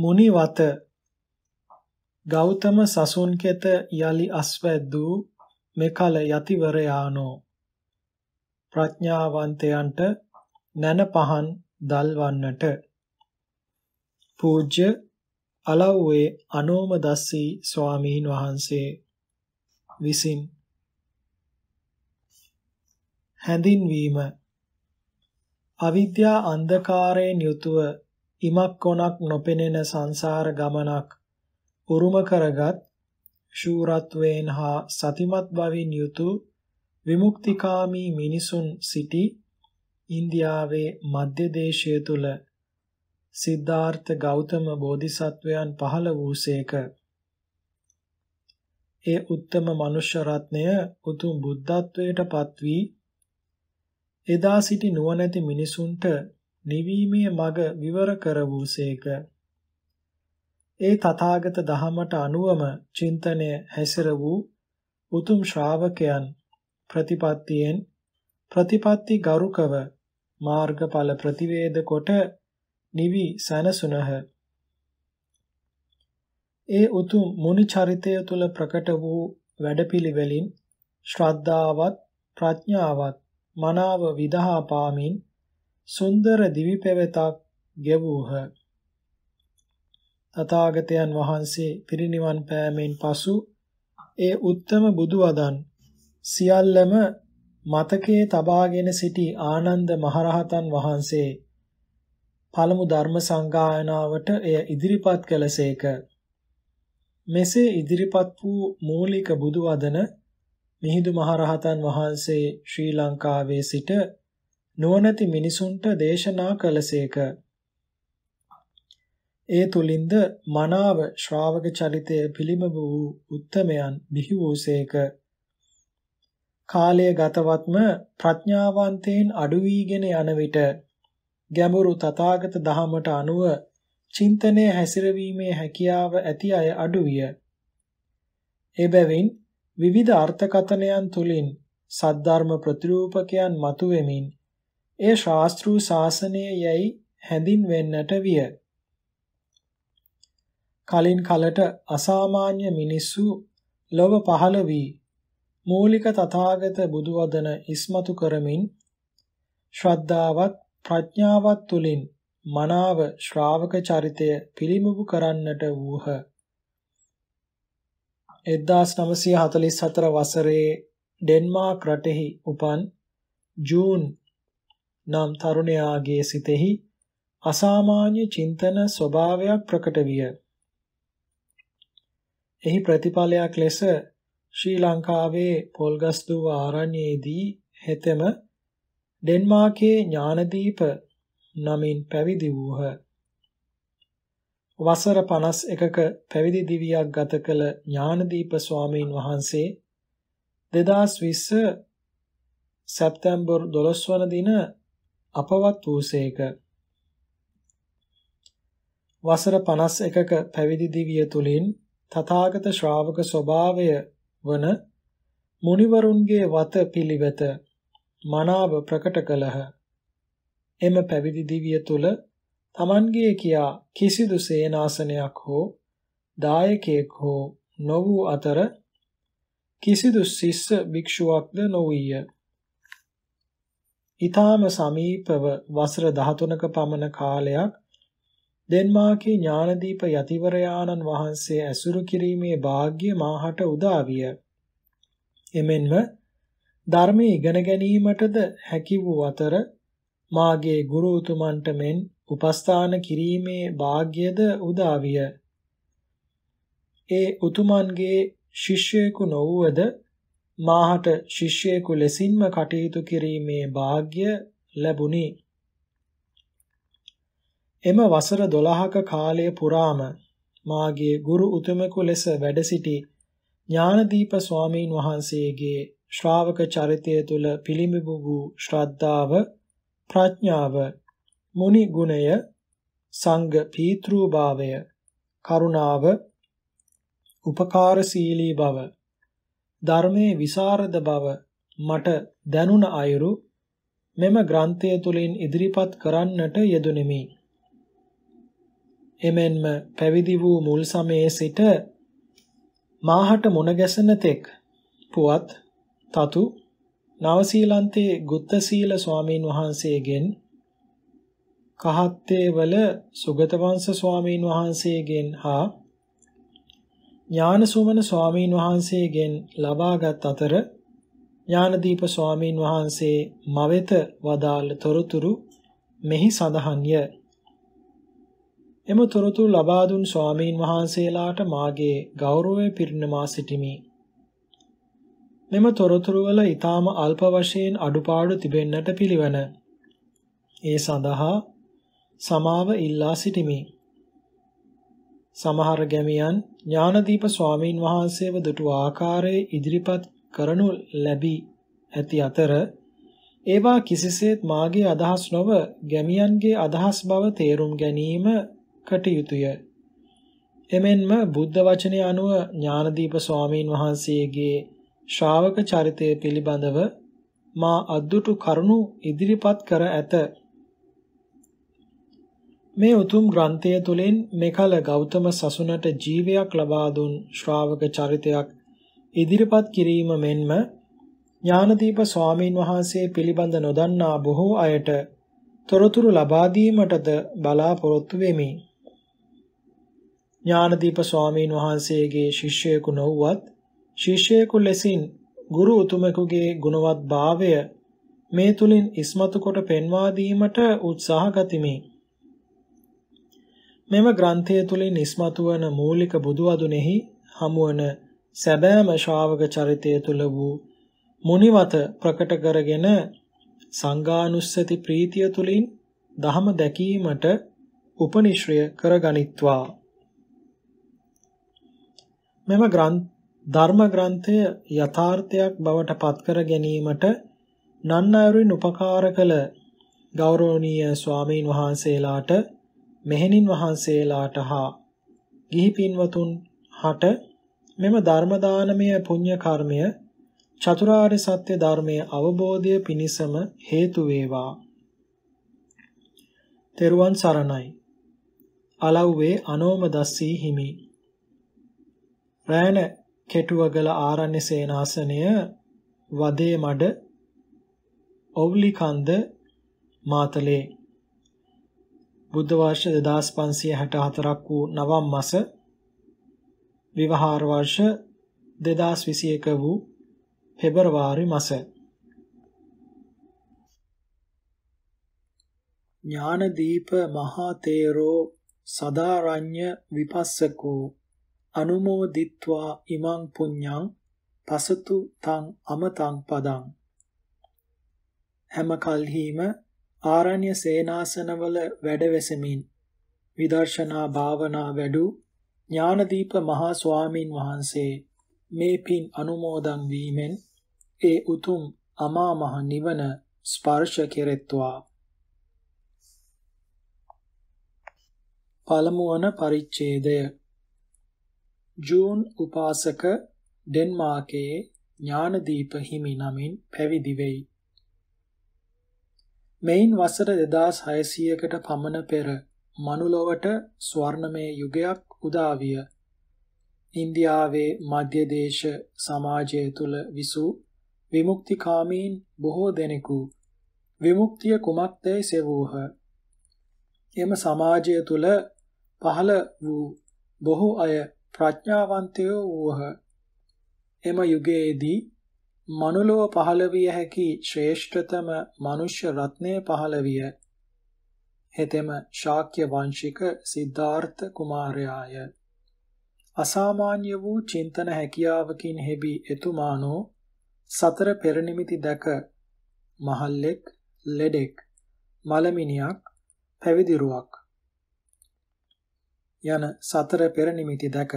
මුනිවත ගෞතම සසුන් කෙත යලි අස්වැද්දූ මෙකල යතිවරයානෝ ප්‍රඥාවන්තයන්ට නැන පහන් දල්වන්නට පූජ්‍ය අලව්වේ අනෝමදස්සී ස්වාමීන් වහන්සේ විසින් හැඳින්වීම අවිද්‍යා අන්ධකාරයෙන් යුතුව ඉමක් කොනක් නොපෙනෙන සංසාර ගමනක් උරුම කරගත් ශූරත්වයෙන් හා සතිමත් බවින් යුතු විමුක්තිකාමී මිනිසුන් සිටි ඉන්දියාවේ මධ්‍යදේශය තුල සිද්ධාර්ථ ගෞතම බෝධිසත්වයන් පහළ වූසේක. ඒ උත්තම මනුෂ්‍ය රත්නය උතුම් බුද්ධත්වයට පත්වී එදා සිටි නුවණැති මිනිසුන්ට නිවීමේ මඟ විවර කර වූසේක. ඒ තථාගත දහමට අනුවම චින්තනය හැසිර වූ උතුම් ශ්‍රාවකයන් ප්‍රතිපත්තියෙන් ප්‍රතිපත්ති ගරුකව මාර්ගඵල ප්‍රතිවේද කොට නිවි සනසුනහ. ඒ උතුම් මුනි චරිතය තුල ප්‍රකට වූ වැඩපිළිවෙලින් ශ්‍රද්ධාවත් ප්‍රඥාවත් මනාව විදහා පාමින් සුන්දර දිවි පෙවෙතක් ගෙවූහ. තථාගතයන් වහන්සේ පිරිනිවන් පෑමෙන් පසු ඒ උත්තම බුදුවදන් සියල්ලම මතකයේ තබාගෙන සිටි ආනන්ද මහරහතන් වහන්සේ පළමු ධර්ම සංගායනාවට එය ඉදිරිපත් කළසේක. මෙසේ ඉදිරිපත් වූ මූලික බුදුවදන මිහිඳු මහරහතන් වහන්සේ ශ්‍රී ලංකාවේ සිට නුවණැති මිනිසුන්ට දේශනා කළසේක. ඒ තුලින්ද මනාව ශ්‍රාවක චරිතය පිළිඹ වූ උත්තමයන් බිහි වූසේක. කාලය ගතවත්ම ප්‍රඥාවන්තයෙන් අඩු වීගෙන යන විට ගැඹුරු තථාගත දහමට අනුව චින්තනය හැසිරවීමේ හැකියාව ඇති අය අඩුවිය. එබැවින් විවිධ අර්ථකතනයන් තුලින් සද්ධර්ම ප්‍රතිරූපකයන් මතුවෙමින් එය ශාස්ත්‍රු ශාසනය යැයි හැඳින්වෙන්නට විය. කලින් කලට අසාමාන්‍ය මිනිස්සු ලොව පහළ වී මූලික තථාගත බුදුවදන ඉස්මතු කරමින් ශ්‍රද්ධාවත් ප්‍රඥාවත් තුලින් මනාව ශ්‍රාවක චරිතය පිළිඹු කරන්නට වූහ. 1944 වසරේ ඩෙන්මාර්ක් රටෙහි උපන් ජූන් නම් තරුණයාගේ සිතෙහි අසාමාන්‍ය චින්තන ස්වභාවයක් ප්‍රකට විය. එහි ප්‍රතිඵලයක් ලෙස ශ්‍රී ලංකාවේ පොල්ගස්දුව ආරණ්‍යයේදී හෙතෙම ඩෙන්මාර්කයේ ඥානදීප නමින් පැවිදි වූහ. වසර 51ක පැවිදි දිවියක් ගත කළ ඥානදීප ස්වාමීන් වහන්සේ 2020 සැප්තැම්බර් 12 වන දින අපවත් වූසේක. වසර 51ක පැවිදි දිවිය තුලින් තථාගත ශ්‍රාවක ස්වභාවය වන මුනිවරුන්ගේ වත පිළිවෙත මනාව ප්‍රකට කළහ. එම පැවිදි දිවිය තුල Tamanගේ කියා කිසිදු සේනාසනයක් හෝ දායකයෙක් හෝ නො වූ අතර කිසිදු ශිෂ්‍ය භික්ෂුවක්ද නොවිය. ඊටාම සමීපව වසර 13ක පමණ කාලයක් ඩෙන්මාර්කේ ඥානදීප යතිවරයාණන් වහන්සේ ඇසුරු කිරීමේ වාග්ය මාහට උදා විය. එමෙන්ම ධර්මයේ ඉගෙන ගැනීමටද හැකි වූ අතර මාගේ ගුරුතුමන්ට මෙන් උපස්ථාන කිරීමේ වාග්යද උදා විය. ඒ උතුමන්ගේ ශිෂ්‍යයෙකු නොවුවද මාහට ශිෂ්‍යයෙකු ලෙසින්ම කටයුතු කිරීමේ වාග්ය ලැබුණි. එම වසර 12ක කාලය පුරාම මාගේ ගුරු උතුමෙකු ලෙස වැඩ සිටි ඥානදීප ස්වාමීන් වහන්සේගේ ශ්‍රාවක චරිතය තුල පිළිඹු වූ ශ්‍රද්ධාව ප්‍රඥාව මුනි ගුණය සංඝ පීත්‍රු භාවය කරුණාව උපකාරශීලී බව ධර්මයේ විසරද බව මට දැනුණ අයුරු මෙම ග්‍රන්ථය තුලින් ඉදිරිපත් කරන්නට යෙදුණෙමි. එමෙන්ම පැවිදි වූ මුල් සමයේ සිට මාහට මුණ ගැසෙන තෙක් පුවත් තතු නවසීලන්තේ ගුත්තසීල ස්වාමීන් වහන්සේගෙන් කහත්තේවල සුගතවංශ ස්වාමීන් වහන්සේගෙන් හා ඥානසුමන ස්වාමීන් වහන්සේගෙන් ලබාගත් අතර ඥානදීප ස්වාමීන් වහන්සේ මවෙත වදාළ තොරතුරු මෙහි සඳහන්ය. එම තොරතුරු ලබා දුන් ස්වාමීන් වහන්සේලාට මාගේ ගෞරවය පිරිනමා සිටිමි. මෙම තොරතුරු වල ඊටාම අල්ප වශයෙන් අඩුපාඩු තිබෙන්නට පිළිවන. ඒ සඳහා සමාව ඉල්ලා සිටිමි. සමහර ගැමියන් ඥානදීප ස්වාමීන් වහන්සේව දුටු ආකාරයේ ඉදිරිපත් කරනු ලැබී ඇති අතර ඒවා කිසිසේත් මාගේ අදහස් නොව ගැමියන්ගේ අදහස් බව තේරුම් ගැනීම කටයුතුය. එමෙන්ම බුද්ධ වචනය අනුව ඥානදීප ස්වාමීන් වහන්සේගේ ශ්‍රාවක චරිතය පිළිබඳව මා අද්දුටු කරුණු ඉදිරිපත් කර ඇත මේ උතුම් ග්‍රන්ථය තුළින් මෙකල ගෞතම සසුනට ජීවයක් ලබා දුන් ශ්‍රාවක චරිතයක් ඉදිරිපත් කිරීම මෙන්ම ඥානදීප ස්වාමීන් වහන්සේ පිළිබඳ නොදන්නා බොහෝ අයට තොරතුරු ලබා දීමටද බලාපොරොත්තු වෙමි. ඥානදීප ස්වාමීන් වහන්සේගේ ශිෂ්‍යයෙකු නොවුවත් ශිෂ්‍යයෙකු ලෙසින් ගුරු උතුමෙකුගේ ගුණවත්භාවය මේ තුලින් ඉස්මතු කොට පෙන්වා දීමට උත්සාහ ගතිමි. මෙම ග්‍රන්ථය තුලින් ඉස්මතු වන මූලික බුදු අදුනේහි හමුවන සැබෑම ශ්‍රාවක චරිතය තුල වූ මුනිවත ප්‍රකට කරගෙන සංඝානුස්සති ප්‍රීතිය තුලින් දහම දැකීමට උපනිශ්‍රය කරගනිත්වා මෙම ධර්ම ග්‍රන්ථය යථාර්ථයක් බවට පත්කර ගැනීමට නන්නයරින් උපකාර කළ ගෞරවනීය ස්වාමීන් වහන්සේලාට මෙහෙණින් වහන්සේලාට හා ගිහි පින්වතුන් හට මෙම ධර්ම දානමය පුණ්‍ය කර්මය චතුරාර්ය සත්‍ය ධර්මයේ අවබෝධය පිණිසම හේතු වේවා. තෙරුවන් සරණයි. අලව්වේ අනෝමදස්සී හිමි. රෑන කෙටුවගල ආරණ්‍ය සේනාසනය වදේ මඩ ඔව්ලිකන්ද මාතලේ බුද්ධ වර්ෂ 2564ක් වූ නවම් මාස විවහාර වර්ෂ 2021 වූ පෙබරවාරි මාස ඥානදීප මහා තේරෝ සදාරඤ්‍ය විපස්සකෝ අනුමෝදිත්වා ඉමං පුඤ්ඤං පසතු තං අමතං පදං හැම කල්හිම ආරණ්‍ය සේනාසනවල වැඩවැසමින් විදර්ශනා භාවනා වැඩු ඥානදීප මහා ස්වාමින් වහන්සේ මේ පින් අනුමෝදන් වීමෙන් ඒ උතුම් අමා මහ නිවන ස්පර්ශ කෙරෙත්වා පළමු වන පරිච්ඡේදය ජූන් උපාසක ඩෙන්මාර්කයේ ඥානදීප හිමි නමින් පැවිදි වෙයි මෙයින් වසර 2600කට පමණ පෙර මනුලොවට ස්වර්ණමය යුගයක් උදා විය. ඉන්දියාවේ මධ්‍යදේශ සමාජය තුල විසූ විමුක්තිකාමීන් බොහෝ දෙනෙකු විමුක්තිය කුමක්දැයි සෙවූහ. එම සමාජය තුල පහළ වූ බොහෝ අය ප්‍රඥාවන්තයෝ වූහ. එම යුගයේදී මනුලොව පහළ විය හැකි ශ්‍රේෂ්ඨතම මනුෂ්‍ය රත්නය පහළ විය. හෙතෙම ශාක්‍ය වංශික සිද්ධාර්ථ කුමාරයාය. අසාමාන්‍ය වූ චින්තන හැකියාවකින් හෙබි එතුමානෝ සතර පෙරනිමිති දැක මහල්ලෙක් ලෙඩෙක් මලමිනියක් පැවිදිරුවක් යන සතර පෙරනිමිති දැක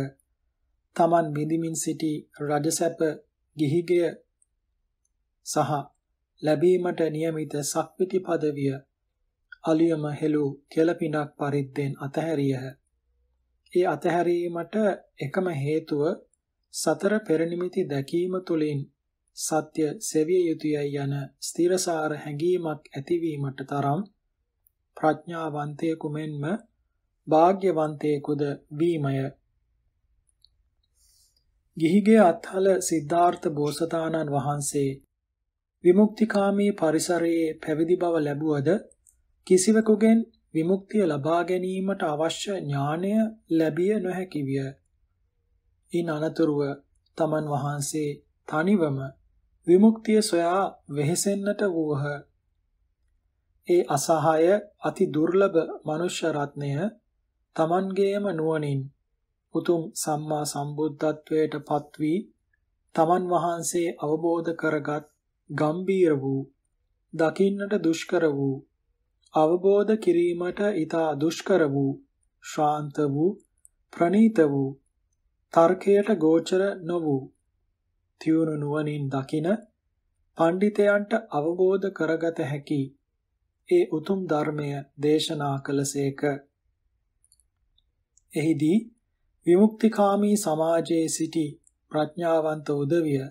තමන් බිඳිමින් සිටි රජසැප ගිහිගය සහ ලැබීමට નિયમિત සක්විති පදවිය අලියම හෙළු කෙලපිනක් පරිද්දෙන් අතහැරියහ. ඒ අතහැරීමට එකම හේතුව සතර පෙරනිමිති දැකීම තුළින් සත්‍ය සෙවිය යුතුයයි යන ස්ථිරසාර හැඟීමක් ඇතිවීමට තරම් ප්‍රඥාවන්තයෙකු මෙන්ම භාග්‍යවන්තයෙකුද වීමය ගිහිගේ අත්හල සිද්ධාර්ථ බෝසතාණන් වහන්සේ විමුක්තිකාමී පරිසරයේ පැවිදි බව ලැබුවද කිසිවෙකුගෙන් විමුක්තිය ලබා ගැනීමට අවශ්‍ය ඥානය ලැබිය නොහැකි විය. ඉන් අනතුරුව තමන් වහන්සේ තනිවම විමුක්තිය සොයා වෙහෙසෙන්නට වූහ. ඒ අසහාය අති දුර්ලභ මනුෂ්‍ය රත්නය තමන්ගේම නුවණින් උතුම් සම්මා සම්බුද්ධත්වයට පත්වී තමන් වහන්සේ අවබෝධ කරගත් ගම්බීර වූ දකින්නට දුෂ්කර වූ අවබෝධ කිරීමට ඊතා දුෂ්කර වූ ශාන්ත වූ ප්‍රණීත වූ තර්කයට ගෝචර නො වූ තියුණු නුවණින් දකින පඬිතයන්ට අවබෝධ කරගත හැකි ඒ උතුම් ධර්මය දේශනා කළසේක එහිදී විමුක්තිකාමී සමාජයේ සිටි ප්‍රඥාවන්ත උදවිය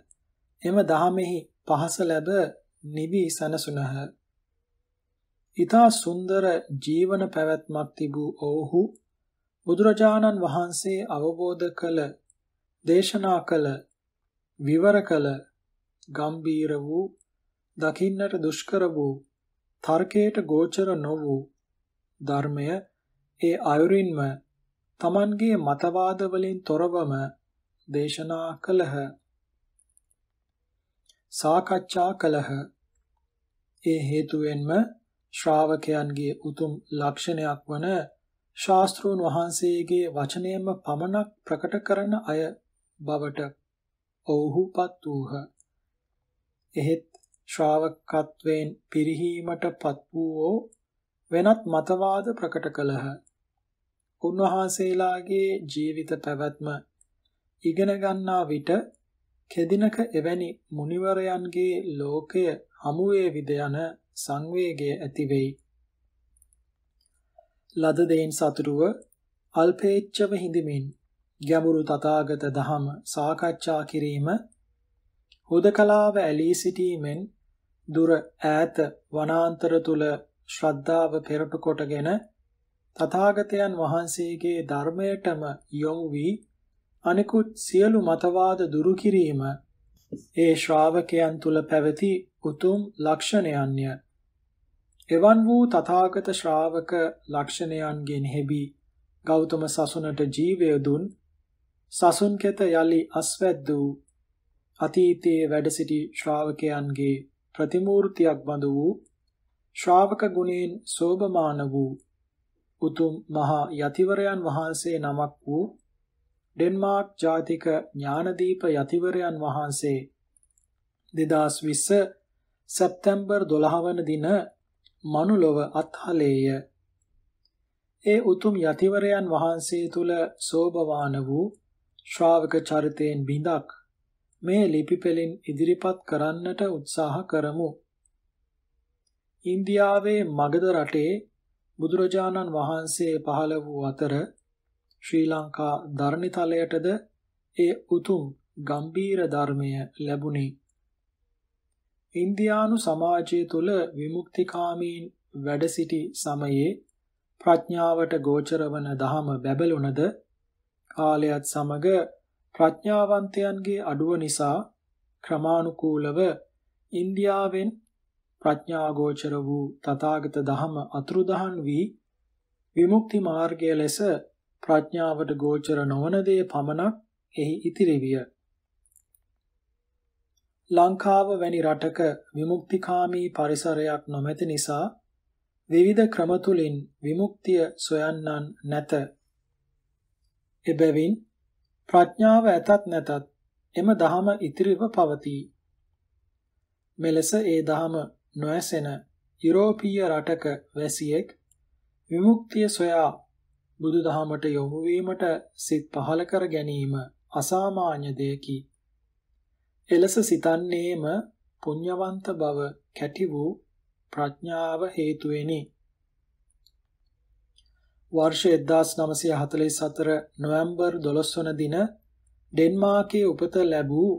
එම දහමෙහි පහස ලැබ නිවි සනසුනහ. ඊතා සුන්දර ජීවන පැවැත්මක් තිබූ ඔවුහු බුදුරජාණන් වහන්සේ අවබෝධ කළ දේශනා කළ විවර කළ ගම්බීර වූ දකින්නට දුෂ්කර වූ තර්කයට ගෝචර නො වූ ධර්මය ඒ අයුරින්ම තමන්ගේ මතවාද වලින් තොරවම දේශනා කළහ. සාකච්ඡා කළහ. ඒ හේතුවෙන්ම ශ්‍රාවකයන්ගේ උතුම් ලක්ෂණයක් වන ශාස්ත්‍රූන් වහන්සේගේ වචනයම පමණක් ප්‍රකට කරන අය බවට ඔවුහුපත් වූහ. එහෙත් ශ්‍රාවකත්වයෙන් පිරිහීමටපත් වූෝ වෙනත් මතවාද ප්‍රකට කළහ. උන්වහන්සේලාගේ ජීවිත පැවැත්ම ඉගෙන ගන්නා විට කෙදිනක එවැනි මුනිවරයන්ගේ ලෝකය හමු වේවිද යන සංවේගය ඇති වෙයි. ලද දෙයින් සතුරුව අල්පේච්ඡව හිඳමින් ගැඹුරු තථාගත දහම සාකච්ඡා කිරීම හුදකලාව ඇලී සිටීමෙන් දුර ඈත වනාන්තර තුල ශ්‍රද්ධාව පෙරට කොටගෙන තථාගතයන් වහන්සේගේ ධර්මයටම යොමු වී අනෙකුත් සියලු මතවාද දුරු කිරීම ඒ ශ්‍රාවකයන් තුල පැවති උතුම් ලක්ෂණයන්ය. එවන් වූ තථාගත ශ්‍රාවක ලක්ෂණයන්ගෙන් හෙබි ගෞතම සසුනට ජීවය දුන් සසුන් කෙත යලි අස්වැද්ද වූ අතීතයේ වැඩ සිටි ශ්‍රාවකයන්ගේ ප්‍රතිමූර්තියක් බඳු වූ ශ්‍රාවක ගුණයෙන් සෝභමාන වූ උතුම් මහා යතිවරයන් වහන්සේ නමක් වූ ඩෙන්මාර්ක් ජාතික ඥානදීප යතිවරයන් වහන්සේ 2020 සැප්තැම්බර් 12 වන දින මනුලොව අත්හලේය. ඒ උතුම් යතිවරයන් වහන්සේ තුල සෝභවාන වූ ශ්‍රාවක චරිතයෙන් බිඳක් මේ ලිපි පෙළින් ඉදිරිපත් කරන්නට උත්සාහ කරමු. ඉන්දියාවේ මගධ රටේ බුදුරජාණන් වහන්සේ පහළ වූ අතර ශ්‍රී ලංකා ධර්ණිතලයටද ඒ උතුම් ගම්බීර ධර්මය ලැබුණි. ඉන්දියානු සමාජය තුළ විමුක්තිකාමීන් වැඩ සිටි සමයේ ප්‍රඥාවට ගෝචර වන දහම බැබළුණද කාලයත් සමග ප්‍රඥාවන්තයන්ගේ අඩුව නිසා ක්‍රමානුකූලව ඉන්දියාවෙන් ප්‍රඥාගෝචර වූ තථාගත දහම අතුරුදහන් වී විමුක්ති මාර්ගය ලෙස ප්‍රඥාවට ගෝචර නොවන දේ පමණක් එහි ඉතිරි විය. ලංකාව වැනි රටක විමුක්තිකාමී පරිසරයක් නොමැති නිසා විවිධ ක්‍රම තුලින් විමුක්තිය සොයන්නන් නැත. එබැවින් ප්‍රඥාව ඇතත් නැතත් එම දහම ඉතිරිව පවතී. මෙලෙස ඒ දහම නොඇසෙන යුරෝපීය රටක වැසියෙක් විමුක්තිය සොයා බුදුදහමට යොමු වීමට සිත් පහල කර ගැනීම අසාමාන්‍ය දෙයකි. එලෙස සිතන්නේම පුඤ්ඤවන්ත බව කැටි වූ ප්‍රඥාව හේතුවෙනි. වර්ෂ 1944 නොවැම්බර් 12 වන දින ඩෙන්මාර්කයේ උපත ලැබූ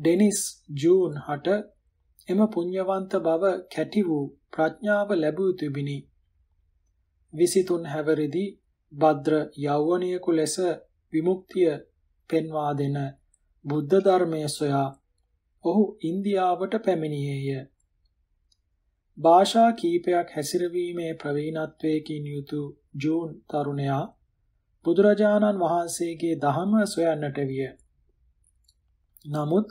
ඩෙනිස් ජූන් හට එම පුඤ්ඤවන්ත බව කැටි වූ ප්‍රඥාව ලැබූ තිබිනි. 23 හැවිරිදී භද්‍ර යෞවනියකු ලෙස විමුක්තිය පෙන්වා දෙන බුද්ධ ධර්මයේ සොයා ඔහු ඉන්දියාවට පැමිණියේය. භාෂා කීපයක් හැසිරවීමේ ප්‍රවීණත්වයකින් යුතු ජෝන් තරුණයා බුදුරජාණන් වහන්සේගේ දහම සොයන්නට විය. නමුත්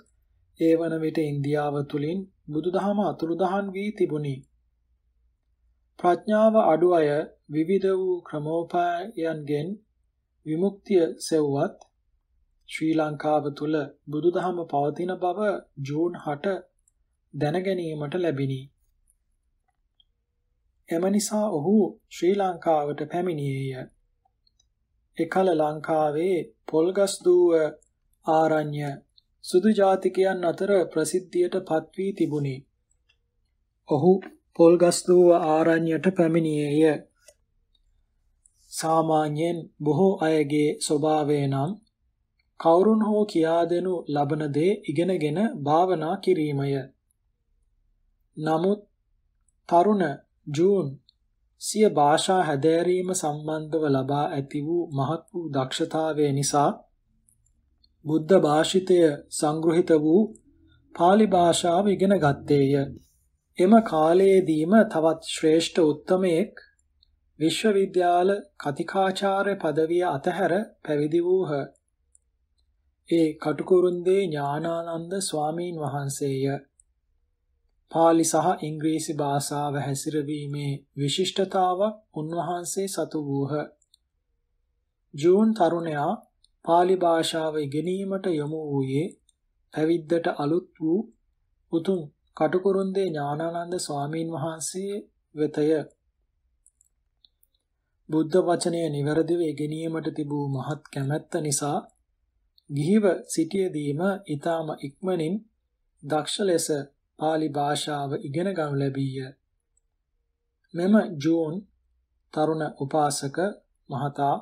ඒ වන විට ඉන්දියාව තුලින් බුදුදහම අතුරුදහන් වී තිබුණි. ප්‍රඥාව අඩු අය විවිධ වූ ක්‍රමෝපායන්ගෙන් විමුක්තිය සෙව්වත් ශ්‍රී ලංකාව තුල බුදුදහම පවතින බව ජූන් 8 දැන ගැනීමට ලැබිනි. එම නිසා ඔහු ශ්‍රී ලංකාවට පැමිණියේය. එකල ලංකාවේ පොල්ගස් දූව ආරණ්‍ය සුදු ජාතිකයන් අතර ප්‍රසිද්ධියට පත් වී තිබුණි. ඔහු පොල්ගස් දූව ආරණ්‍යට පැමිණියේය. සාමාන්‍යයෙන් බොහෝ අයගේ ස්වභාවය නම් කවුරුන් හෝ කියා දෙනු ලබන දේ ඉගෙනගෙන භාවනා කිරීමය. නමුත් තරුණ ජූන් සිය භාෂා හැදෑරීම සම්බන්ධව ලබා ඇති වූ මහත් වූ දක්ෂතාවය නිසා බුද්ධ භාෂිතය සංග්‍රහිත වූ pāli භාෂාව ඉගෙන ගත්තේය. එම කාලයේදීම තවත් ශ්‍රේෂ්ඨ උත්තමයෙක් විශ්වවිද්‍යාල කතිකාචාර්ය පදවිය අතහැර පැවිදි වූහ. ඒ කටුකුරුන්දේ ඥානානන්ද ස්වාමීන් වහන්සේය. පාලි සහ ඉංග්‍රීසි භාෂාව හැසිරවීමේ විශිෂ්ටතාවක් උන්වහන්සේ සතු වූහ. ජූන් තරුණයා පාලි භාෂාව ඉගෙනීමට යොමු වූයේ පැවිද්දට අලුත් වූ උතුම් කටුකුරුන්දේ ඥානානන්ද ස්වාමීන් වහන්සේ වෙතය. බුද්ධ වචනය નિවරදිව ගෙනීමට තිබූ මහත් කැමැත්ත නිසා ගිහිව සිටියදීම ඊටාම ඉක්මනින් දක්ෂ ලෙස pāli භාෂාව ඉගෙන ගනු ලැබීය. මෙම ජෝන් තරුණ උපාසක මහතා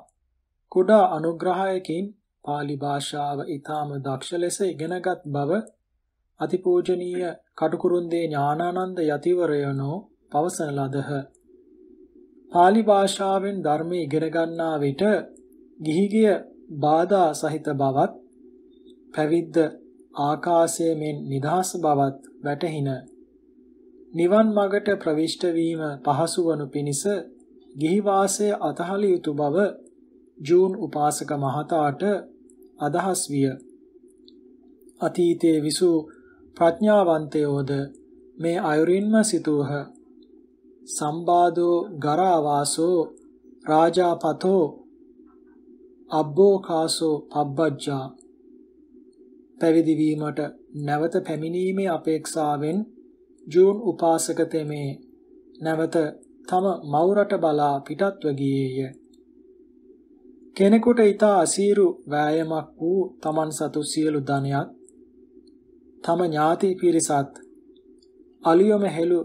කුඩා අනුග්‍රහයකින් pāli භාෂාව ඊටාම දක්ෂ ලෙස ඉගෙනගත් බව අතිපූජනීය කටුකුරුන්දේ ඥානානන්ද යතිවරයනෝ පවසන ලදහ. pāli භාෂාවෙන් ධර්මය ඉගෙන ගන්නා විට ගිහිගිය බාධා සහිත බවත් පැවිද්ද ආකාශයේ මෙන් නිදහස් බවත් වැටහින නිවන් මගට ප්‍රවිෂ්ඨ වීම පහසු වනු පිණිස ගිහි වාසය අතහළ යුතු බව ජූන් උපාසක මහතාට අදහස් විය. අතීතයේ විසූ ප්‍රඥාවන්තයෝද මේ අයුරින්ම සිතූහ. සම්බාධෝ ගරාවාසෝ රාජාපතෝ අබ්බෝකාසෝ පබ්බජ්ජා පැවිදි වීමට නැවත පැමිණීමේ අපේක්ෂාවෙන් ජූන් උපාසක තෙමේ නැවත තම මවුරට බලා පිටත්ව ගියේය. කෙනෙකුට ඊතා අසීරු වෑයමක් වූ Taman සතු සියලු ධනයක් තම ඥාති පිරිසත් අලියොම හෙළු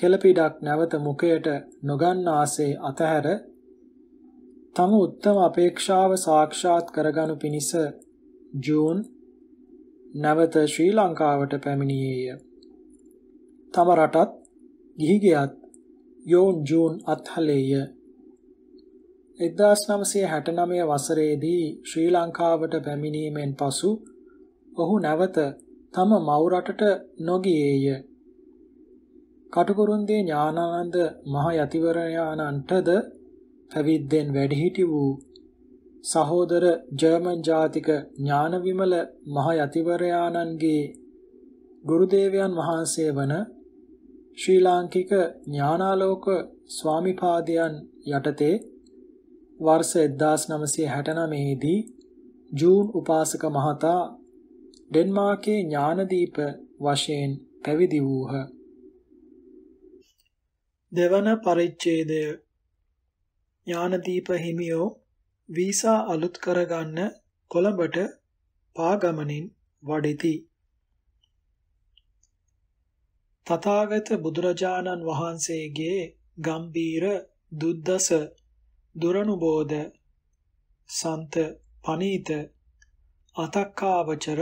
කෙළපිඩක් නැවත මුඛයට නොගන්නාසේ අතහැර තම උත්තම අපේක්ෂාව සාක්ෂාත් කරගනු පිණිස ජූන් නැවත ශ්‍රී ලංකාවට පැමිණියේය. තම රටත් ගිහිගයත් යෝන් ජූන් අත්හලේය. 1969 වසරේදී ශ්‍රී ලංකාවට පැමිණීමෙන් පසු ඔහු නැවත තම මව් රටට නොගියේය. කටුකුරුන්දී ඥානානන්ද මහ යතිවරයාණන්ටද පැවිද්දෙන් වැඩිහිටි වූ සහෝදර ජර්මන් ජාතික ඥානවිමල මහ යතිවරයාණන්ගේ ගුරුදේවයන් වහන්සේ වන ශ්‍රී ලාංකික ඥානාලෝක ස්වාමිපාදයන් යටතේ වර්ෂ 1969 දී ජූන් උපාසක මහතා ඩෙන්මාර්කේ ඥානදීප වශයෙන් පැවිදි වූහ. දෙවන පරිච්ඡේදය ඥානදීප හිමියෝ වීසා අලුත් කරගන්න කොළඹට පාගමනින් වඩිති. තථාගත බුදුරජාණන් වහන්සේගේ ගම්බීර දුද්දස දුරනුබෝධ සන්ත පනීත අතක්කාවචර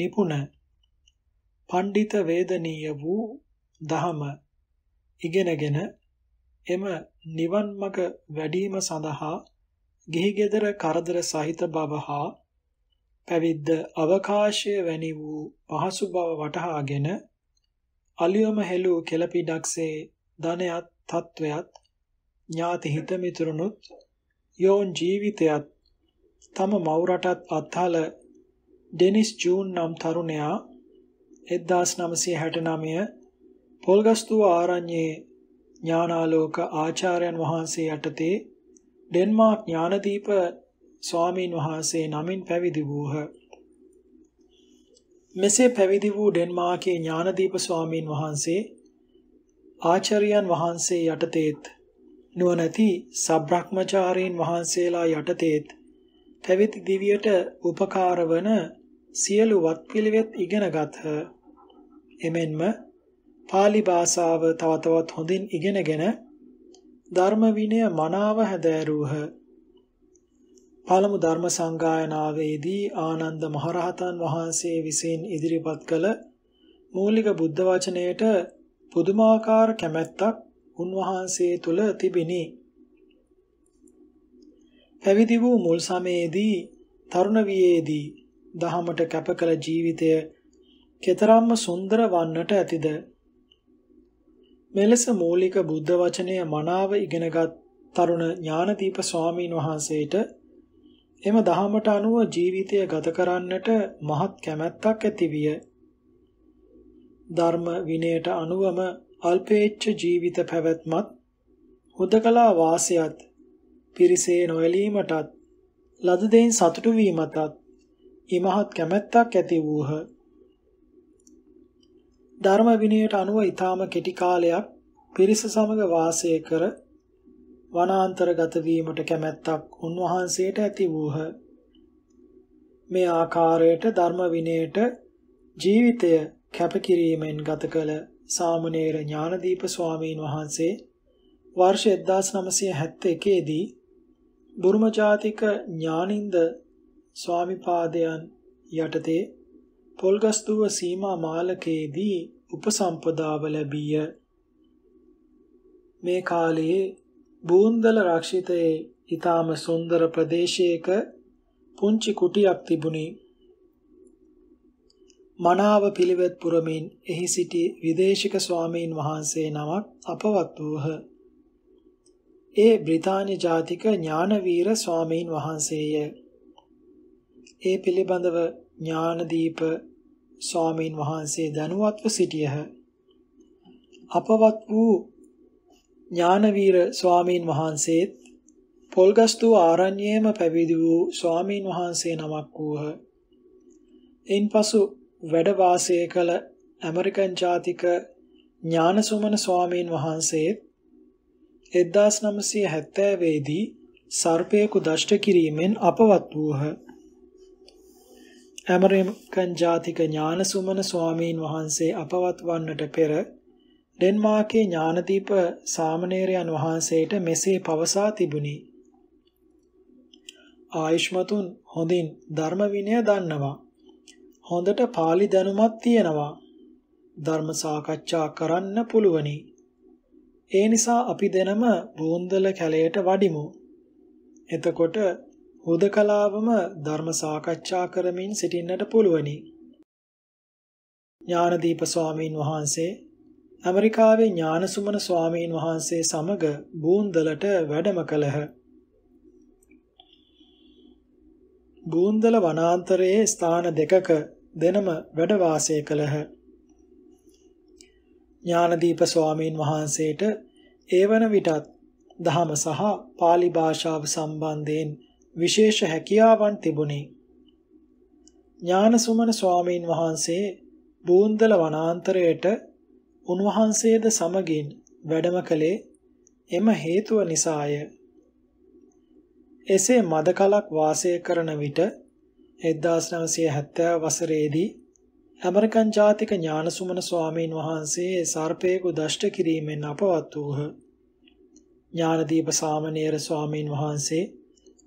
නිපුණ පණ්ඩිත වේදනීය වූ දහම ඉගෙනගෙන එම නිවන් මඟ වැඩිම සඳහා ගිහි ගෙදර කරදර සහිත බව හා පැවිද්ද අවකාශය වැනි වූ පහසු බව වටහාගෙන අලියම හෙළූ කෙළපිඩක්සේ ධනයත් තත්වයත් ඥාති හිත මිතුරුනුත් යෝන් ජීවිතයත් තම මව් රටත් අත්හල ඩෙනිස් ජූන් නම් තරුණයා 1969 පොල්ගස්තුව ආරණ්‍යයේ ඥානාලෝක ආචාර්යන් වහන්සේ යටතේ ඩෙන්මාර්ක් ඥානදීප ස්වාමීන් වහන්සේ නමින් පැවිදි වූහ. මෙසේ පැවිදි වූ ඩෙන්මාර්කේ ඥානදීප ස්වාමීන් වහන්සේ ආචාර්යයන් වහන්සේ යටතේත් නුවණැති සබ්‍රක්‍මචාරීන් වහන්සේලා යටතේත් පැවිදි දිවියට උපකාර වන සියලු වත්පිළිවෙත් ඉගෙන ගත්හ. එමෙන්ම pāli භාෂාව තව තවත් හොඳින් ඉගෙනගෙන ධර්ම විනය මනාව හැදෑරූහ. පළමු ධර්ම සංගායනාවේදී ආනන්ද මහරහතන් වහන්සේ විසින් ඉදිරිපත් කළ මූලික බුද්ධ වචනයට පුදුමාකාර කැමැත්තක් උන්වහන්සේ තුල තිබිනි. පැවිදි වූ මුල් සමයේදී තරුණ වියේදී දහමට කැප කළ ජීවිතය කතරම්ම සුන්දර වන්නට ඇතිද මෙලෙස මූලික බුද්ධ වචනය මනාව ඉගෙනගත් තරුණ ඥානදීප ස්වාමීන් වහන්සේට එම දහමට අනුව ජීවිතය ගත කරන්නට මහත් කැමැත්තක් ඇතිවිය. ධර්ම විනයට අනුවම අල්පේච්ඡ ජීවිත පැවැත්මත් හුදකලා වාසයත් පිරිසේ නොඇලීමටත් ලද දෙයින් සතුටු වීමටත් ඉමහත් කැමැත්තක් ඇති වූහ. ධර්ම විනයට අනුව ඊටාම කෙටි කාලයක් පිරිස සමග වාසය කර වනාන්තරගත වීමට කැමැත්තක් උන්වහන්සේට ඇති වූහ. මේ ආකාරයට ධර්ම විනයට ජීවිතය කැපකිරීමෙන් ගත කළ සාමණේර ඥානදීප ස්වාමීන් වහන්සේ වර්ෂ 1971 දී බුරුම ජාතික ඥානින්ද ස්වාමිපාදයන් යටතේ පොල්ගස්දුව සීමා මාලකයේදී උපසම්පදාව ලැබීය. මේ කාලයේ බූන්දල රක්ෂිතයේ ඊටාම සුන්දර ප්‍රදේශයක පුංචි කුටියක් තිබුණි. මනාව පිළිවෙත් පුරමින් එහි සිටි විදේශික ස්වාමීන් වහන්සේ නමක් අපවත් වූහ. ඒ බ්‍රිතාන්‍ය ජාතික ඥානවීර ස්වාමීන් වහන්සේය. ඒ පිළිබඳව ඥානදීප ස්වාමීන් වහන්සේ දැනුවත්ව සිටියහ. අපවත් වූ ඥානවීර ස්වාමීන් වහන්සේත් පොල්ගස්තු ආරණ්‍යයේම පැවිදි වූ ස්වාමීන් වහන්සේ නමක් වූහ. ඉන්පසු වැඩ වාසය කළ ඇමරිකන් ජාතික ඥානසුමන ස්වාමීන් වහන්සේත් 1970 දී සර්පයෙකු දෂ්ට කිරීමෙන් අපවත් වූහ. ඇමරිකන් ජාතික ඥානසුමන ස්වාමීන් වහන්සේ අපවත් වන්නට පෙර ඩෙන්මාර්කේ ඥානදීප සාමණේරයන් වහන්සේට මෙසේ පවසා තිබුණි. ආයුෂ්මතුන් හොඳින් ධර්ම විනය දන්නවා. හොඳට pāli දැනුමක් තියෙනවා. ධර්ම සාකච්ඡා කරන්න පුළුවනි. ඒ නිසා අපි දෙනම බෝන්දල කැලයට වඩිමු. එතකොට හුදකලාවම ධර්ම සාකච්ඡා කරමින් සිටින්නට පුළුවනි. ඥානදීප ස්වාමීන් වහන්සේ ඇමරිකාවේ ඥානසුමන ස්වාමීන් වහන්සේ සමග බූන්දලට වැඩම කළහ. බූන්දල වනාන්තරයේ ස්ථාන දෙකක දෙනම වැඩ වාසය කළහ. ඥානදීප ස්වාමීන් වහන්සේට ඒවන විටත් දහම සහ pāli භාෂාව සම්බන්ධයෙන් විශේෂ හැකියාවන් තිබුණි. ඥානසුමන ස්වාමීන් වහන්සේ බෝන්දල වනාන්තරයට උන්වහන්සේද සමගින් වැඩම කළේ එම හේතුව නිසාය. එසේ මද කලක් වාසය කරන විට 1970 වසරේදී ඇමරිකන් ජාතික ඥානසුමන ස්වාමීන් වහන්සේ සර්පයෙකු දෂ්ට කිරීමෙන් අපවත් වූහ. ඥානදීප සාමණේර ස්වාමීන් වහන්සේ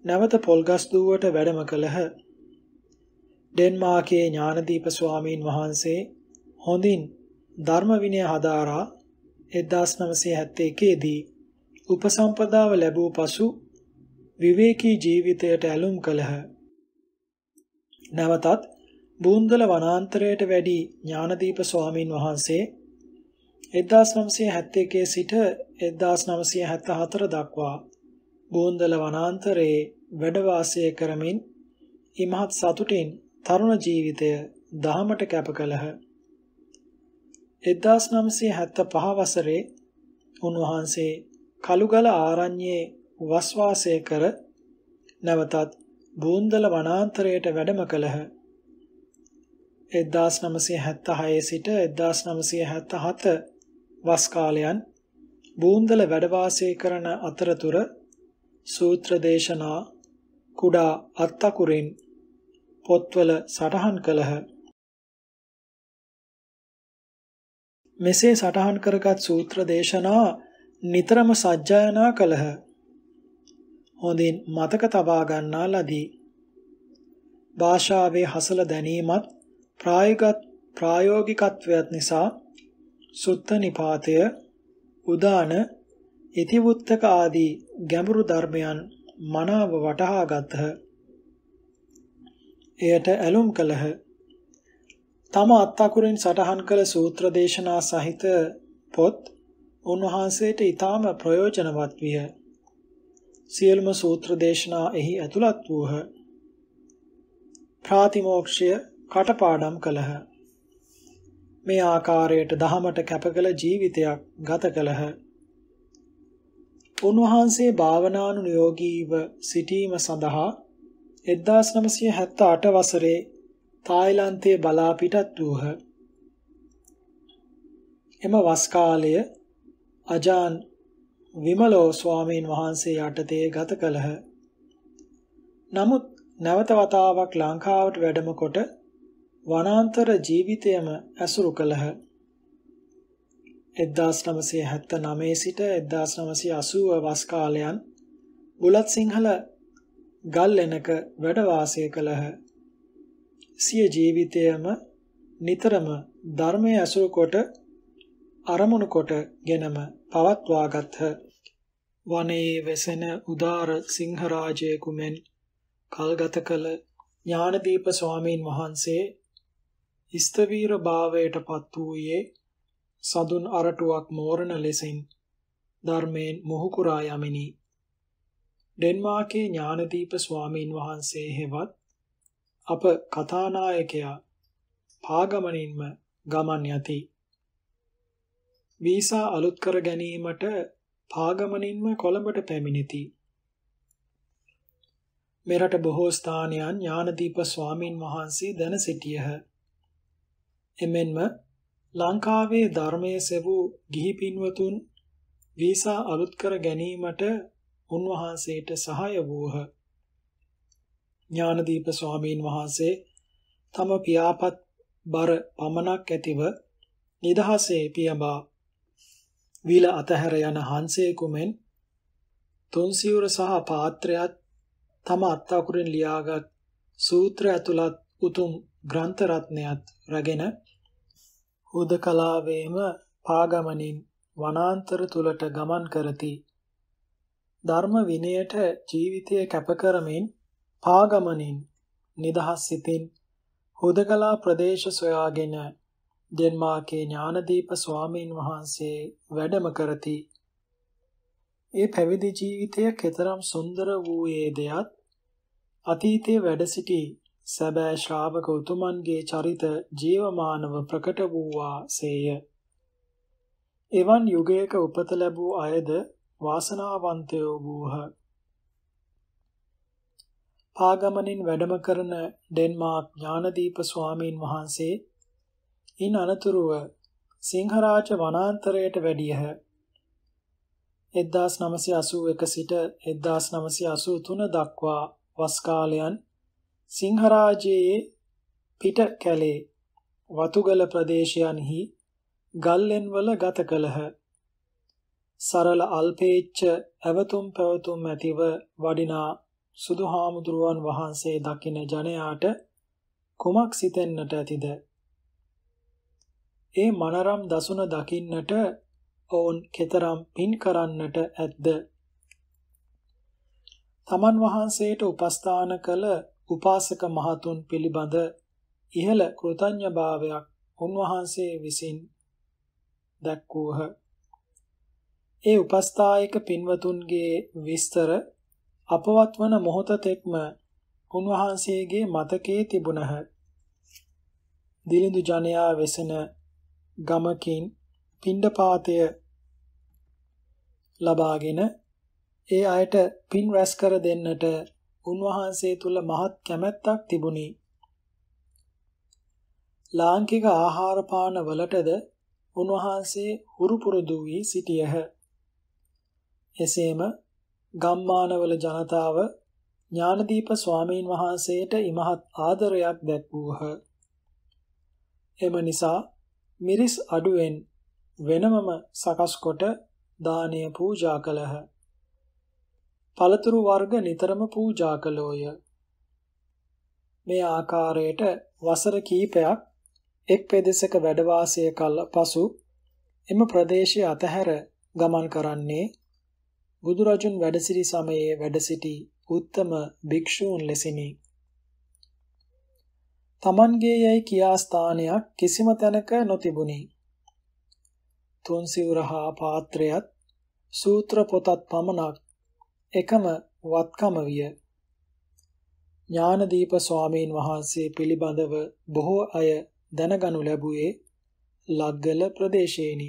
නැවත පොල්ගස් දුවට වැඩම කළහ. ඩෙන්මාර්කයේ ඥානදීප ස්වාමීන් වහන්සේ හොඳින් ධර්ම විනය හදාරා 1971 දී උපසම්පදාව ලැබූ පසු විවේකී ජීවිතයට ඇලුම් කළහ. නැවතත් බූන්දල වනාන්තරයට වැඩි ඥානදීප ස්වාමින් වහන්සේ 1971 සිට 1974 දක්වා බෝන්දල වනාන්තරයේ වැඩ වාසය කරමින් ඉමහත් සතුටින් තරුණ ජීවිතය දහමට කැප කළහ. 1975 වසරේ උන්වහන්සේ කලුගල ආරණ්‍යයේ වස්වාසය කර නැවතත් බෝන්දල වනාන්තරයට වැඩම කළහ. 1976 සිට 1977 වස් කාලයන් බෝන්දල වැඩ වාසය කරන අතරතුර සූත්‍ර දේශනා කුඩා අත්තකුරින් පොත්වල සටහන් කළහ. මෙසේ සටහන් කරගත් සූත්‍ර දේශනා නිතරම සජ්ජායනා කළහ. හොඳින් මතක තබා ගන්නා ලදී. භාෂාවේ හසල දැනීමත් ප්‍රායෝගිකත්වයත් නිසා සුත්ත නිපාතය උදාන ඉතිවුත්තක ආදී ගැඹුරු ධර්මයන් මනාව වටහා ගතහ. එයට ඇලුම් කළහ. තම අත්අකුරින් සටහන් කළ සූත්‍ර දේශනා සහිත පොත් උන්වහන්සේට ඊටාම ප්‍රයෝජනවත් විය. සියලුම සූත්‍ර දේශනා එහි ඇතුළත් වූහ. ප්‍රාතිමෝක්ෂය කටපාඩම් කළහ. මේ ආකාරයට දහමට කැපකල ජීවිතයක් ගත කළහ. උන්වහන්සේ භාවනානුයෝගීව සිටීම සඳහා 1978 වසරේ තායිලන්තයේ බලා පිටත් වූහ. එම වස් කාලය අජාන් විමලෝ ස්වාමීන් වහන්සේ යටතේ ගත කළහ. නමුත් නැවත වතාවක් ලංකාවට වැඩම කොට වනාන්තර ජීවිතයම ඇසුරු කළහ. 1979 සිට 1980 වස් කාලයන් බුලත් සිංහල ගල්ලෙනක වැඩ වාසය කළහ. සිය ජීවිතයම නිතරම ධර්මයේ ඇසුර කොට අරමුණු කොටගෙනම පවත්වාගත්හ. වනයේ වෙසෙන උදාර සිංහරාජයෙකු මෙන් කල්ගත කළ ඥානදීප ස්වාමීන් වහන්සේ ස්තවීර භාවයට පත් වූයේ සඳුන් අරටුවක් මෝරණ ලෙසින් ධර්මයෙන් මොහු කුරා යමිනි. ඩෙන්මාර්කේ ඥානදීප ස්වාමීන් වහන්සේ හෙවත් අප කථානායකයා පාගමනින්ම ගමන් යති. වීසා අලුත් කර ගැනීමට පාගමනින්ම කොළඹට පැමිණිති. මෙරට බොහෝ ස්ථානයන් ඥානදීප ස්වාමින් වහන්සේ දැන සිටියහ. එමෙන්ම ලංකාවේ ධර්මයේ සෙවූ ගිහි පින්වතුන් වීසා අලුත් කර ගැනීමට උන්වහන්සේට සහාය වූහ. ඥානදීප ස්වාමීන් වහන්සේ තම පියාපත් බර පමණක් ඇතිව නිදහසේ පියඹා වීල අතහැර යන හංසයෙකු මෙන් තුන් සිවුර සහ පාත්‍රයත් තම අත්අකුරින් ලියාගත් සූත්‍ර ඇතුළත් උතුම් ග්‍රන්ථ රත්නයත් රැගෙන හුදකලාවේම පාගමනින් වනාන්තර තුලට ගමන් කරති. ධර්ම විනයට ජීවිතය කැප කරමින් පාගමනින් නිදහස් සිතින් හුදකලා ප්‍රදේශ සොයාගෙන ඩෙන්මාර්කේ ඥානදීප ස්වාමීන් වහන්සේ වැඩම කරති. ඒ පැවිදි ජීවිතය කෙතරම් සුන්දර වූයේදයත් අතීතයේ වැඩ සිටි සැබෑ ශ්‍රාවක උතුමන්ගේ චරිත ජීවමානව ප්‍රකට වූවා සේය. එවන් යුගයක උපත ලැබූ අයද වාසනාවන්තයෝ වූහ. ආගමනින් වැඩම කරන ඩෙන්මාර්ක් ඥානදීප ස්වාමීන් වහන්සේ ඉන් අනතුරුව සිංහරාජ වනාන්තරයට වැඩියහ. 1981 සිට 1983 දක්වා වස් කාලයන් සිංහරාජයේ පිට කැලේ වතුගල ප්‍රදේශයන්හි ගල්ලෙන්වල ගත කළහ. සරල අල්පේච්ඡ ඇවතුම් පැවතුම් ඇතිව වඩිනා සුදුහාමුදුරුවන් වහන්සේ දකින ජනයාට කුමක් සිතෙන්නට ඇතිද? ඒ මනරම් දසුන දකින්නට ඔවුන් කතරම් පින් කරන්නට ඇද්ද? තමන් වහන්සේට උපස්ථාන කළ උපාසක මහතුන් පිළිබඳ ඉහළ කෘතඥභාවයක් උන්වහන්සේ විසින් දක්වූහ. ඒ උපස්ථායක පින්වතුන්ගේ විස්තර අපවත් වන මොහොත තෙක්ම උන්වහන්සේගේ මතකයේ තිබුණහ. දිලිඳු ජනයා වෙසෙන ගමකින් පිණ්ඩපාතය ලබාගෙන ඒ අයට පින් රැස් කර දෙන්නට උන්වහන්සේ තුල මහත් කැමැත්තක් තිබුණි. ලාංකික ආහාර පාන වලටද උන්වහන්සේ හුරු පුරුදු වී සිටියහ. එසේම ගම්මානවල ජනතාව ඥානදීප ස්වාමීන් වහන්සේට ඉමහත් ආදරයක් දැක්වූහ. එම නිසා මිරිස් අඩුවෙන් වෙනමම සකස් කොට දානීය පූජා කළහ. පළතුරු වර්ග නිතරම පූජා කළෝය. මේ ආකාරයට වසර කීපයක් එක් පෙදෙසක වැඩවාසය කළ පසු එම ප්‍රදේශය අතහැර ගමන් කරන්නේ බුදුරජුන් වැඩසිරි සමයේ වැඩ සිටි උත්තම භික්ෂූන් ලෙසිනි. තමන්ගේ යැයි කියා ස්ථානයක් කිසිම තැනක නොතිබුණි. තුන් සිවුරහා පාත්‍රයත් සූත්‍ර පොතත් පමණක් එකම වත්කම විය. ඥානදීප ස්වාමීන් වහන්සේ පිළිබඳව බොහෝ අය දැනගනු ලැබුවේ ලග්ගල ප්‍රදේශයේනි.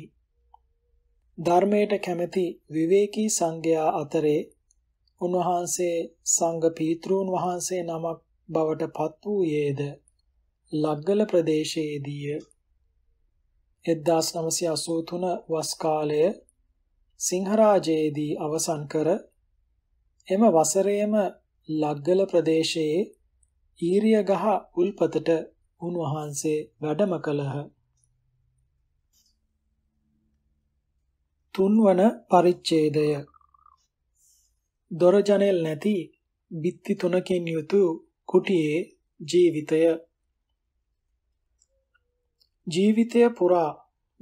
ධර්මයට කැමැති විවේකී සංඝයා අතරේ උන්වහන්සේ සංඝ පීත්‍රූන් වහන්සේ නමක් බවට පත් වූයේද ලග්ගල ප්‍රදේශයේදීය 1983 වස් කාලය සිංහරාජයේදී අවසන් කර එම වසරේම ලග්ගල ප්‍රදේශයේ ඊරියගහ උල්පතට උන්වහන්සේ වැඩම කළහ. තුන්වන පරිච්ඡේදය දොර ජනෙල් නැති බිත්ති තුනකින් යුතු කුටියේ ජීවිතය ජීවිතය පුරා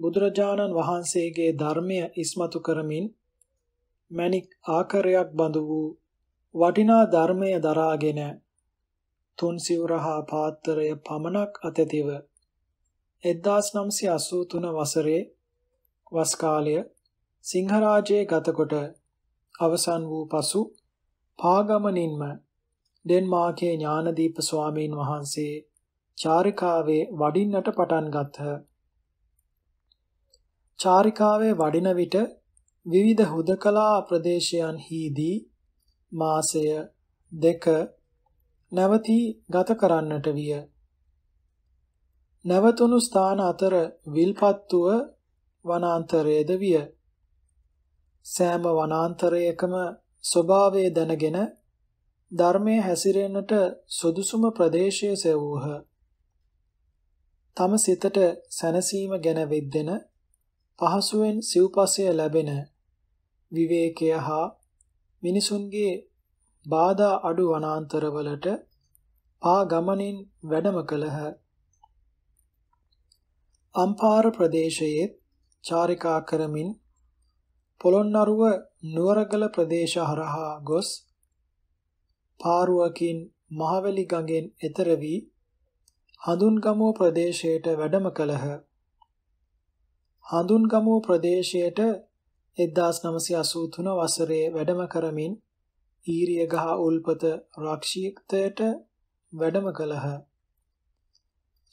බුදුරජාණන් වහන්සේගේ ධර්මය ඉස්මතු කරමින් මණික් ආකාරයක් බඳු වූ වටිනා ධර්මය දරාගෙන තුන් සිවුරහා පාත්‍රය පමණක් අතතිව 1983 වසරේ වස් කාලය සිංහරාජයේ ගතකොට අවසන් වූ පසු පාගමනින්ම ඩෙන්මාර්කේ ඥානදීප ස්වාමීන් වහන්සේ චාරිකාවේ වඩින්නට පටන් ගත්හ. චාරිකාවේ වඩින විට විවිධ හුදකලා ප්‍රදේශයන්හිදී මාසය දෙක නැවතී ගත කරන්නට විය. නැවතුණු ස්ථාන අතර විල්පත්තුව වනාන්තරයේද විය. සෑම වනාන්තරයකම ස්වභාවය දැනගෙන ධර්මයේ හැසිරෙන්නට සුදුසුම ප්‍රදේශය සෙවූහ. තම සිතට සැනසීම ගැන විද්දෙන පහසුවෙන් සිව්පසය ලැබෙන විවේකය හා මිනිසුන්ගේ බාධා අඩු වනාන්තරවලට ආ ගමනින් වැඩම කළහ. අම්පාර ප්‍රදේශයේ චාරිකා කරමින් පොළොන්නරුව නුවරගල ප්‍රදේශ හරහා ගොස් පාරුවකින් මහවැලි ගඟෙන් එතර වී හඳුන්ගමුව ප්‍රදේශයට වැඩම කළහ. හඳුන්ගමුව ප්‍රදේශයට 1983 වසරේ වැඩම කරමින් ඊරියගහ උල්පත රක්ෂිතයට වැඩම කළහ.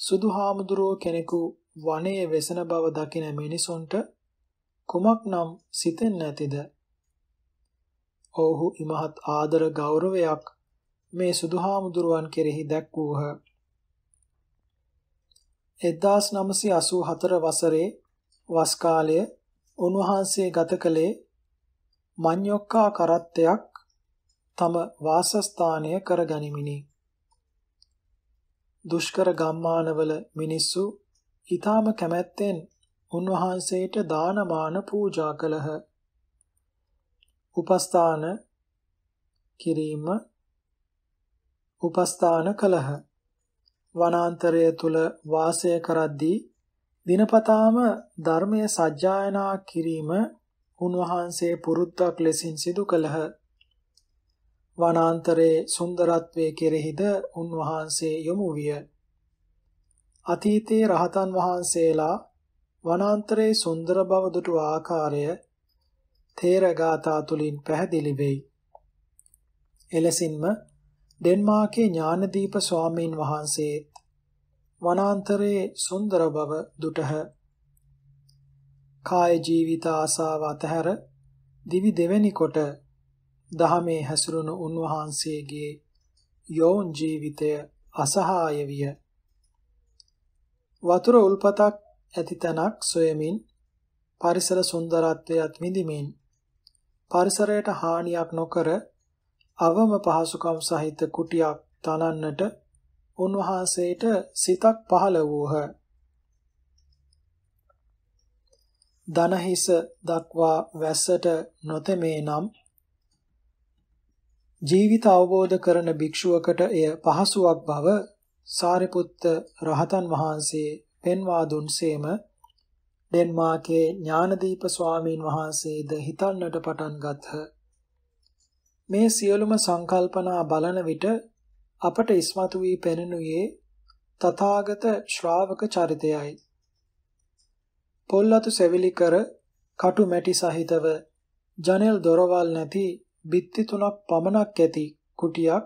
සුදුහාමුදුරෝ කෙනෙකු වනයේ වෙසෙන බව දකින මිනිසුන්ට කුමක් නම් සිතෙන් නැතිද? ඔවුහු ඉමහත් ආදර ගෞරවයක් මේ සුදුහාමුදුරුවන් කෙරෙහි දැක්වූහ. 1984 වසරේ වස් කාලය උන්වහන්සේ ගත කළේ මඤ්ඤොක්කා කරත්තයක් තම වාසස්ථානය කරගනිමිනි. දුෂ්කර ගම්මානවල මිනිස්සු ඊටාම කැමැත්තෙන් උන්වහන්සේට දානමාන පූජා කළහ. උපස්ථාන කිරීම උපස්ථාන කළහ. වනාන්තරය තුල වාසය කරද්දී දිනපතාම ධර්මය සජ්ජායනා කිරීම උන්වහන්සේ පුරුද්දක් ලෙසින් සිදු කළහ. වනාන්තරයේ සුන්දරත්වයේ කෙරෙහිද උන්වහන්සේ යොමු විය. අතීතයේ රහතන් වහන්සේලා වනාන්තරයේ සුන්දර බව දුටු ආකාරය තේරගාථා තුලින් පැහැදිලි වෙයි. එලෙසින්ම ඩෙන්මාර්කේ ඥානදීප ස්වාමීන් වහන්සේ වනාන්තරයේ සුන්දර බව දුටහ. කාය ජීවිත ආසාව අතහැර දිවි දෙවැනි කොට දහමේ හැසිරුණු උන්වහන්සේගේ යෝන් ජීවිතය අසහාය විය. වතුර උල්පතක් ඇති තැනක් සොයමින් පරිසර සුන්දරත්වයත් විඳිමින් පරිසරයට හානියක් නොකර අවම පහසුකම් සහිත කුටියක් තනන්නට උන්වහන්සේට සිතක් පහළ වූහ. දනහිස දක්වා වැස්සට නොතෙමේ නම් ජීවිත අවබෝධ කරන භික්ෂුවකට එය පහසුවක් බව සාරිපුත්ත රහතන් වහන්සේ පෙන්වා දුන්සේම ඩෙන්මාර්කේ ඥානදීප ස්වාමීන් වහන්සේද හිතන්නට පටන් ගත්හ. මේ සියලුම සංකල්පනා බලන විට අපට ඉස්මතු වී පෙනෙනුයේ තථාගත ශ්‍රාවක චරිතයයි. පොල්ලතු සෙවිලි කර කටු මැටි සහිතව ජනෙල් දොරවල් නැති බිත්ති තුනක් පමණක් ඇති කුටියක්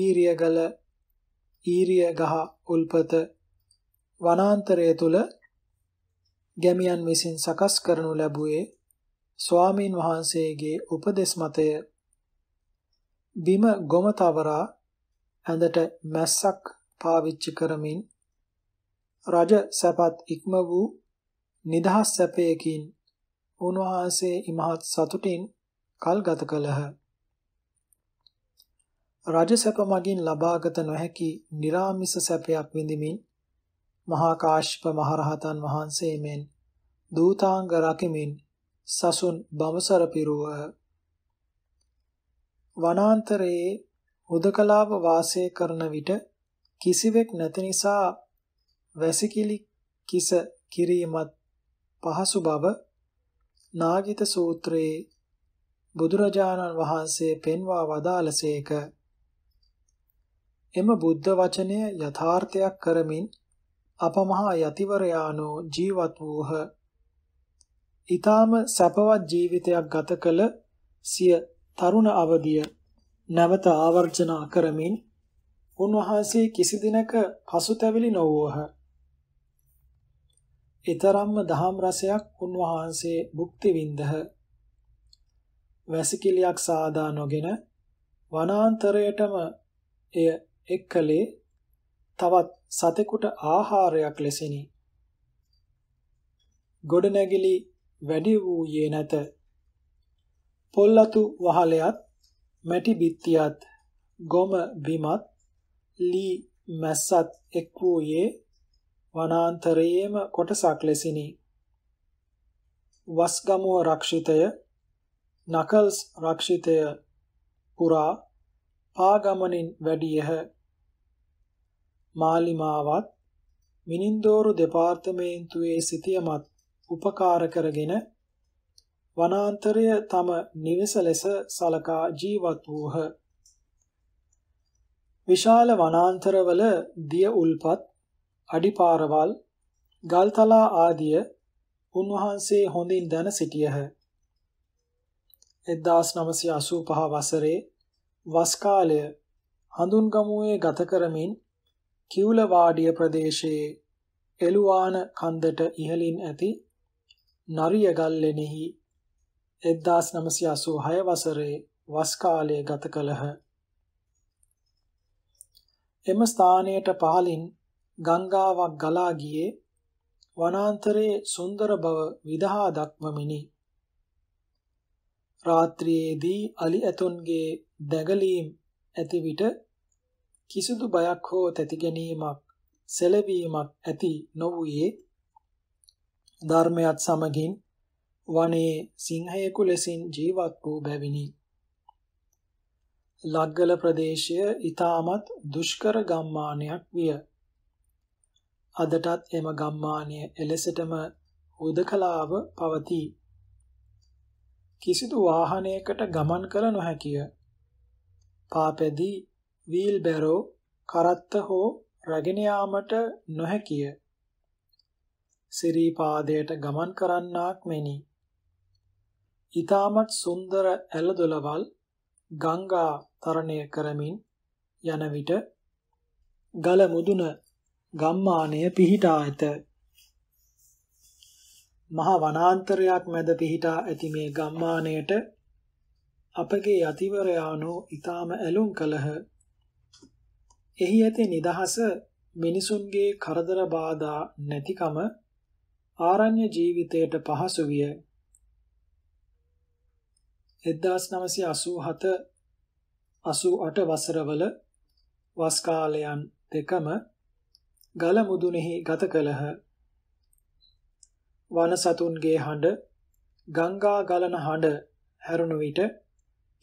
ඊරියගල ඊරියගහ උල්පත වනාන්තරය තුල ගැමියන් විසින් සකස් කරනු ලැබුවේ ස්වාමීන් වහන්සේගේ උපදෙස් මතය බිම ගොම තවරා ඇඳට මැස්සක් පාවිච්චි කරමින් රජ සැපත් ඉක්ම වූ නිදහස් සැපයකින් උන්වහන්සේ ඉමහත් සතුටින් කල්ගත කළහ. රජ සැප මගින් ලබාගත නොහැකි निराமிස සැපයක් විඳිමින් මහා කාශ්‍යප මහරහතන් වහන්සේ මෙන් දූතාංග රකිමින් සසුන් බඹසර පිරුවහ. වනාන්තරයේ හුදකලාව වාසය කරන විට කිසිවෙක් නැති නිසා වැසිකිලි කිස කිරීමත් පහසු බව නාගිත සූත්‍රයේ බුදුරජාණන් වහන්සේ පෙන්වා වදාළසේක එම බුද්ධ වචනය යථාර්ථයක් කරමින් අපමහා යතිවරයානෝ ජීවත් වූහ. ඊ타ම සැපවත් ජීවිතයක් ගත කළ සිය තරුණ අවදිය නැවත ආවර්ජනා කරමින් උන්වහන්සේ කිසි දිනක පසුතැවිලි නොවූහ. ඊතරම්ම දහම් රසයක් උන්වහන්සේ භුක්ති විඳහ. වැසිකිලියක් සාදා නොගෙන වනාන්තරයටම එය එක්කලේ තවත් සතෙකුට ආහාරයක් ලෙසිනි. ගොඩනැගිලි වැඩි වූයේ නැත. පොල්ලතු වහලයත් මැටි බිත්තියත් ගොම බිමත් ලී මැස්සත් එක් වූයේ වනාන්තරයේම කොටසක් ලෙසිනි. වස්ගමුව රක්ෂිතය නකල්ස් රක්ෂිතය පුරා පාගමනින් වැඩියහ මාලිමාවත් මිනින්දෝරු දෙපාර්තමේන්තුවේ සිටියමත් උපකාර කරගෙන වනාන්තරය තම නිවස ලෙස සලකා ජීවත් වූහ. විශාල වනාන්තරවල දිය උල්පත්, අඩිපාරවල්, ගල්තලා ආදිය උන්වහන්සේ හොඳින් දැන සිටියහ. 1985 වසරේ වස් කාලය හඳුන්ගමුවේ ගත කරමින් කිවුලවාඩිය ප්‍රදේශයේ එළුවාන කන්දට ඉහළින් ඇති නරියගල්ලෙනෙහි 1986 වසරේ වස් කාලය ගත කළහ. එම ස්ථානයට පහලින් ගංගාවක් ගලා ගියේ වනාන්තරයේ සුන්දර බව විදහා දක්වමිනි. රාත්‍රියේදී අලි ඇතුන්ගේ දැගලීම් ඇති විට කිසිදු බයක් හෝ තැති ගැනීමක් සැලවීමක් ඇති නොවුයේ ධර්මයත් සමගින් වනයේ සිංහයෙකු ලෙසින් ජීවත් වූ බැවිනි. ලග්ගල ප්‍රදේශය ඊටමත් දුෂ්කර ගම්මානයක් විය. අදටත් එම ගම්මානය එලෙසටම උදකලාව පවතී. කිසිදු වාහනයකට ගමන් කළ නොහැකිය. පාපැදී වීල් බැරෝ කරත්ත හෝ රැගෙන යාමට නොහැකිය. සිරී පාදයට ගමන් කරන්නාක් මෙනි. ඊටමත් සුන්දර ඇලදොලවල් ගංගා තරණය කරමින් යන විට ගල මුදුන ගම්මානය පිහිටා ඇත. මහා වනාන්තරයක් මැද පිහිටා ඇති මේ ගම්මානයට අපගේ යතිවරයාණෝ ඊටාම ඇලුම් කලහ. එහි ඇති නිදහස මිනිසුන්ගේ කරදර බාධා නැතිකම ආරණ්‍ය ජීවිතයට පහසු විය. 1987 88 වසරවල වස් කාලයන් දෙකම ගල මුදුනේහි ගත කළහ. වන සතුන්ගේ හඬ ගංගා ගලන හඬ හැරුණු විට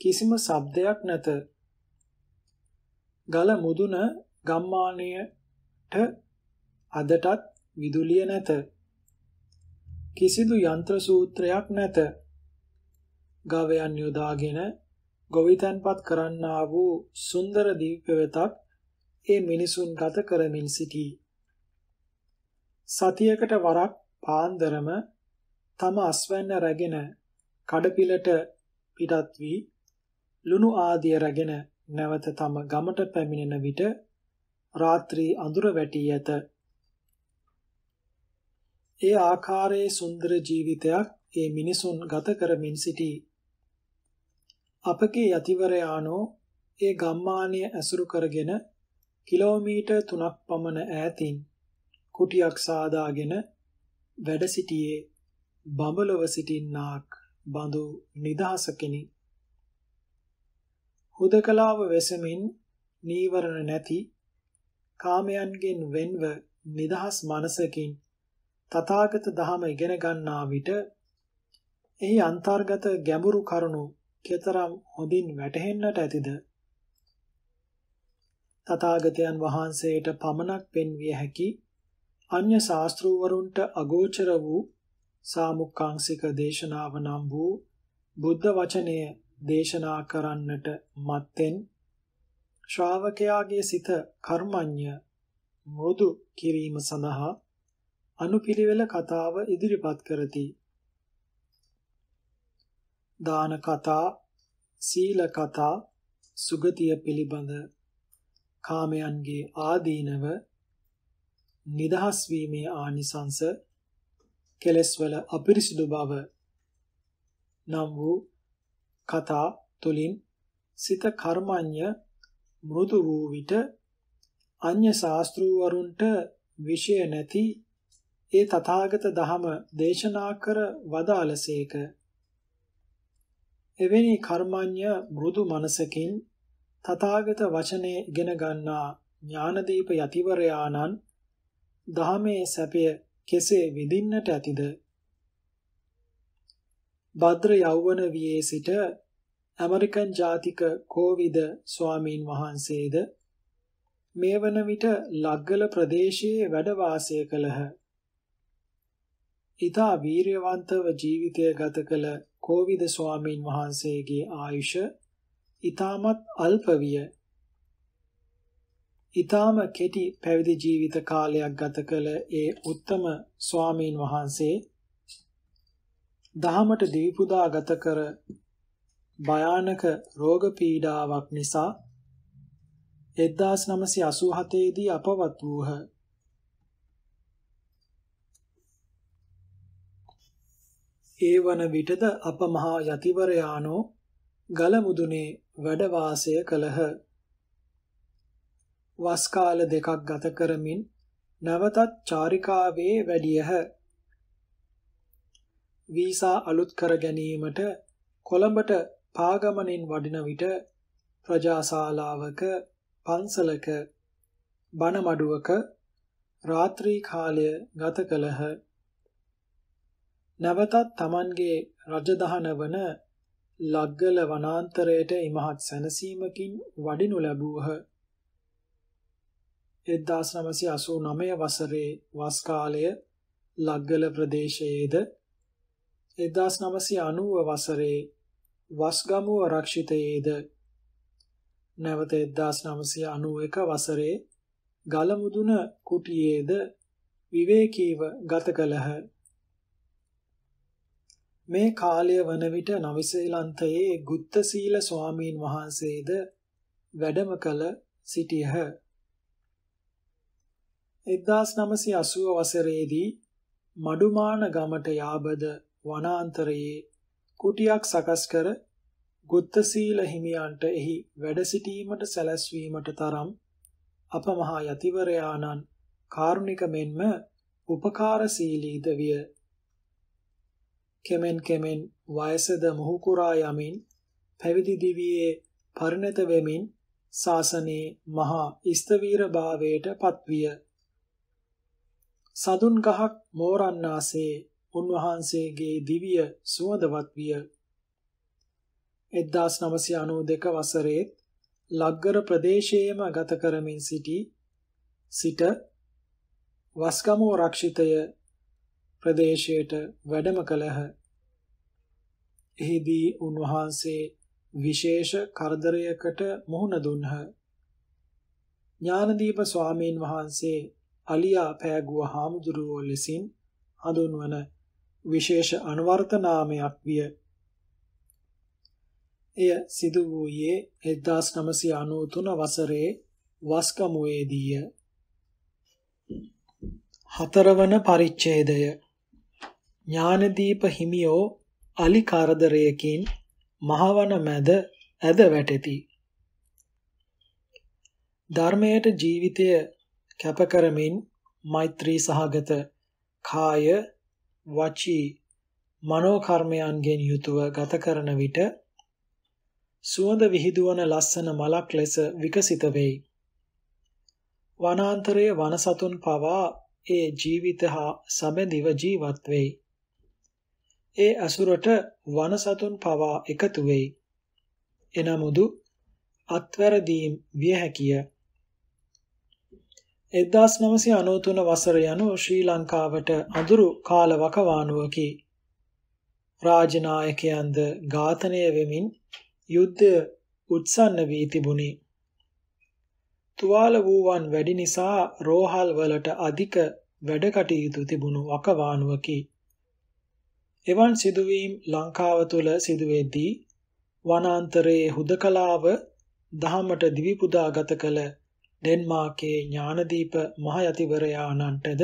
කිසිම ශබ්දයක් නැත. ගල මුදුන ගම්මානයට අදටත් විදුලිය නැත. කිසිදු යන්ත්‍ර සූත්‍රයක් නැත. ගවයන් යොදාගෙන ගොවිතැන්පත් කරන්නා වූ සුන්දර දිව්‍ය වෙතක් ඒ මිනිසුන් ගත කරමින් සිටී. සතියකට වරක් පාන්දරම තම අස්වැන්න රැගෙන කඩපිලට පිටත් වී ලුණු ආදිය රැගෙන නැවත තම ගමට පැමිණෙන විට රාත්‍රී අඳුර වැටී ඇත. ඒ ආකාරයේ සුන්දර ජීවිතයක් ඒ මිනිසුන් ගත කරමින් සිටී. අපගේ යතිවරයානෝ ඒ ගම්මානය ඇසුරු කරගෙන කිලෝමීටර් 3ක් පමණ ඈතින් කුටියක් සාදාගෙන වැඩ සිටියේ බඹලොව සිටින්නාක් බඳු නිදහසකිනි. හුදකලාව වෙසමින් නීවරණ නැති කාමයන්ගෙන් වෙන්ව නිදහස් මනසකින් තථාගත දහම ඉගෙන ගන්නා විට එහි අන්තර්ගත ගැඹුරු කරුණු කෙතරම් හොඳින් වැටහෙන්නට ඇතිද? තථාගතයන් වහන්සේට පමණක් පෙන්විය හැකි අන්‍ය ශාස්ත්‍රූවරුන්ට අගෝචර වූ සාමුක්කාංශික දේශනාව නම් වූ බුද්ධ වචනය දේශනා කරන්නට මත්තෙන් ශ්‍රාවකයාගේ සිත කර්මඤ්ඤ මෘදු කිරීම සඳහා අනුපිළිවෙල කතාව ඉදිරිපත් කරති. දාන කතා, සීල කතා, සුගතිය පිළිබඳ කාමයන්ගේ ආදීනව නිදහස් වීමේ ආනිසංස කෙලස්වල අපිරිසිදු බව නම් වූ කතා තුලින් සිත කර්මඤ්ඤ මෘදු වූ විට අන්‍ය ශාස්ත්‍රූවරුන්ට විශේෂ නැති ඒ තථාගත දහම දේශනා කර වදාළසේක එවැනි කර්මඤ්ඤ මෘදු මනසකින් තථාගත වචනේ ඉගෙන ගන්නා ඥානදීප යතිවරයාණන් දහමේ සැපය කෙසේ විඳින්නට ඇතිද? භද්‍ර යෞවන වියේ සිට ඇමරිකන් ජාතික කෝවිද ස්වාමීන් වහන්සේද මේ වන විට ලග්ගල ප්‍රදේශයේ වැඩ වාසය කළහ. ඊතා වීරවන්තව ජීවිතය ගත කළ කෝවිද ස්වාමීන් වහන්සේගේ ආයුෂ ඊ타මත් අල්ප විය. ඊ타ම කෙටි පැවිදි ජීවිත කාලයක් ගත කළ ඒ උත්තම ස්වාමීන් වහන්සේ දහමට දීපුදා ගත කර භයානක රෝග පීඩාවක් නිසා 1987 දී අපවත් වූහ. ඒ වන විටද අප මහා යතිවරයාණෝ ගලමුදුනේ වැඩ වාසය කළහ. වස් කාල දෙකක් ගත කරමින් නැවතත් චාරිකාවේ වැඩියහ. වීසා අලුත් කර ගැනීමට කොළඹට පාගමනින් වඩින විට ප්‍රජාශාලාවක පන්සලක බණ මඩුවක රාත්‍රී කාලය ගත කළහ. නැවතත් Tamanගේ රජදහන වන ලග්ගල වනාන්තරයට ඉමහත් සැනසීමකින් වඩිනු ලැබුවහ. 1989 වසරේ වස් කාලය ලග්ගල ප්‍රදේශයේද 1990 වසරේ වස්ගමුව රක්ෂිතයේද නැවත 1991 වසරේ ගලමුදුන කුටියේද විවේකීව ගත කළහ. මේ කාලය වන විට නවිසේලන්තයේ ගුත්ත සීල ස්වාමීන් වහන්සේද වැඩම කළ සිටියහ. 1980 වසරේදී මඩුමාන ගමට යාබද වනාන්තරයේ කුටියක් සකස් කර ගුත්තසීල හිමියන්ට එහි වැඩ සිටීමට සැලැස්වීමට තරම් අප මහා යතිවරයාණන් කාරුණික මෙන්ම උපකාරශීලීද විය කෙමෙන් කෙමෙන් වයසද මොහුකුරා යමින් පැවිදි දිවියේ පරිණත වෙමින් ශාසනයේ මහා ස්ථවීර භාවයට පත්විය. සදුන් ගහක් මෝරන්නාසේ උන්වහන්සේගේ දිවිය සුවඳවත් විය. 1992 වසරේ ලග්ගර ප්‍රදේශයේම ගත කරමින් සිටි සිට වස්ගමෝ රක්ෂිතය ප්‍රදේශයට වැඩම කළහ. එහිදී උන්වහන්සේ විශේෂ කරදරයකට මුහුණ දුන්හ. ඥානදීප ස්වාමීන් වහන්සේ අලියා පෑගුව හාමුදුරුවෝ ලෙසින් හඳුන්වන විශේෂ අනුවර්ත නාමයක් විය. එය සිදු වූයේ 1993 වසරේ වස්කමුවේදීය. හතරවන පරිච්ඡේදය ඥානදීප හිමියෝ අලි කරදරයකින් මහවන මැද ඇද වැටෙති. ධර්මයට ජීවිතය කැප කරමින් මෛත්‍රී සහගත කාය වචී මනෝ කර්මයන්ගෙන් යුතුව ගත කරන විට සුවඳ විහිදුවන ලස්සන මලක් ලෙස විකසිත වෙයි. වනාන්තරයේ වනසතුන් පවා ඒ ජීවිත හා සමෙදිව ජීවත් වෙයි. ඒ අසුරට වන සතුන් පවා එකතු වෙයි. එනමුදු අත්වැරදීම් විය හැකිය. 1993 වසර යනු ශ්‍රී ලංකාවට අඳුරු කාල වකවානුවකි. රාජනායකයන්ද ඝාතනය වෙමින් යුද්ධය උත්සන්න වී තිබුණි. තුවාල වූවන් වැඩි නිසා රෝහල් වලට අධික වැඩ කටයුතු තිබුණු වකවානුවකි. එවන් සිදුවීම් ලංකාව තුළ සිදුවේදී වනාන්තරයේ හුදකලාව දහමට දිවි පුදා ගත කළ ඩෙන්මාර්කේ ඥානදීප මහයතිවරයාණන්ටද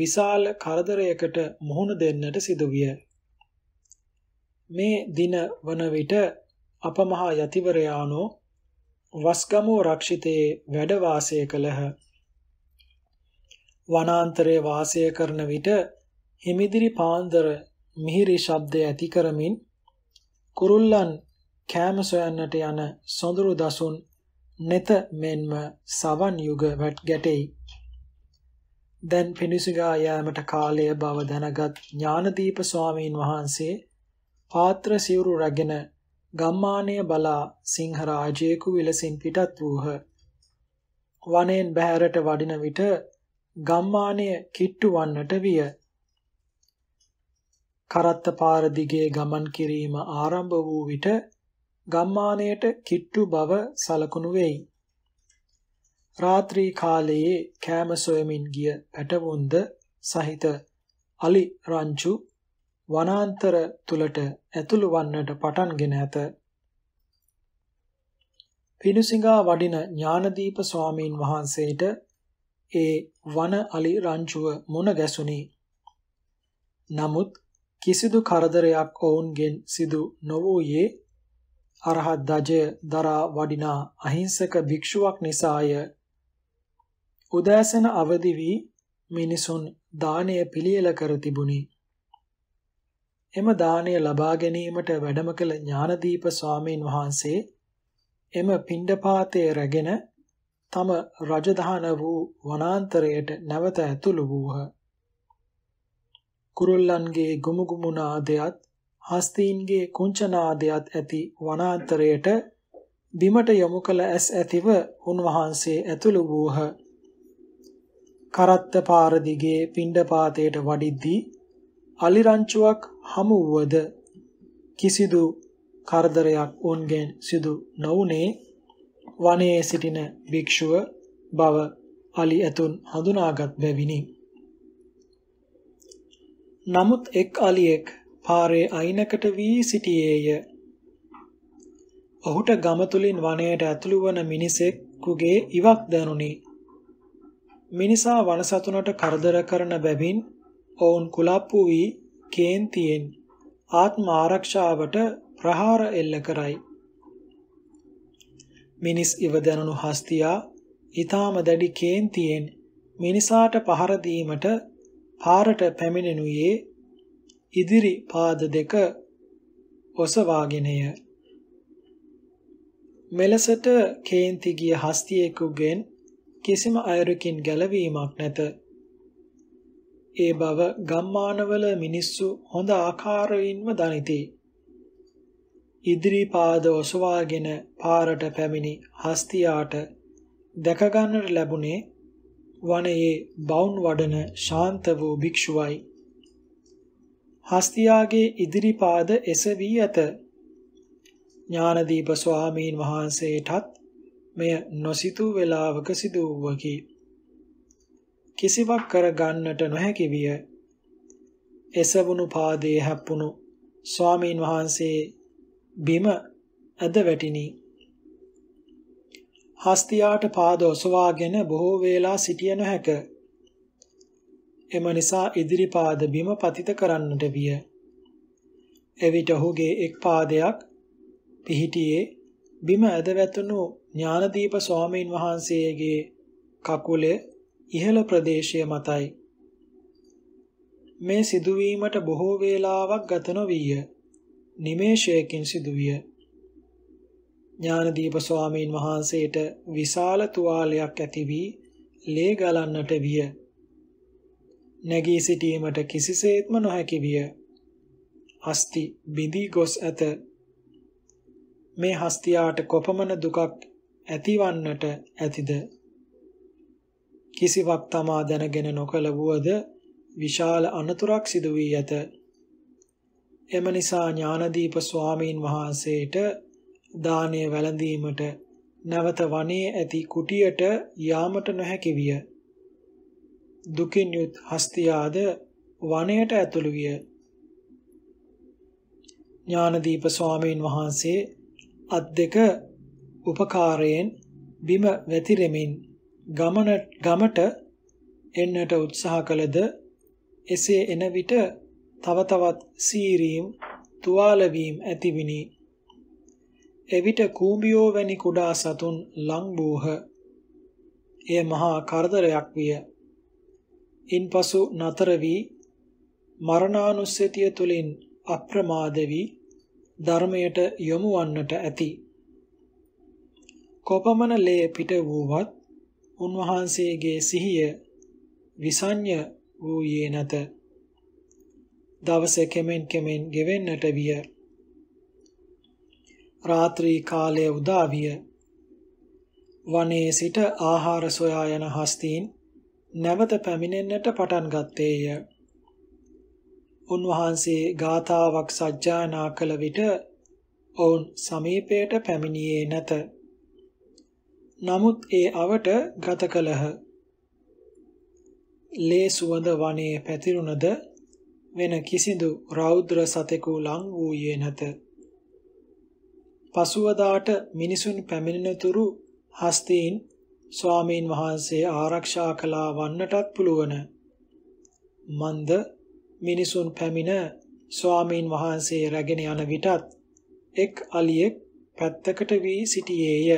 විශාල කරදරයකට මුහුණ දෙන්නට සිදුවිය. මේ දින වන විට අපමහ යතිවරයාණෝ වස්ගමෝ රක්ෂිතයේ වැඩ වාසය කළහ. වනාන්තරයේ වාසය කරන විට හිමිදිරි පාන්දර මිහිරි ශබ්දය ඇති කරමින් කුරුල්ලන් කෑම සොයන්නට යන සොඳුරු දසුන් නෙත මෙන්ම සවන් යුග ගැටෙයි. දැන් පිණිසුගා යෑමට කාලය බව දැනගත් ඥානදීප ස්වාමීන් වහන්සේ පාත්‍ර සිවුරු රැගෙන ගම්මානය බලා සිංහරාජයෙකු විලසින් පිටත් වූහ. වනයෙන් බැහැරට වඩින විට ගම්මානය කිට්ටු වන්නට විය. කරත්ත පාර දිගේ ගමන් කිරීම ආරම්භ වූ විට ගම්මානයට කිට්ටු බව සලකනු වෙයි. රාත්‍රී කාලයේ කෑම සොයමින් ගිය පැටවුන්ද සහිත අලි රංචු වනාන්තර තුලට ඇතුළු වන්නට පටන්ගෙන ඇත. පිනුසිඟා වඩින ඥානදීප ස්වාමීන් වහන්සේට ඒ වන අලි රංචුව මුණ ගැසුණි. නමුත් කිසිදු කරදරයක් ඔවුන්ගෙන් සිදු නොවූයේ අරහත් දජය දරා වඩිනා අහිංසක භික්ෂුවක් නිසාය උදෑසන අවදි වී මිනිසුන් දාණය පිළියෙල කර තිබුණි. එම දාණය ලබා ගැනීමට වැඩම කළ ඥානදීප ස්වාමීන් වහන්සේ එම පිණ්ඩපාතයේ රැගෙන තම රජදහන වූ වනාන්තරයට නැවත ඇතුළු වූහ. කුරුල්ලන්ගේ ගුමුගුමුනාදයත් හස්තීන්ගේ කුංචනාදයත් ඇති වනාන්තරයට බිමට යොමු කළ ඇස් ඇතිව උන්වහන්සේ ඇතුළු වූහ. කරත්ත පාර දිගේ පිණ්ඩපාතයට වඩිද්දී අලිරංචුවක් හමු වුවද කිසිදු කරදරයක් ඔවුන්ගෙන් සිදු නොවුනේ වනයේ සිටින භික්ෂුව බව අලි ඇතුන් හඳුනාගත් බැවිනි. නමුත් එක් අලියෙක් පාරේ අයිනකට වී සිටියේය. ඔහුට ගම තුලින් වනයට ඇතුළු වන මිනිසෙකුගේ ඉවක් දැනුනි. මිනිසා වන සතුනට කරදර කරන බැවින් ඔවුන් කුලප්පු වී කේන්තියෙන් ආත්ම ආරක්ෂාවට ප්‍රහාර එල්ල කරයි. මිනිස් ඉව දැනුණු හස්තියා ඊ타ම දැඩි කේන්තියෙන් මිනිසාට පහර දීමට පාරට පැමිණෙනුයේ ඉදිරි පාද දෙක ඔසවාගෙනය. මෙලසට කේන්ති ගිය හස්තියෙකුගෙන් කිසිම අයුරකින් ගැලවීමක් නැත. ඒ බව ගම්මානවල මිනිස්සු හොඳ ආකාරයෙන්ම දනිති. ඉදිරි පාද ඔසවාගෙන පාරට පැමිණි හස්තියාට දැක ගන්නට ලැබුණේ වනයේ බවුන් වඩන ශාන්ත වූ භික්ෂුවයි. හස්තියාගේ ඉදිරිපාද එසවී ඇත. ඥානදීප ස්වාමීන් වහන්සේටත් මෙය නොසිතූ වේලාවක සිදු වූවකි. කිසිවක් කර ගන්නට නොහැකි විය. එසවුණු පාදයේ හැප්පුණු ස්වාමීන් වහන්සේ බිම ඇද වැටිනි. හස්තියාට පාද ඔසවාගෙන බොහෝ වේලා සිටිය නොහැක. එම නිසා ඉදිරි පාද බිම පතිත කරන්නට විය. එවිට ඔහුගේ එක් පාදයක් පිහිටියේ බිම ඇද වැතුණු ඥානදීප ස්වාමීන් වහන්සේගේ කකුල ඉහළ ප්‍රදේශය මතයි. මේ සිදුවීමට බොහෝ වේලාවක් ගත නොවිය. නිමේෂයකින් සිදුවිය. ඥානදීප ස්වාමීන් වහන්සේට විශාල තුවාලයක් ඇති වී ලේ ගලන්නට විය. නැගී සිටීමට කිසිසේත්ම නොහැකි විය. හස්ති බිඳී ගොස් ඇත. මේ හස්තියාට කොපමණ දුකක් ඇතිවන්නට ඇතිද? කිසිවක් තමා දැනගෙන නොකල වුවද විශාල අනතුරක් සිදු වී ඇත. එම නිසා ඥානදීප ස්වාමීන් වහන්සේට දාණය වැළඳීමට නැවත වනයේ ඇති කුටියට යාමට නොහැකි විය. දුකින් යුත් හස්තියාද වනයට ඇතුළු විය. ඥානදීප ස්වාමීන් වහන්සේ අත් දෙක උපකාරයෙන් බිම වැතිරෙමින් ගමන ගමට එන්නට උත්සාහ කළද එසේ එන විට තව තවත් සීරීම් තුවාල වීම ඇතිවිනි එවිට කූඹියෝ වැනි කුඩා සතුන් ලංබූහ. එය මහා කරදරයක් විය. ඉන්පසු නතර වී මරණානුස්සතිය තුලින් අප්‍රමාද වී ධර්මයට යොමු වන්නට ඇති. කොපමණ ලේ පිට වූවත් උන්වහන්සේගේ සිහිය විසඤ්ඤ වූයේ නැත. දවසේ කෙමෙන් කෙමෙන් ගෙවෙන්නට විය. රාත්‍රී කාලය උදා විය. වනයේ සිට ආහාර සොයා යන හස්තීන් නැවත පැමිණෙන්නට පටන් ගත්තේය. උන්වහන්සේ ගාථාවක් සජ්ජානා කළ විට ඔවුන් සමීපයට පැමිණියේ නැත. නමුත් ඒ අවට ගත කළහ. ලේ සුවඳ වනයේ පැතිරුණද වෙන කිසිදු රෞද්‍ර සතෙකු ලං වූයේ නැත. පසුවදාට මිනිසුන් පැමිණෙනතුරු හස්තීන් ස්වාමීන් වහන්සේ ආරක්ෂා කළා වන්නටත් පුළුවන්. මන්ද මිනිසුන් පැමිණ ස්වාමීන් වහන්සේ රැගෙන යන විටත් එක් අලියෙක් පැත්තකට වී සිටියේය.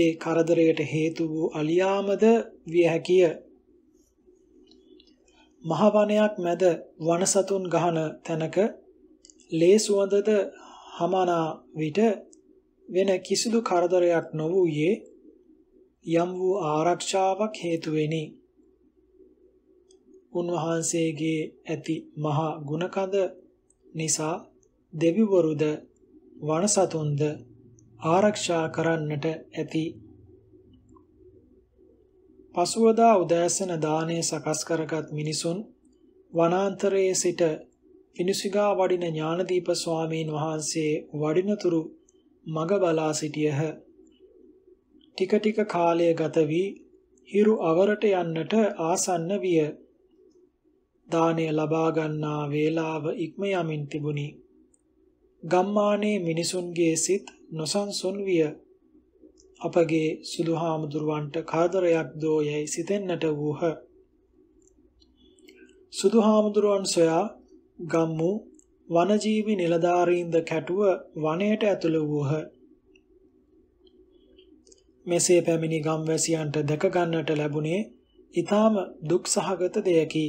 ඒ කරදරයට හේතු වූ අලියාමද විය හැකිය. මහ වනයක් මැද වනසතුන් ගහන තැනක ලේ සුවඳද හමනා විට වෙන කිසිදු කරදරයක් නොවුයේ යම් වූ ආරක්ෂාවක් හේතුවෙනි. උන්වහන්සේගේ ඇති මහා ගුණකඳ නිසා දෙවිවරුද වනසතුන්ද ආරක්ෂා කරන්නට ඇති. පසුවදා උදෑසන දාණය සකස් කරගත් මිනිසුන් වනාන්තරයේ සිට පිණුසිගා වඩින ඥානදීප ස්වාමීන් වහන්සේ වඩිනතුරු මග බලා සිටියහ. ටික ටික කාලය ගත වී හිරු අවරට යන්නට ආසන්න විය. දානය ලබා ගන්නා වේලාව ඉක්ම යමින් තිබුණි. ගම්මානේ මිනිසුන්ගේ සිත් නොසන්සුන් විය. අපගේ සුදුහාමුදුරුවන්ට කාදරයක් දෝ යයි සිතෙන්නට වූහ. සුදුහාමුදුරුවන් සොයා ගම්මු වනජීවි නිලධාරීන්ද කැටුව වනයට ඇතුළු වූහ. මෙසේ පැමිණි ගම්වැසියන්ට දැක ගන්නට ලැබුණේ ඊටාම දුක්සහගත දෙයකි.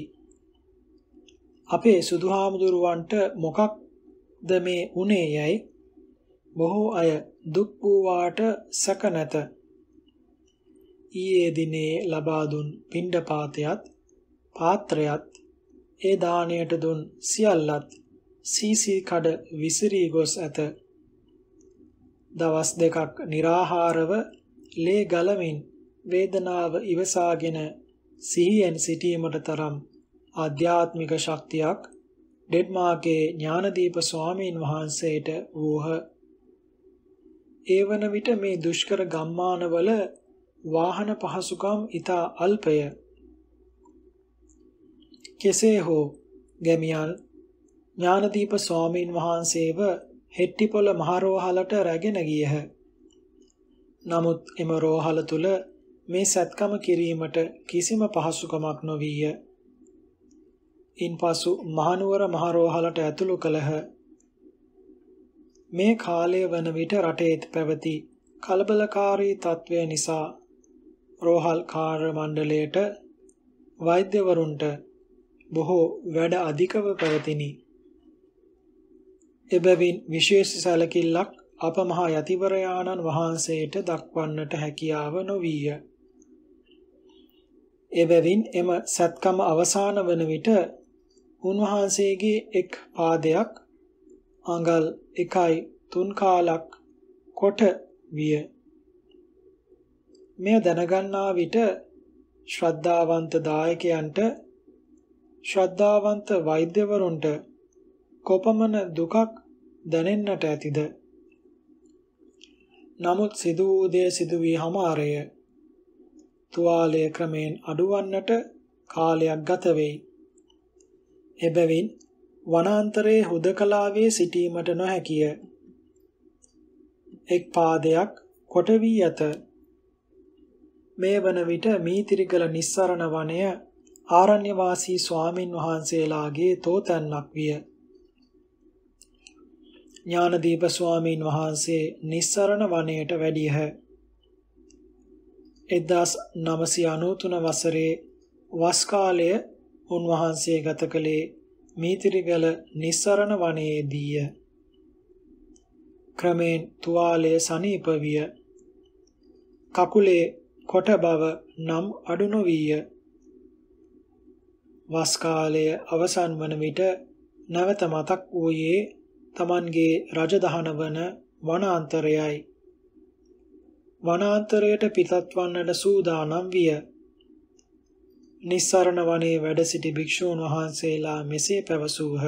අපේ සුදුහාමුදුරුවන්ට මොකක්ද මේ උනේ යයි බොහෝ අය දුක් වූවාට සැක නැත. ඊයේ දිනේ ලබා දුන් පිණ්ඩපාතයත් පාත්‍රයත් ඒ දාණයට දුන් සියල්ලත් සීසී කඩ විසිරී ගොස් ඇත. දවස් දෙකක් निराහාරව ලේ ගලමින් වේදනාව ඉවසාගෙන සිහියෙන් සිටීමට තරම් ආධ්‍යාත්මික ශක්තියක් ඩෙඩ්මාකේ ඥානදීප ස්වාමීන් වහන්සේට වූහ. ඒවන විට මේ දුෂ්කර ගම්මානවල වාහන පහසුකම් ඊට අල්පය කෙසේ හෝ ගැමියල් ඥානදීප ස්වාමීන් වහන්සේව හෙට්ටිපොළ මහරෝහලට රැගෙන ගියහ. නමුත් එම රෝහල තුල මේ සත්කම කිරීමට කිසිම පහසුකමක් නොවිය. ඉන්පසු මහනුවර මහරෝහලට ඇතුළු කළහ. මේ කාලය වන විට රටේ පැවති කලබලකාරී තත්ත්වය නිසා රෝහල් කාර්ය මණ්ඩලයට වෛද්‍යවරුන්ට බොහෝ වැඩ අධිකව පැවතිනි. එබැවින් විශේෂ සැලකිල්ලක් අප මහා යතිවරයාණන් වහන්සේට දක්වන්නට හැකියාව නොවිය. එබැවින් එම සත්කම අවසාන වන විට උන්වහන්සේගේ එක් පාදයක් අඟල් 1.3 කාලක් කොට විය. මෙය දැනගන්නා විට ශ්‍රද්ධාවන්ත දායකයන්ට ශ්‍රද්ධාවන්ත වෛද්‍යවරුන්ට කොපමණ දුකක් දැනෙන්නට ඇතිද? නමුත් සිදු වූ දේ සිදු වී හමාරය. තුවාලය ක්‍රමයෙන් අඩුවන්නට කාලයක් ගත වෙයි. එබැවින් වනාන්තරයේ හුදකලාවේ සිටීමට නොහැකිය. එක් පාදයක් කොට වී ඇත. මේ වන විට මීතිරිගල නිස්සරණ වනය ආරණ්‍ය වාසී ස්වාමින් වහන්සේලාගේ තෝතැන්නක් විය. ඥානදීප ස්වාමීන් වහන්සේ නිස්සරණ වනයේට වැඩියහ. 1993 වසරේ වස් කාලය උන්වහන්සේ ගත කළේ මීතිරිගල නිස්සරණ වනයේදීය. ක්‍රමෙන් තුවාලය සනීප විය. කකුලේ කොට බව නම් අඩු නොවිය. වස් කාලය අවසන් වන විට නැවත මතක් වූයේ Tamanගේ රජදහන වන වනාන්තරයයි. වනාන්තරයට පිටත් වන්නට සූදානම් විය. නිස්සරණ වනයේ වැඩ සිටි භික්ෂූන් වහන්සේලා මෙසේ පැවසූහ.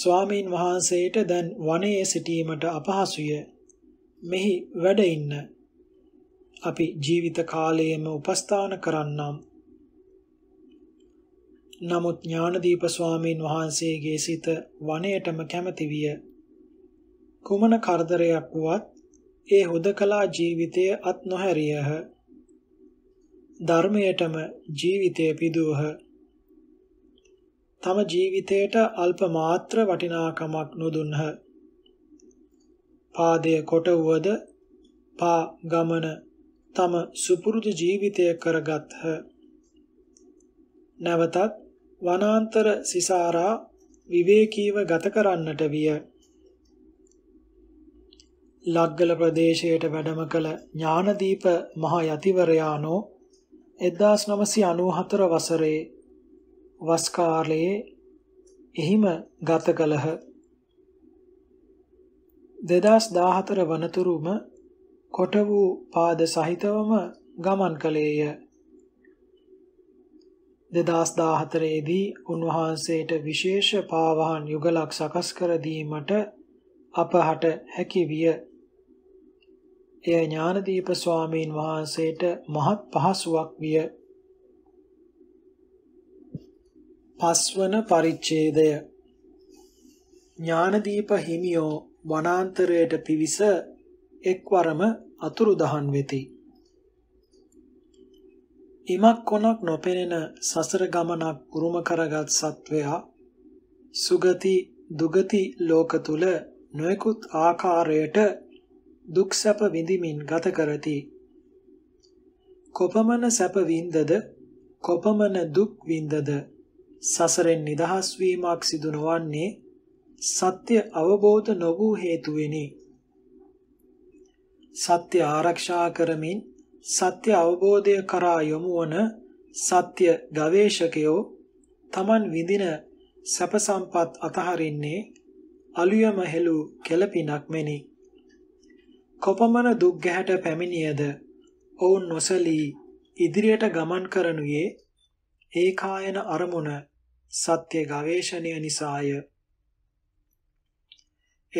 ස්වාමීන් වහන්සේට දැන් වනයේ සිටීමට අපහසුය. මෙහි වැඩ ඉන්න. අපි ජීවිත කාලයේම උපස්ථාන කරන්නම්. නමුත් ඥානදීප ස්වාමීන් වහන්සේගේ සිත වනයේටම කැමති විය. කුමන කරදරයක් වුවත් ඒ හුදකලා ජීවිතය අත් නොහැරියහ. ධර්මයටම ජීවිතය පිදුවහ. තම ජීවිතයට අල්ප මාත්‍ර වටිනාකමක් නොදුන්හ. පාදය කොට වුවද පා ගමන තම සුපුරුදු ජීවිතය කරගත්හ. නැවතත් වනාන්තර සිසාරා විවේකීව ගත කරන්නට විය. ලග්ගල ප්‍රදේශයට වැඩම කළ ඥානදීප මහ යතිවරයාණෝ 1994 වසරේ වස් කාලයේ එහිම ගත කළහ. 2014 වනතුරුම කොට වූ පාද සහිතවම ගමන් කළේය. 2014 දී උන්වහන්සේට විශේෂ පාවහන් යුගලක් සකස් කර දීමට අපහට හැකි විය. එය ඥානදීප ස්වාමීන් වහන්සේට මහත් පහසුවක් විය. පස්වන පරිච්ඡේදය ඥානදීප හිමියෝ වනාන්තරයට පිවිස එක්වරම අතුරුදහන් වෙති. ඉමක් කොනක් නොපෙනෙන සසර ගමනක් උරුම කරගත් සත්වයා සුගති දුගති ලෝක තුල නොයෙකුත් ආකාරයට දුක් සැප විඳිමින් ගත කරති. කොපමණ සැප වින්දද කොපමණ දුක් වින්දද සසරෙන් නිදහස් වීමක් සිදු නොවන්නේ සත්‍ය අවබෝධ නො වූ හේතුවෙනි. සත්‍ය ආරක්ෂා කරමින් සත්‍ය අවබෝධය කරා යොමු වන සත්‍ය ගවේෂකයෝ Taman විඳින සැප සම්පත් අතහරින්නේ අලුයම හෙළු කෙලපිනක් මෙනි. කොපමණ දුක් ගැහැට පැමිණියද ඔවුන් නොසලී ඉදිරියට ගමන් කරනුයේ ඒකායන අරමුණ සත්‍ය ගවේෂණය නිසාය.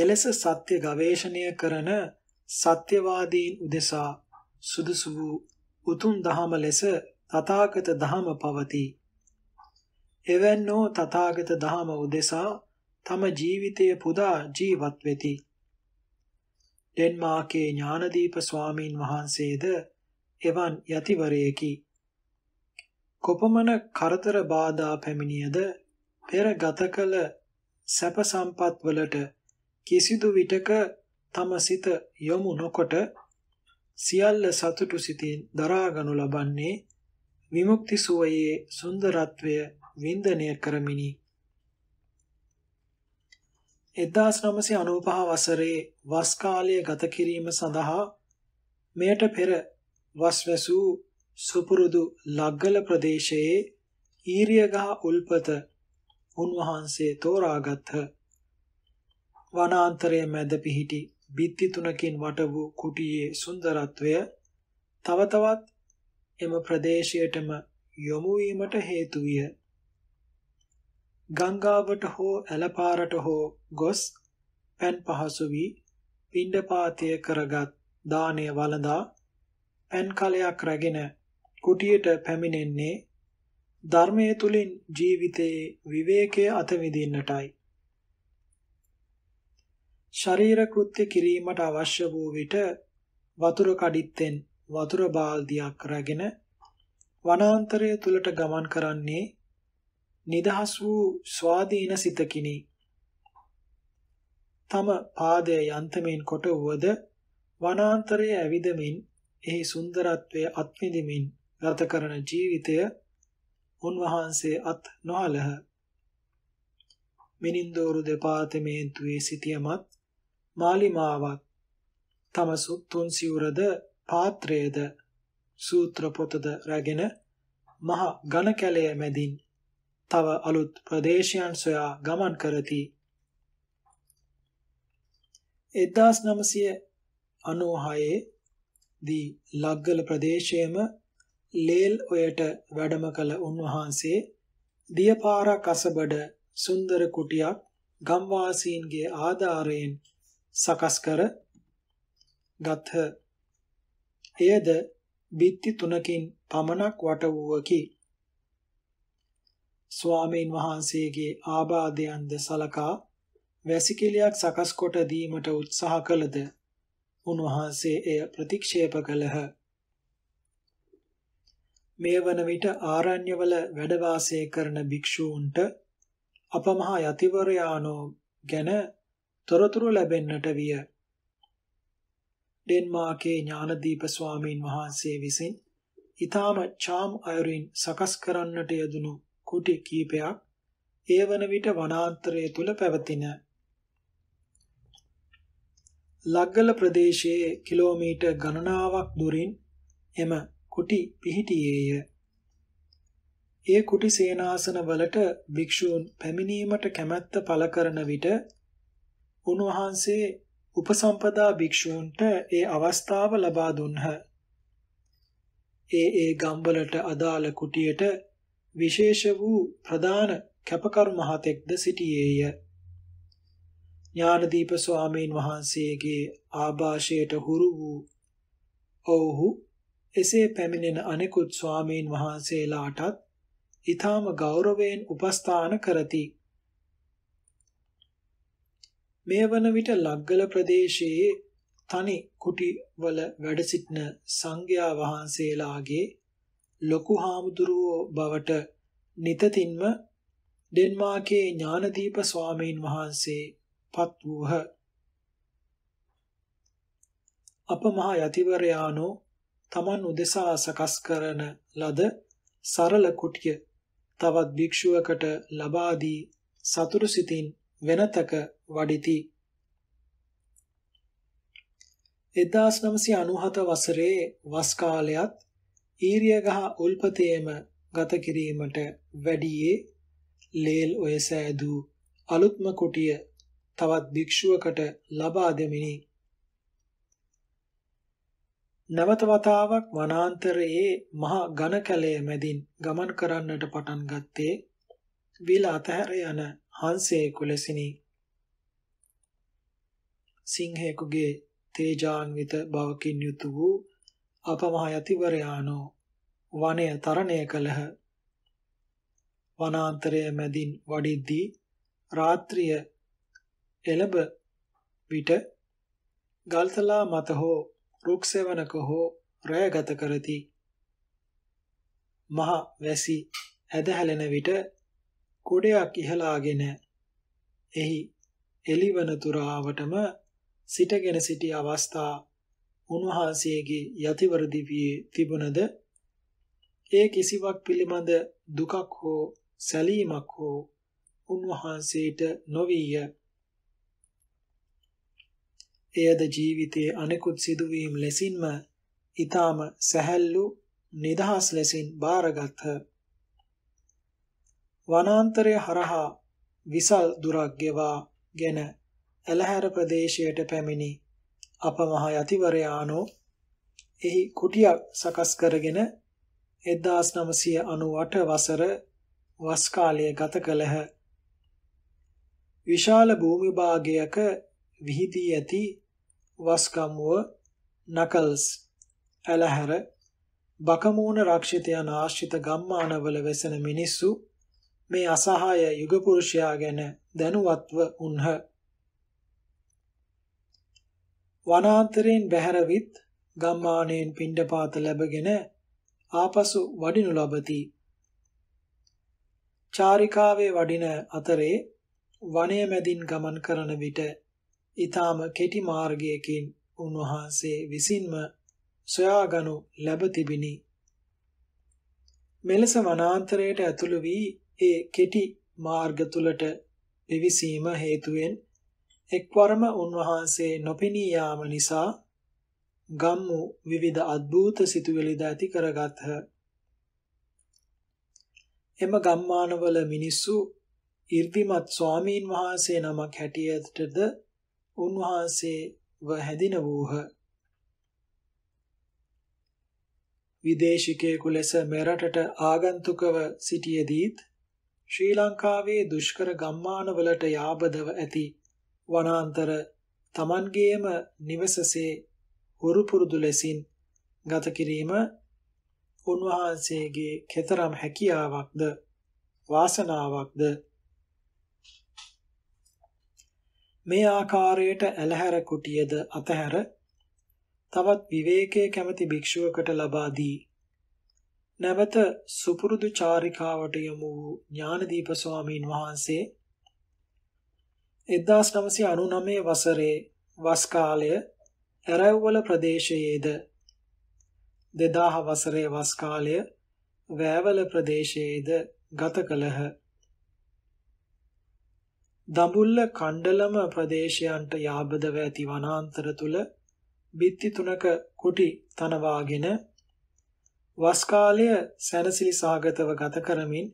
එලෙස සත්‍ය ගවේෂණය කරන සත්‍යවාදීන් උදෙසා සුදුසු වූ උතුම් දහම ලෙස තථාගත දහම පවතී. එවන්නෝ තථාගත දහම උදෙසා තම ජීවිතය පුදා ජීවත් වෙති. ඩෙන්මාර්කේ ඥානදීප ස්වාමීන් වහන්සේද එවන් යතිවරයෙකි. කොපමණ කරදර බාධා පැමිණියද පෙර ගත කළ සැප සම්පත් වලට කිසිදු විටක තම සිත යොමු නොකොට සියල්ල සතුටු සිතින් දරාගනු ලබන්නේ විමුක්ති සුවයේ සුන්දරත්වය වින්දනය කරමිනි 1995 වසරේ වස් කාලය ගත කිරීම සඳහා මෙයට පෙර වස්වැසූ සුපුරුදු ලග්ගල ප්‍රදේශයේ ඊරියගහ උල්පත උන්වහන්සේ තෝරාගත්හ වනාන්තරයේ මැද පිහිටි බිත්ති තුනකින් වට වූ කුටියේ සුන්දරත්වය තව තවත් එම ප්‍රදේශයටම යොමු වීමට හේතු විය. ගංගාවට හෝ ඇලපාරට හෝ ගොස් පෙන් පහසු වී පිණ්ඩපාතය කරගත් දානය වළඳා පෙන් කලයක් රැගෙන කුටියට පැමිණෙන්නේ ධර්මයේ තුලින් ජීවිතයේ විවේකයේ අතවිඳින්නටයි. ශරීර කෘත්‍ය කිරීමට අවශ්‍ය වූ විට වතුර කඩਿੱත්තෙන් වතුර බාල්දියක් රැගෙන වනාන්තරය තුලට ගමන් කරන්නේ නිදහස් වූ ස්වාධීන සිතකිනි. තම පාදයේ යන්තමින් කොට වුවද වනාන්තරයේ ඇවිදමින් එහි සුන්දරත්වයේ අත්විඳිමින් ගත කරන ජීවිතය උන්වහන්සේ අත් නොහලහ මිනින්දෝරු දෙපාර්තමේන්තුවේ සිටියමත් මාලිමාවක් තම තුන් සිවුරද පාත්‍රයේද සූත්‍ර පොතද රැගෙන මහ ඝන කැලය මැදින් තව අලුත් ප්‍රදේශයන් සොයා ගමන් කරති 1996 දී ලග්ගල ප්‍රදේශයේම ලේල් ඔයට වැඩම කළ උන්වහන්සේ දියපාරක් අසබඩ සුන්දර කුටියක් ගම්වාසීන්ගේ ආධාරයෙන් සකස් කර ගත්හ. එයද බිත්ති තුනකින් පමණක් වට වූවකි. ස්වාමීන් වහන්සේගේ ආබාධයන්ද සලකා වැසිකිළියක් සකස් කොට දීමට උත්සාහ කළද උන්වහන්සේ එය ප්‍රතික්ෂේප කළහ. මේ වන විට ආරණ්‍යවල වැඩ වාසය කරන භික්ෂූන්ට අපමහා යතිවරයාණෝ ගැන තොරතුරු ලැබෙන්නට විය. ඩෙන්මාකේ ඥානදීප ස්වාමීන් වහන්සේ විසින් ඊ타ම චාම් අයරින් සකස් කරන්නට යෙදුණු කුටි කීපයක් ඒ වන විට වනාන්තරය තුල පැවතින ලග්ගල ප්‍රදේශයේ කිලෝමීටර් ගණනාවක් දුරින් එම කුටි පිහිටියේය. ඒ කුටි සේනාසන වලට භික්ෂූන් පැමිණීමට කැමැත්ත පළ කරන විට උන්වහන්සේ උපසම්පදා භික්ෂූන්ට ඒ අවස්ථාව ලබා දුන්හ. ඒ ඒ ගම්වලට අදාළ කුටියට විශේෂ වූ ප්‍රධාන කැපකරු මහතෙක්ද සිටියේය. ඥානදීප ස්වාමීන් වහන්සේගේ ආభాෂයට හුරු වූ ඔව්හු එසේ පැමිණෙන අනෙකුත් ස්වාමීන් වහන්සේලාටත් ඊ타ම ගෞරවයෙන් උපස්ථාන කරති. මේ වන විට ලග්ගල ප්‍රදේශයේ තනි කුටිවල වැඩ සිටින සංඝයා වහන්සේලාගේ ලොකු හාමුදුරුවෝ බවට නිතතින්ම ඩෙන්මාර්කේ ඥානදීප ස්වාමීන් වහන්සේ පත් වූහ. අප මහ යතිවරයාණෝ තමන් උදෙසා සකස් කරන ලද සරල කුටිය තවත් භික්ෂුවකට ලබා දී සතුරු සිතින් වෙනතක වඩිති 1997 වසරේ වස් කාලයත් ඊරියගහ උල්පතේම ගත කිරීමට වැඩියේ ලේල් ඔය සෑදූ අලුත්ම කුටිය තවත් භික්ෂුවකට ලබා දෙමිනි. නැවත වතාවක් වනාන්තරයේ මහ ඝන කැලය මැදින් ගමන් කරන්නට පටන් ගත්තේ විල අතහැර යන හංසයේ කුලසිනී සිංහයෙකුගේ තේජාන්විත බවකින් යුතු වූ අපමහ යතිවරයානෝ වනය තරණය කළහ. වනාන්තරය මැදින් වඩිද්දී රාත්‍රිය එළඹ විට ගල්තලා මත හෝ රුක්සෙවනක හෝ රැයගත කරති. මහ වැසි ඇදහැලෙන විට කුඩයක් ඉහලාගෙන එහි එළිවන තුරාවටම සිටගෙන සිටි අවස්ථා උන්වහන්සේගේ යතිවර දිවියේ තිබුණද ඒ කිසිවක් පිළිබඳ දුකක් හෝ සැලීමක් හෝ උන්වහන්සේට නොවිය. එයද ජීවිතයේ අනෙකුත් සිදුවීම් ලෙසින්ම ඊටාම සැහැල්ලු නිදහස් ලෙසින් බාරගත්හ. වනාන්තරය හරහා විසල් දුරක් ගෙවා ගෙන ඇලහැර ප්‍රදේශයට පැමිණි අප මහ යතිවරයාණෝ එහි කුටියක් සකස් කරගෙන 1998 වසර වස් කාලයේ ගත කළහ. විශාල භූමි භාගයක විහිදී ඇති වස්කම්ව නකල්ස් ඇලහැර බකමූණ රක්ෂිතයන් ආශ්‍රිත ගම්මානවල වෙසෙන මිනිස්සු මේ අසහාය යුග පුරුෂයා ගැන දැනුවත්ව උන්හ. වනාන්තරයෙන් බැහැරවිත් ගම්මානයෙන් පිණ්ඩපාත ලැබගෙන ආපසු වඩිනු ලබති. චාරිකාවේ වඩින අතරේ වනය මැදින් ගමන් කරන විට ඊටාම කෙටි මාර්ගයකින් උන්වහන්සේ විසින්ම සොයාගනු ලැබ තිබිනි. මෙලෙස වනාන්තරයට ඇතුළු වී ඒ කෙටි මාර්ග තුලට පිවිසීම හේතුවෙන් එක්වරම උන්වහන්සේ නොපෙනී යාම නිසා ගම්මු විවිධ අද්භූත සිතුවිලිද ඇති කරගත්හ. එම ගම්මානවල මිනිස්සු 이르දිමත් ස්වාමීන් වහන්සේ නමක් හැටියටද උන්වහන්සේව හැඳින වූහ. විදේශිකයෙකු ලෙස මෙරටට ආගන්තුකව සිටියේදීත් ශ්‍රී ලංකාවේ දුෂ්කර ගම්මානවලට යාබදව ඇති වනාන්තර Tamangeema නිවසසේ හුරු පුරුදු ලෙසින් ගත කිරීම උන්වහන්සේගේ කතරම් හැකියාවක්ද වාසනාවක්ද මේ ආකාරයට ඇලහැර කුටියද අතහැර තවත් විවේකයේ කැමති භික්ෂුවකට ලබා දී නැවත සුපුරුදු චාරිකාවට යමු ඥානදීප ස්වාමීන් වහන්සේ 1999 වසරේ වස් කාලය ඇරව්වල ප්‍රදේශයේද 2000 වසරේ වස් කාලය වෑවල ප්‍රදේශයේද ගත කළහ. දඹුල්ල කණ්ඩලම ප්‍රදේශයන්ට යාබදව ඇති වනාන්තර තුල බිත්ති තුනක කුටි තනවාගෙන වස් කාලය සැනසිලි සාගතව ගත කරමින්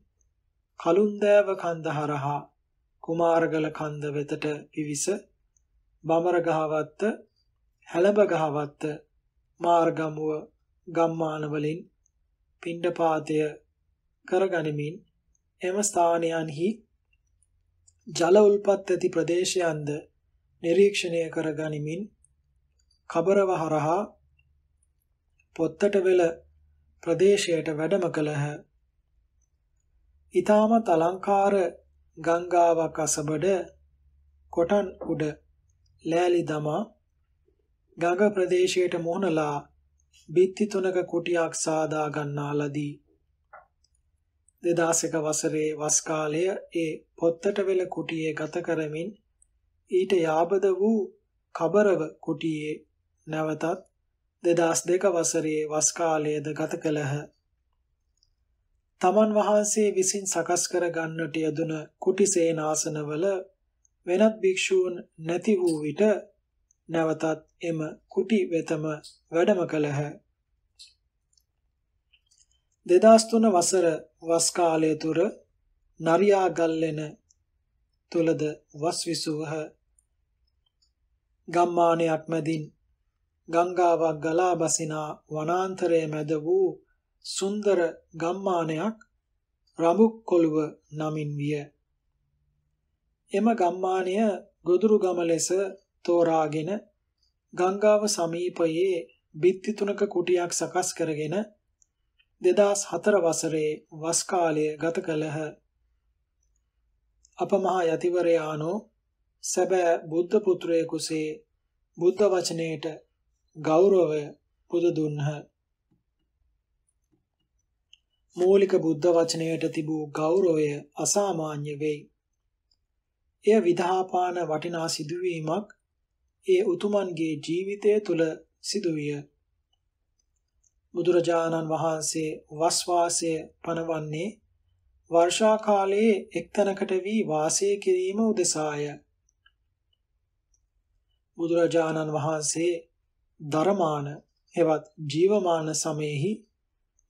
කලුන්දෑව කන්ද හරහා කුමාරගල කන්ද වෙතට පිවිස බමරගහවත්ත හැලඹගහවත්ත මාර්ගමුව ගම්මාන වලින් පිණ්ඩපාතය කරගනිමින් එම ස්ථානයන්හි ජල උල්පත් ඇති ප්‍රදේශයන්ද නිරීක්ෂණය කරගනිමින් කබරව හරහා පොත්තට වෙල ප්‍රදේශයට වැඩම කළහ. ඊ타මත් අලංකාර ගංගාවක් අසබඩ කොටන් උඩ ලෑලි දමා ගඟ ප්‍රදේශයට මොහොනලා බිත්ති තුනක කුටියක් සාදා ගන්නා ලදී 2001 වසරේ වස් කාලය ඒ පොත්තටවෙල කුටියේ ගත කරමින් ඊට යාබද වූ කබරව කුටියේ නැවතත් 2002 වසරේ වස් කාලයේද ගත කළහ තමන් වහන්සේ විසින් සකස් කර ගන්නට යදුන කුටි සේනාසනවල වෙනත් භික්ෂූන් නැති වූ විට නැවතත් එම කුටි වෙතම වැඩම කළහ. 2003 වසර වස් කාලය තුර නරියාගල්ලෙන තුලද වස් විසූහ ගම්මානයක් මැදින් ගංගාවක් ගලා බසිනා වනාන්තරයේ මැද වූ සුන්දර ගම්මානයක් රඹුක්කොළුව නමින් විය. එම ගම්මානය ගොදුරුගම ලෙස තෝරාගෙන ගංගාව සමීපයේ බිත්ති තුනක කුටියක් සකස් කරගෙන 2004 වසරේ වස් කාලය ගත කළහ. අප මහ යතිවරයාණෝ සැබෑ බුද්ධ පුත්‍රයෙකුසේ බුද්ධ වචනයට ගෞරවය පුද දුන්හ. මූලික බුද්ධ වචනයට තිබූ ගෞරවය අසාමාන්‍ය වෙයි. එය විදහාපාන වටිනා සිදුවීමක් ඒ උතුමන්ගේ ජීවිතය තුළ සිදුවිය. බුදුරජාණන් වහන්සේ වස්වාසය පනවන්නේ වර්ෂා කාලයේ එක්තැනකට වී වාසය කිරීම උදෙසාය. බුදුරජාණන් වහන්සේ ධර්මාන හෙවත් ජීවමාන සමයෙහි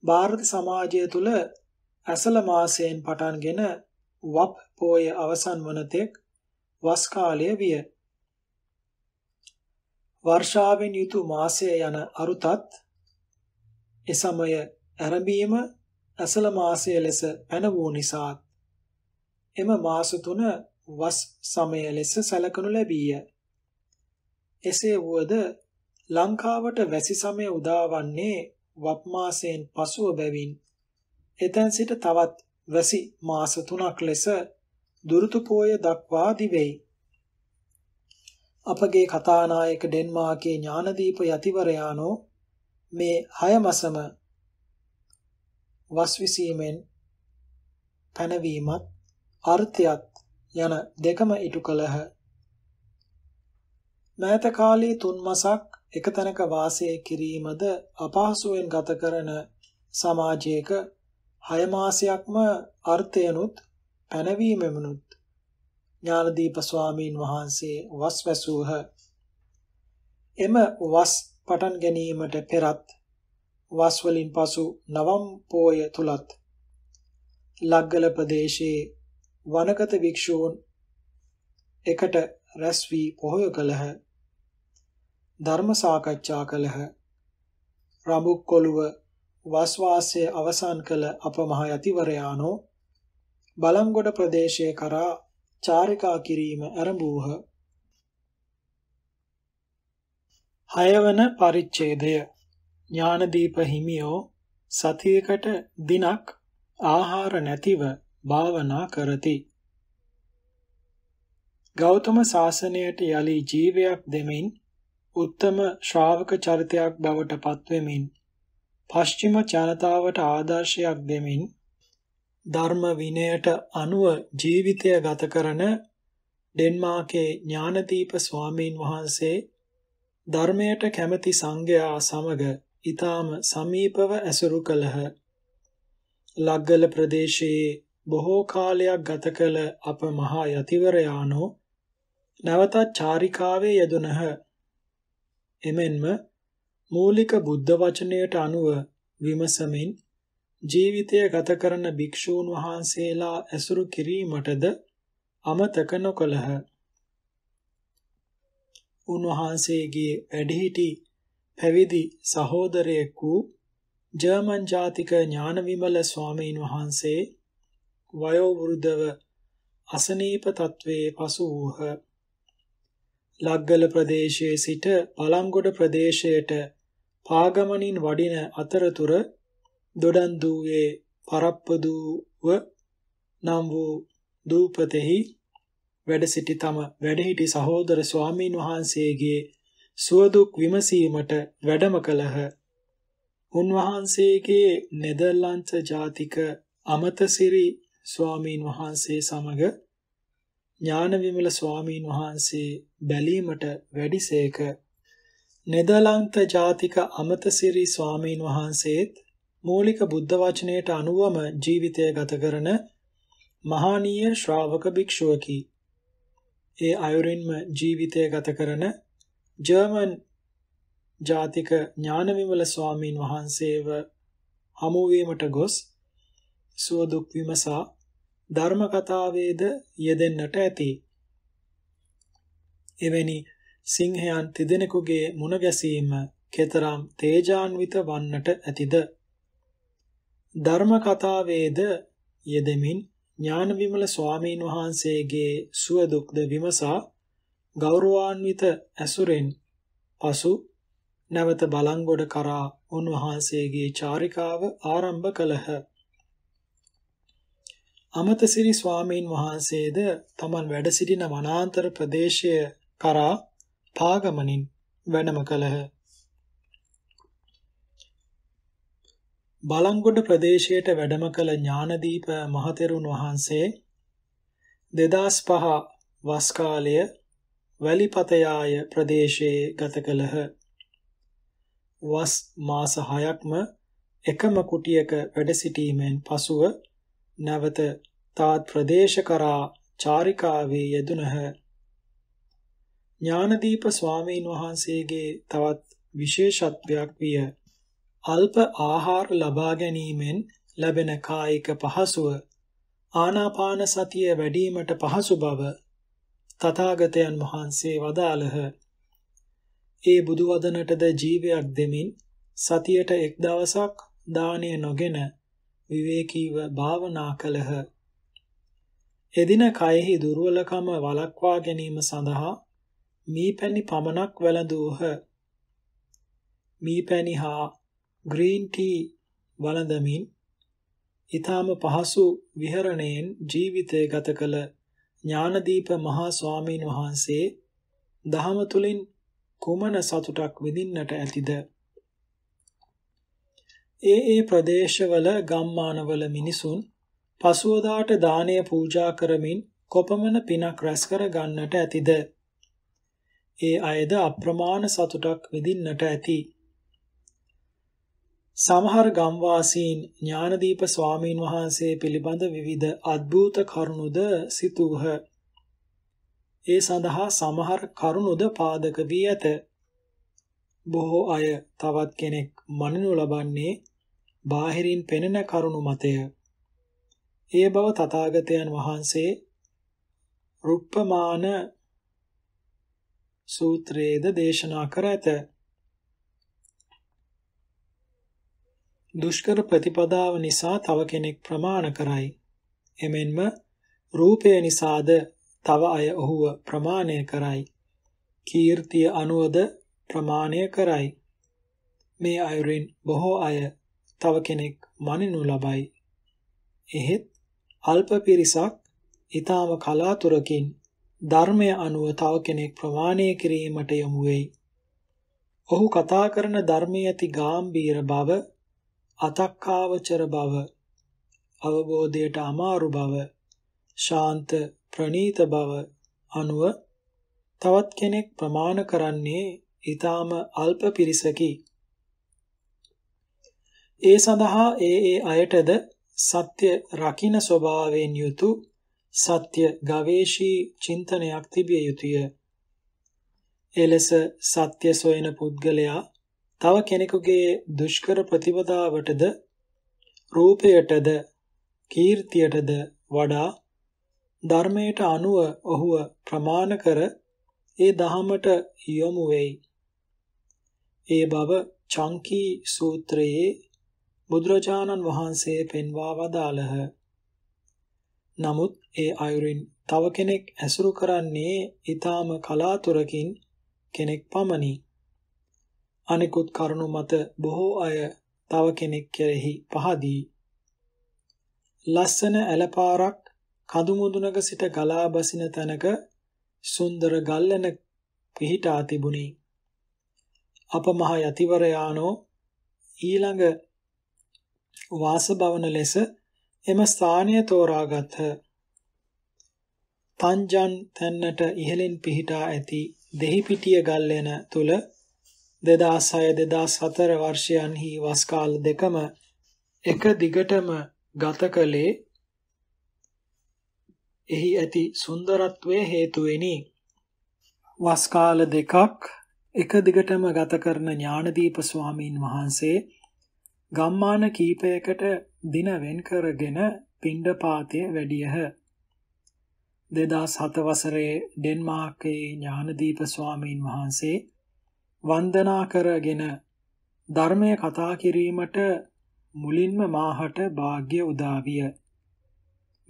ಭಾರತ සමාජය තුල ඇසළ මාසයෙන් පටන්ගෙන වප් පෝය අවසන් වන තෙක් වස් කාලය විය. වර්ෂාවෙන් යුතු මාසය යන අරුතත් එසමය ඇරඹීම ඇසළ මාසය ලෙස පැනවූ නිසාත් එම මාස තුන වස් සමය ලෙස සැලකනු ලැබීය. එසේ වුවද ලංකාවට වැසි සමය උදාවන්නේ වප් මාසයෙන් පසුව බැවින් එතැන් සිට තවත් වැසි මාස 3ක් ලෙස දුරුතු පෝය දක්වා දිවෙයි. අපගේ කතානායක ඩෙන්මාර්කේ ඥානදීප යතිවරයානෝ මේ හයමසම වස් විසීමෙන් පැනවීමත් අර්ථයත් යන දෙකම ඉටු කළහ. මෑත කාලයේ තුන් මසක් එක තැනක වාසය කිරීමද අපහසුවෙන් ගත කරන සමාජයක 6 මාසයක්ම අර්ථයනුත් පැනවීමෙමුනුත් ඥානදීප ස්වාමීන් වහන්සේ වස් වැසූහ. එම වස් පටන් ගැනීමට පෙරත් වස් වලින් පසු නවම් පෝය තුලත් ලග්ගල ප්‍රදේශයේ වනගත වික්ෂූන් එකට රැස් වී පොහොය කළහ. ධර්ම සාකච්ඡා කළහ. රඹුක් කොළුව වස්වාසයේ අවසන් කළ අප මහ යතිවරයාණෝ බලංගොඩ ප්‍රදේශයේ කරා චාරිකා කිරීම ආරම්භූහ. හයවන පරිච්ඡේදය ඥානදීප හිමියෝ සතියකට දිනක් ආහාර නැතිව භාවනා කරති. ගෞතම සාසනයට යලි ජීවයක් දෙමින් උත්තම ශ්‍රාවක චරිතයක් බවට පත්වෙමින් පශ්චිම ජනතාවට ආදර්ශයක් දෙමින් ධර්ම විනයට අනුව ජීවිතය ගත කරන ඩෙන්මාර්කේ ඥානදීප ස්වාමීන් වහන්සේ ධර්මයට කැමැති සංඝයා සමග ඊටාම සමීපව ඇසුරු කළහ. ලග්ගල ප්‍රදේශයේ බොහෝ කාලයක් ගත කළ අප මහා යතිවරයාණෝ නැවතත් චාරිකාවේ යෙදුණහ. එමෙන්ම මූලික බුද්ධ වචනයට අනුව විමසමින් ජීවිතය ගත කරන භික්ෂූන් වහන්සේලා ඇසුරු කිරීමටද අමතක නොකළහ. උන්වහන්සේගේ වැඩිහිටි පැවිදි සහෝදරයෙක් වූ ජර්මන් ජාතික ඥානවිමල ස්වාමීන් වහන්සේ වයෝවෘද්ධව අසනීප තත්වයේ පසු වූහ. ලක්ගල ප්‍රදේශයේ සිට පළම්ගොඩ ප්‍රදේශයට පාගමනින් වඩින අතරතුර දොඩන්දුවේ පරප්පදුව නම් වූ දූපතෙහි වැඩ සිටි තම වැඩහිටි සහෝදර ස්වාමීන් වහන්සේගේ සුවදුක් විමසීමට වැඩම කළහ. උන්වහන්සේගේ නෙදර්ලන්ත ජාතික අමතසිරි ස්වාමීන් වහන්සේ සමග ඥාන විමල ස්වාමීන් වහන්සේ බැලීමට වැඩිසේක නෙදලන්ත ජාතික අමතසිරි ස්වාමීන් වහන්සේත් මූලික බුද්ධ වචනයට අනුවම ජීවිතය ගත කරන මහානීය ශ්‍රාවක භික්ෂුවකි. ඒ අයුරින්ම ජීවිතය ගත කරන ජර්මන් ජාතික ඥානවිමල ස්වාමීන් වහන්සේව හමුවීමට ගොස් සුව දුක් විමසා ධර්ම කතාවේද යෙදෙන්නට ඇතී. එවැනි සිංහයන් තිදෙනෙකුගේ මුණගැසීම කෙතරම් තේජාන්විත වන්නට ඇතිද ධර්ම කතාවේද යෙදෙමින් ඥානවිමල ස්වාමීන් වහන්සේගේ සුව දුක්ද විමසා ගෞරවාන්විත ඇසුරෙන් පසු නැවත බලංගොඩ කරා උන්වහන්සේගේ චාරිකාව ආරම්භ කළහ. අමතසිරි ස්වාමීන් වහන්සේද තමන් වැඩ සිටින වනාන්තර ප්‍රදේශයේ කරා පාගමනින් වැඩම කළහ. බලංගොඩ ප්‍රදේශයට වැඩම කළ ඥානදීප මහතෙරුන් වහන්සේ 2005 වස් කාලය වැලිපතයාය ප්‍රදේශයේ ගත කළහ. වස් මාස 6ක්ම එකම කුටියක වැඩ සිටීමෙන් පසුව නැවත තාත් ප්‍රදේශ කරා චාරිකාවේ යෙදුණහ. ඥානදීප ස්වාමීන් වහන්සේගේ තවත් විශේෂත්වයක් විය අල්ප ආහාර ලබා ගැනීමෙන් ලැබෙන කායික පහසුව ආනාපාන සතිය වැඩිවීමට පහසු බව තථාගතයන් වහන්සේ වදාළහ. ඒ බුදු වදනටද ජීවයක් දෙමින් සතියට එක් දවසක් දානය නොගෙන විවේකීව භාවනා කළහ. එදින කයෙහි දුර්වලකම වළක්වා ගැනීම සඳහා මී පැණි පමණක් වැළඳූහ. මී පැණි හා ග්‍රීන් ටී වළඳමින් ඊටාම පහසු විහරණයෙන් ජීවිතය ගත කළ ඥානදීප මහා ස්වාමීන් වහන්සේ දහම තුලින් කුමන සතුටක් විඳින්නට ඇතිද? ඒ ඒ ප්‍රදේශවල ගම්මානවල මිනිසුන් පසුවදාට දානය පූජා කරමින් කොපමණ පිනක් රැස් කර ගන්නට ඇතිද? ඒ අයද අප්‍රමාණ සතුටක් විඳින්නට ඇති. සමහර ගම්වාසීන් ඥානදීප ස්වාමීන් වහන්සේ පිළිබඳ විවිධ අද්භූත කරුණුද සිතූහ. ඒ සඳහා සමහර කරුණුද පාදක වී ඇත. බොහෝ අය තවත් කෙනෙක් මනනු ලබන්නේ බාහිරින් පෙනෙන කරුණු මතය. ඒ බව තථාගතයන් වහන්සේ රුප්පමාන සූත්‍රයේද දේශනා කර ඇත. දුෂ්කර ප්‍රතිපදාව නිසා තව කෙනෙක් ප්‍රමාණ කරයි. එමෙන්ම රූපය නිසාද තව අය ඔහුව ප්‍රමාණය කරයි. කීර්තිය අනුවද ප්‍රමාණය කරයි. මේ අයුරින් බොහෝ අය තව කෙනෙක් මනිනු ලබයි. එහෙත් අල්ප පිරිසක් ඊටාම කලාතුරකින් ධර්මය අනුව තව කෙනෙක් ප්‍රමාණය කිරීමට යොමු වෙයි. ඔහු කතා කරන ධර්මයේ ඇති ගැඹීර බව, අතක්කාවචර බව, අවබෝධයට අමාරු බව, ශාන්ත ප්‍රණීත බව අනුව තවත් කෙනෙක් ප්‍රමාණ කරන්නේ ඊටාම අල්ප පිරිසකි. ඒ සඳහා ඒ ඒ අයටද සත්‍ය රකින්න ස්වභාවයෙන් යුතු සත්‍ය ගවේෂී චින්තනයක් තිබිය යුතුය. එලෙස සත්‍ය සොයන පුද්ගලයා තව කෙනෙකුගේ දුෂ්කර ප්‍රතිපදාවටද රූපයටද කීර්තියටද වඩා ධර්මයට අනුව ඔහුව ප්‍රමාණ කර ඒ දහමට යොමු වෙයි. ඒ බව චංකී සූත්‍රයේ බුදුරජාණන් වහන්සේ පෙන්වා වදාළහ. නමුත් ඒ අයුරින් තව කෙනෙක් ඇසුරු කරන්නේ ඊටාම කලාතුරකින් කෙනෙක් පමණි. අනිකුත් කරුණු මත බොහෝ අය තව කෙනෙක් කෙරෙහි පහදී. ලස්සන ඇලපාරක් කඳුමුදුනක සිට ගලා බසින තැනක සුන්දර ගල්ලන පිහිටා තිබුණි. අප මහ යතිවරයාණෝ ඊළඟ වාසභවන ලෙස එම ස්ථානය තෝරාගත්හ. පංජන් තැන්නට ඉහළින් පිහිටා ඇති දෙහිපිටිය ගල්ලෙන තුල 2006 2004 වර්ෂයන්හි වස් කාල දෙකම එක දිගටම ගත කළේ එහි ඇති සුන්දරත්වයේ හේතුවෙනි වස් කාල දෙකක් එක දිගටම ගත කරන ඥානදීප ස්වාමීන් වහන්සේ ගම්මාන කීපයකට දින වෙන් කරගෙන පිණ්ඩපාතය වැඩියහ. 2007 වසරේ ඩෙන්මාර්කයේ ඥානදීප ස්වාමීන් වහන්සේ වන්දනා කරගෙන ධර්මය කතා කිරීමට මුලින්ම මාහට වාග්ය උදා විය.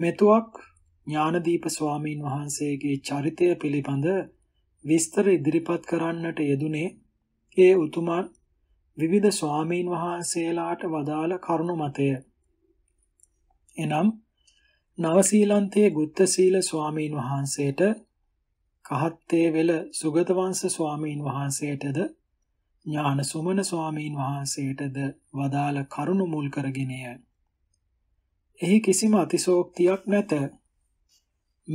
මෙතුවක් ඥානදීප ස්වාමීන් වහන්සේගේ චරිතය පිළිබඳ විස්තර ඉදිරිපත් කරන්නට යෙදුනේ ඒ උතුමන් විවිධ ස්වාමීන් වහන්සේලාට වදාළ කරුණු මතය. එනම් නවසීලන්තයේ ගුත්ත සීල ස්වාමීන් වහන්සේට කහත්තේ වෙල සුගත වංශ ස්වාමීන් වහන්සේටද ඥාන සුමන ස්වාමීන් වහන්සේටද වදාළ කරුණු මුල් කරගෙනය. එහි කිසිම අතිශෝක්තියක් නැත.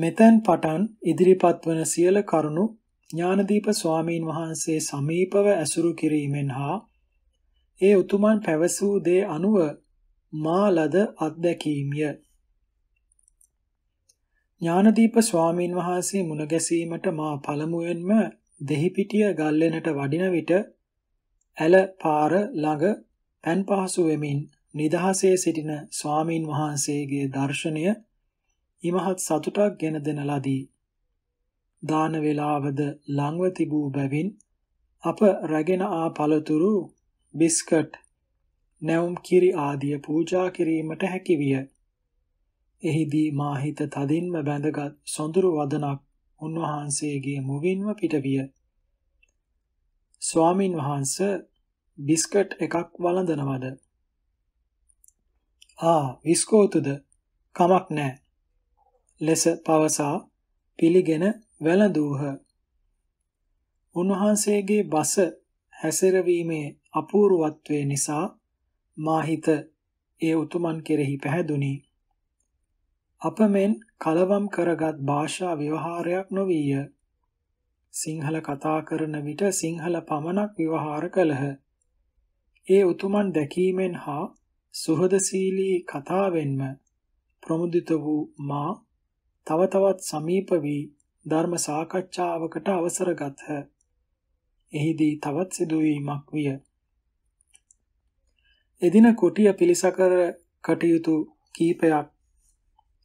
මෙතෙන් පටන් ඉදිරිපත් වන සියල කරුණු ඥානදීප ස්වාමීන් වහන්සේ සමීපව ඇසුරු කිරීමෙන් හා ඒ උතුමන් පැවසූ දේ අනුව මා ලද අත්දැකීම්ය. ඥානදීප ස්වාමින් වහන්සේ මුණ ගැසීමට මා පළමුවෙන්ම දෙහිපිටිය ගල්ලෙනට වඩින විට ඇල පාර ළඟ පන් පහසු වෙමින් නිදහසේ සිටින ස්වාමින් වහන්සේගේ දර්ශනය ඉමහත් සතුටක් ගෙන දෙන ලදී. දාන වේලාවද ළඟව තිබූ බැවින් අප රැගෙන ආ පළතුරු බිස්කට් නැවුම් කිරි ආදිය පූජා කිරීමට හැකි විය. එහිදී මා හිත තදින්ම බැඳගත් සොඳුරු වදනක් උන්වහන්සේගේ මුවින්ම පිටවිය. ස්වාමින් වහන්ස බිස්කට් එකක් වළඳනවද? ආ විස්කෝතුද කමක් නැහැ. ලෙස පවසා පිළිගෙන වැළඳූහ. උන්වහන්සේගේ බස හැසිරවීමේ අපූර්වත්වය නිසා මාහිත ඒ උතුමන් කෙරෙහි පැහැදුනි. අප මෙන් කලවම් කරගත් භාෂා ව්‍යවහාරයක් නොවිය. සිංහල කතා කරන විට සිංහල පමණක් ව්‍යවහාර කළහ. ඒ උතුමන් දැකීමෙන් හා සුහදශීලී කතාවෙන්ම ප්‍රමුදිත වූ මා තව තවත් සමීප වී ධර්ම සාකච්ඡාවකට අවසර ගත්හ. එහිදී තවත් සිදුවීමක් විය. එදින කොටිය පිලිසකර කටයුතු කීපයක්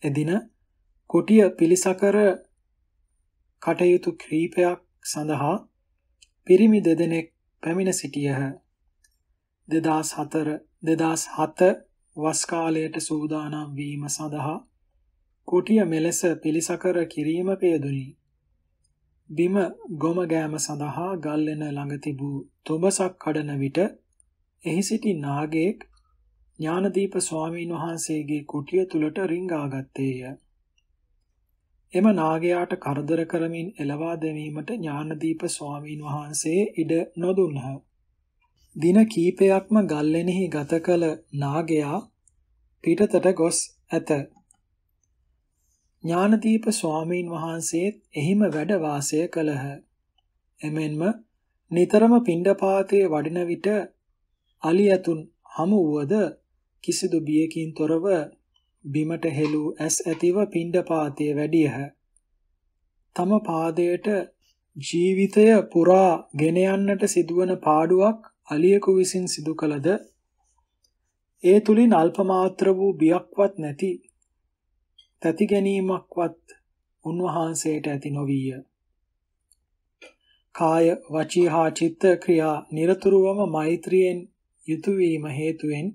එදින කොටිය පිලිසකර කටයුතු කීපයක් සඳහා පිරිමි දෙදෙනෙක් පැමිණ සිටියහ 2004 2007 වස් කාලයට සූදානම් වීම සඳහා කොටිය මෙලෙස පිලිසකර කිරීම පෙයදුනි බිම ගොම ගෑම සඳහා ගල්ලෙන ළඟ තිබූ තොබසක් කඩන විට එහි සිටි නාගයෙක් ඥානදීප ස්වාමීන් වහන්සේගේ කුටිය තුලට රිංගාගත්තේය. එම නාගයාට කරදර කරමින් එළවා දැමීමට ඥානදීප ස්වාමීන් වහන්සේ ඉඩ නොදුන්හ. දින කීපයක්ම ගල්ලෙනෙහි ගත කළ නාගයා පිටතට ගොස් ඇත. ඥානදීප ස්වාමීන් වහන්සේත් එහිම වැඩ වාසය කළහ. එමෙන්ම නිතරම පිණ්ඩපාතයේ වඩින විට අලියතුන් හමු වුවද කිසිදු බියකින් තොරව බිමට හෙළූ ඇස් ඇතිව පිණ්ඩපාතයේ වැඩියහ. තම පාදයට ජීවිතය පුරා ගෙන යන්නට සිදුවන පාඩුවක් අලියකු විසින් සිදු කළද ඒ තුලින් අල්ප මාත්‍ර වූ බියක්වත් නැති තැති ගැනීමක්වත් උන්වහන්සේට ඇති නොවිය. කාය වචී හා චිත්ත ක්‍රියා নিরතුරුවම මෛත්‍රියෙන් යුතුයවීම හේතුවෙන්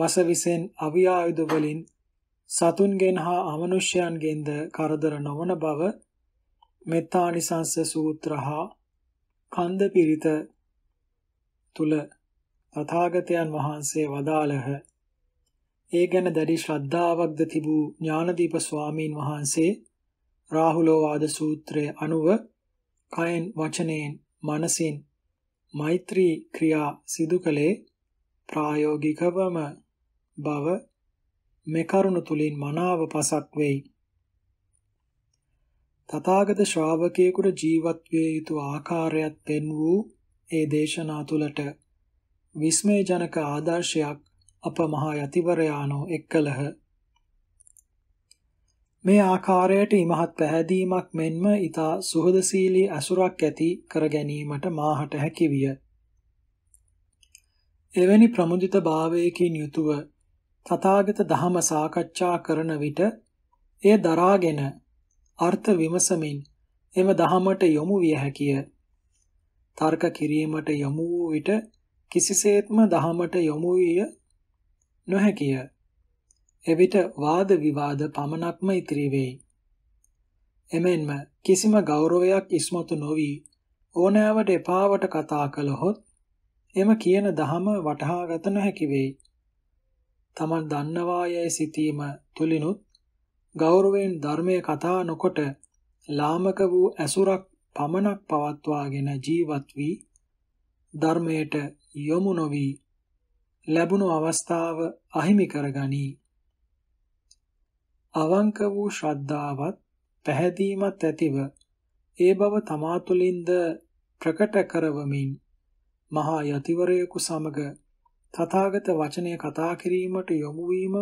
වසවිසෙන් අවියායුධ වලින් සතුන්ගෙන් හා අමනුෂ්‍යයන්ගෙන්ද කරදර නොවන බව මෙත්තානිසංස සූත්‍ර හා කන්ද පිරිත තුල තථාගතයන් වහන්සේ වදාළහ ඒ ගැන දැඩි ශ්‍රද්ධාවක්ද තිබූ ඥානදීප ස්වාමීන් වහන්සේ රාහුලෝවාද සූත්‍රයේ අනුව කයෙන් වචනයෙන් මනසින් මෛත්‍රී ක්‍රියා සිදු කළේ ප්‍රායෝගිකවම බව මේ කරුණ තුලින් මනාව පසක් වෙයි. තථාගත ශ්‍රාවකයෙකුට ජීවත් විය යුතු ආකාරයත් පෙන් වූ ඒ දේශනා තුලට විස්මයජනක ආදර්ශයක් අප මහා යතිවරයාණෝ එක්කලහ. මේ ආකාරයට ඉමහත් පැහැදීමක් මෙන්ම ඊතා සුහදශීලී අසුරක් ඇති කර ගැනීමට මාහට හැකිවිය. එවැනි ප්‍රමුදිත භාවයකින් යුතුව තථාගත ධහම සාකච්ඡා කරන විට එය දරාගෙන අර්ථ විමසමින් එම දහමට යොමු විය හැකිය. තර්ක කිරීමට යොමු වූ විට කිසිසේත්ම දහමට යොමු විය නොහැකිය. එවිට වාද විවාද පමණක්ම ඉතිරි වෙයි. එමෙන්ම කිසිම ගෞරවයක් ඉස්මතු නොවි ඕනෑවට එපාවට කතා කළහොත් එම කියන දහම වටහා ගත නොහැකි වෙයි. තමන් දන්නවා යැයි සිතීම තුලිනුත් ගෞරවයෙන් ධර්මයේ කතා නොකොට ලාමක වූ ඇසුරක් පමණක් පවත්වාගෙන ජීවත් වී ධර්මයට යොමු නොවි ලැබුණු අවස්ථාව අහිමි කරගනී. අවංක වූ ශ්‍රද්ධාවත් පැහැදීමත් ඇතිව ඒ බව තමා තුළින්ද ප්‍රකට කරවමින් මහා යතිවරයෙකු සමග තථාගත වචනය කතා කිරීමට යොමු වීමම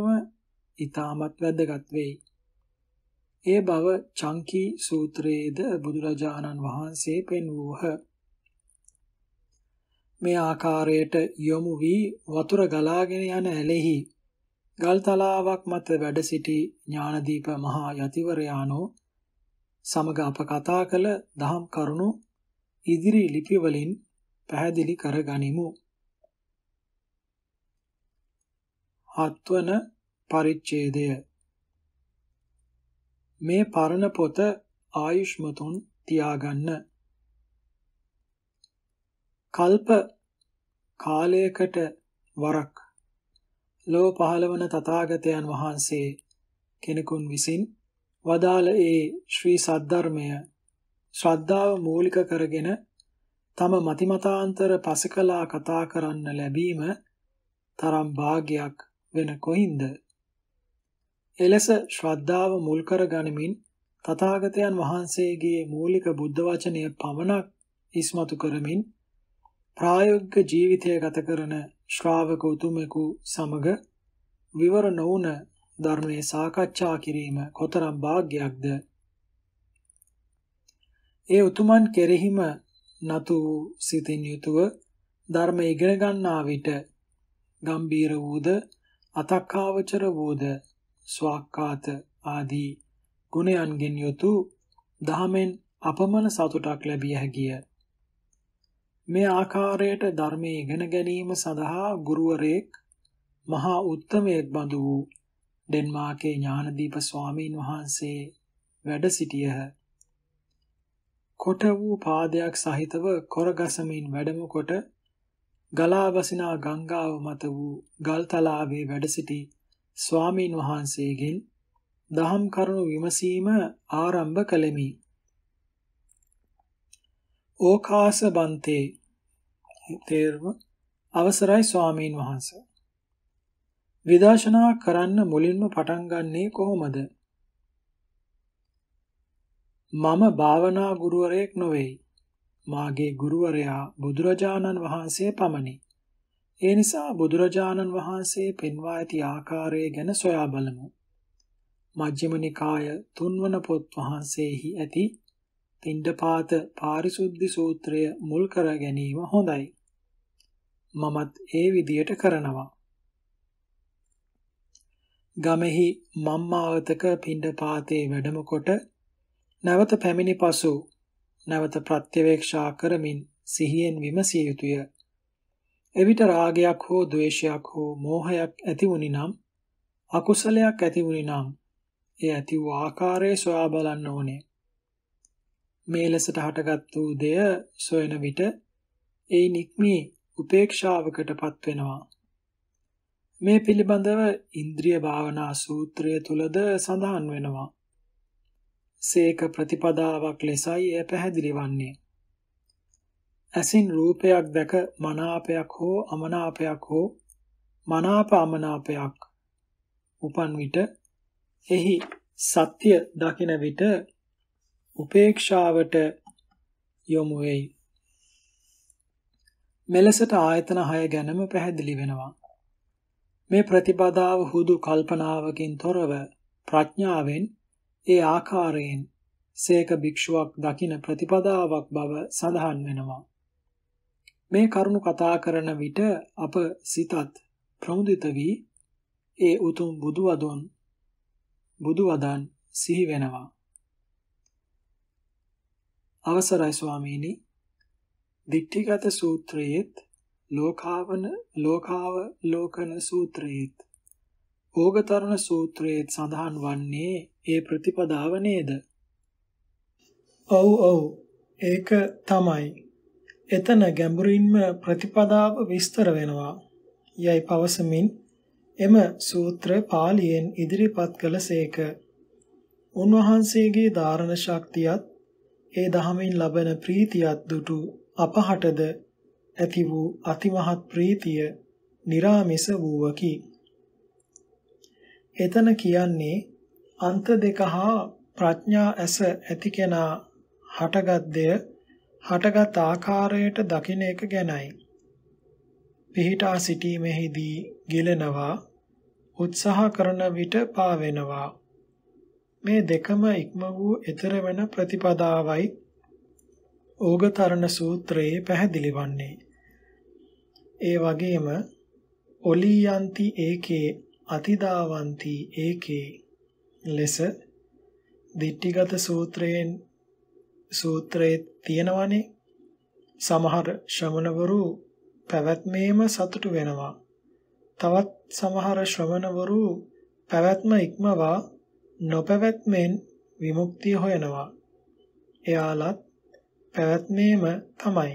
ඊටමත් වැදගත් වෙයි. ඒ බව චංකී සූත්‍රයේද බුදුරජාණන් වහන්සේ පෙන්වූහ. මේ ආකාරයට යොමු වී වතුර ගලාගෙන යන ඇලෙහි ගල්තලාවක් මත වැඩ සිටි ඥානදීප මහා යතිවරයාණෝ සමග අප කතා කළ දහම් කරුණු ඉදිරි ලිපිවලින් පැහැදිලි කර ගනිමු. හත්වන පරිච්ඡේදය මේ පරණ පොත ආයුෂ්මතුන් තියාගන්න. කල්ප කාලයකට වරක් ලොව පහළවන තථාගතයන් වහන්සේ කෙනෙකුන් විසින් වදාළ ඒ ශ්‍රී සද්ධර්මය ශ්‍රද්ධාව මූලික කරගෙන තම මතිමතාන්තර පසකලා කතා කරන්න ලැබීම තරම් භාගයක් වෙන කොහින්ද එලෙස ශ්‍රද්ධාව මුල් කර ගනිමින් තථාගතයන් වහන්සේගේ මූලික බුද්ධ වචනය පමණක් ඉස්මතු කරමින් ප්‍රායෝගික ජීවිතය ගත කරන ශ්‍රාවකතුමෙකු සමග විවර නොවුන ධර්මයේ සාකච්ඡා කිරීම කොතරම් වාග්යක්ද ඒ උතුමන් කෙරෙහිම නතු සිතින් යුතුව ධර්ම ඉගෙන ගන්නා විට ගම්බීර වූද අතක්කාවචර වූද ස්වාක්කාත ආදී ගුණයන්ගෙන් යුතු දහමෙන් අපමණ සතුටක් ලැබිය හැකිය. මේ ආකාරයට ධර්මයේ ඉගෙන ගැනීම සඳහා ගුරුවරයෙක් මහා උත්තමයෙක් බඳු වූ ඩෙන්මාර්කේ ඥානදීප ස්වාමීන් වහන්සේ වැඩ සිටියහ. කොට වූ පාදයක් සහිතව කොරගසමින් වැඩම කොට ගලා වසිනා ගංගාව මත වූ ගල්තලාවේ වැඩ සිටි ස්වාමීන් වහන්සේගෙන් දහම් කරුණු විමසීම ආරම්භ කළෙමි. ඕකාස බන්තේ තේරුම අවසරයි ස්වාමීන් වහන්ස. විදර්ශනා කරන්න මුලින්ම පටන් ගන්නේ කොහොමද? මම භාවනා ගුරුවරයෙක් නොවේයි. මාගේ ගුරුවරයා බුදුරජාණන් වහන්සේ පමණි. ඒ නිසා බුදුරජාණන් වහන්සේ පෙන්වා ඇති ආකාරය ගැන සොයා බලමු. මජ්ක්‍ධිම නිකාය තුන්වන පොත් වහන්සේහි ඇති පිණ්ඩපාත පාරිසුද්ධි සූත්‍රය මුල් කර ගැනීම හොඳයි. මමත් ඒ විදියට කරනවා. ගමෙහි මම්මාවතක පිණ්ඩපාතේ වැඩමකොට නැවත පැමිණි පසු නැවත ප්‍රත්‍යවේක්ෂා කරමින් සිහියෙන් විමසිය යුතුය. එවිට රාගයක් හෝ ද්වේෂයක් හෝ මෝහයක් ඇති වුණි නම් අකුසලයක් ඇති වුණි නම් ඒ ඇති වූ ආකාරය සොයා බලන්න ඕනේ. මේ ලෙසට හටගත් වූ දෙය සොයන විට ඒ නික්මී උපේක්ෂාවකටපත් වෙනවා. මේ පිළිබඳව ඉන්ද්‍රිය භාවනා සූත්‍රය තුලද සඳහන් වෙනවා. සේක ප්‍රතිපදාවක් ලෙසයි එය පැහැදිලි වන්නේ. ඇසින් රූපයක් දැක මනාපයක් හෝ අමනාපයක් හෝ මනාප අමනාපයක් උපන් විට එහි සත්‍ය දකින විට උපේක්ෂාවට යොමු වෙයි. මෙලෙසට ආයතන 6 ගැනම පැහැදිලි වෙනවා. මේ ප්‍රතිපදාව හුදු කල්පනාවකින් තොරව ප්‍රඥාවෙන් ඒ ආකාරයෙන් සේක භික්ෂුවක් දකින ප්‍රතිපදාවක් බව සඳහන් වෙනවා. මේ කරුණු කතා කරන විට අප සිතත් ප්‍රමුදිත වී ඒ උතුම් බුදුවදොන් බුදුවදන් සිහි වෙනවා. අවසරයි ස්වාමීනි. දික්ඨිගත සූත්‍රයේත් ලෝකාවන ලෝකාව ලෝකන සූත්‍රයේත් ඕගතරණ සූත්‍රයේත් සඳහන් වන්නේ ඒ ප්‍රතිපදාව නේද? ඔව් ඔව් ඒක තමයි. එතන ගැඹුරින්ම ප්‍රතිපදාව විස්තර වෙනවා. යයි පවසමින් එම සූත්‍ර පාලියෙන් ඉදිරිපත් කළසේක. උන්වහන්සේගේ ධාරණ ශක්තියත් ඒ දහමින් ලබන ප්‍රීතියත් දුටු අපහටද ඇති වූ අතිමහත් ප්‍රීතිය निराமிස වූවකි. එතන කියන්නේ අන්ත දෙක හා ප්‍රඥා ඇස ඇති කෙනා හටගත් දෙය හටගත් ආකාරයට දකින එක ගැනයි. පිහිටා සිටීමේදී ගෙලෙනවා උත්සාහ කරන විට පාවෙනවා මේ දෙකම ඉක්ම වූ ඊතර වෙන ප්‍රතිපදාවයි ඕගතරණ සූත්‍රයේ පැහැදිලි වන්නේ. ඒ වගේම ඔලියන්ති ඒකේ අතිදාවන්ති ඒකේ ලෙස දිට්ඨිගත සූත්‍රයෙන් සූත්‍රයේ තියෙනවනේ සමහර ශ්‍රමණවරු පැවැත්මේම සතුටු වෙනවා. තවත් සමහර ශ්‍රමණවරු පැවැත්ම ඉක්මවා නොපැවැත්මෙන් විමුක්තිය හොයනවා. එයාලත් පැවැත්මේම තමයි.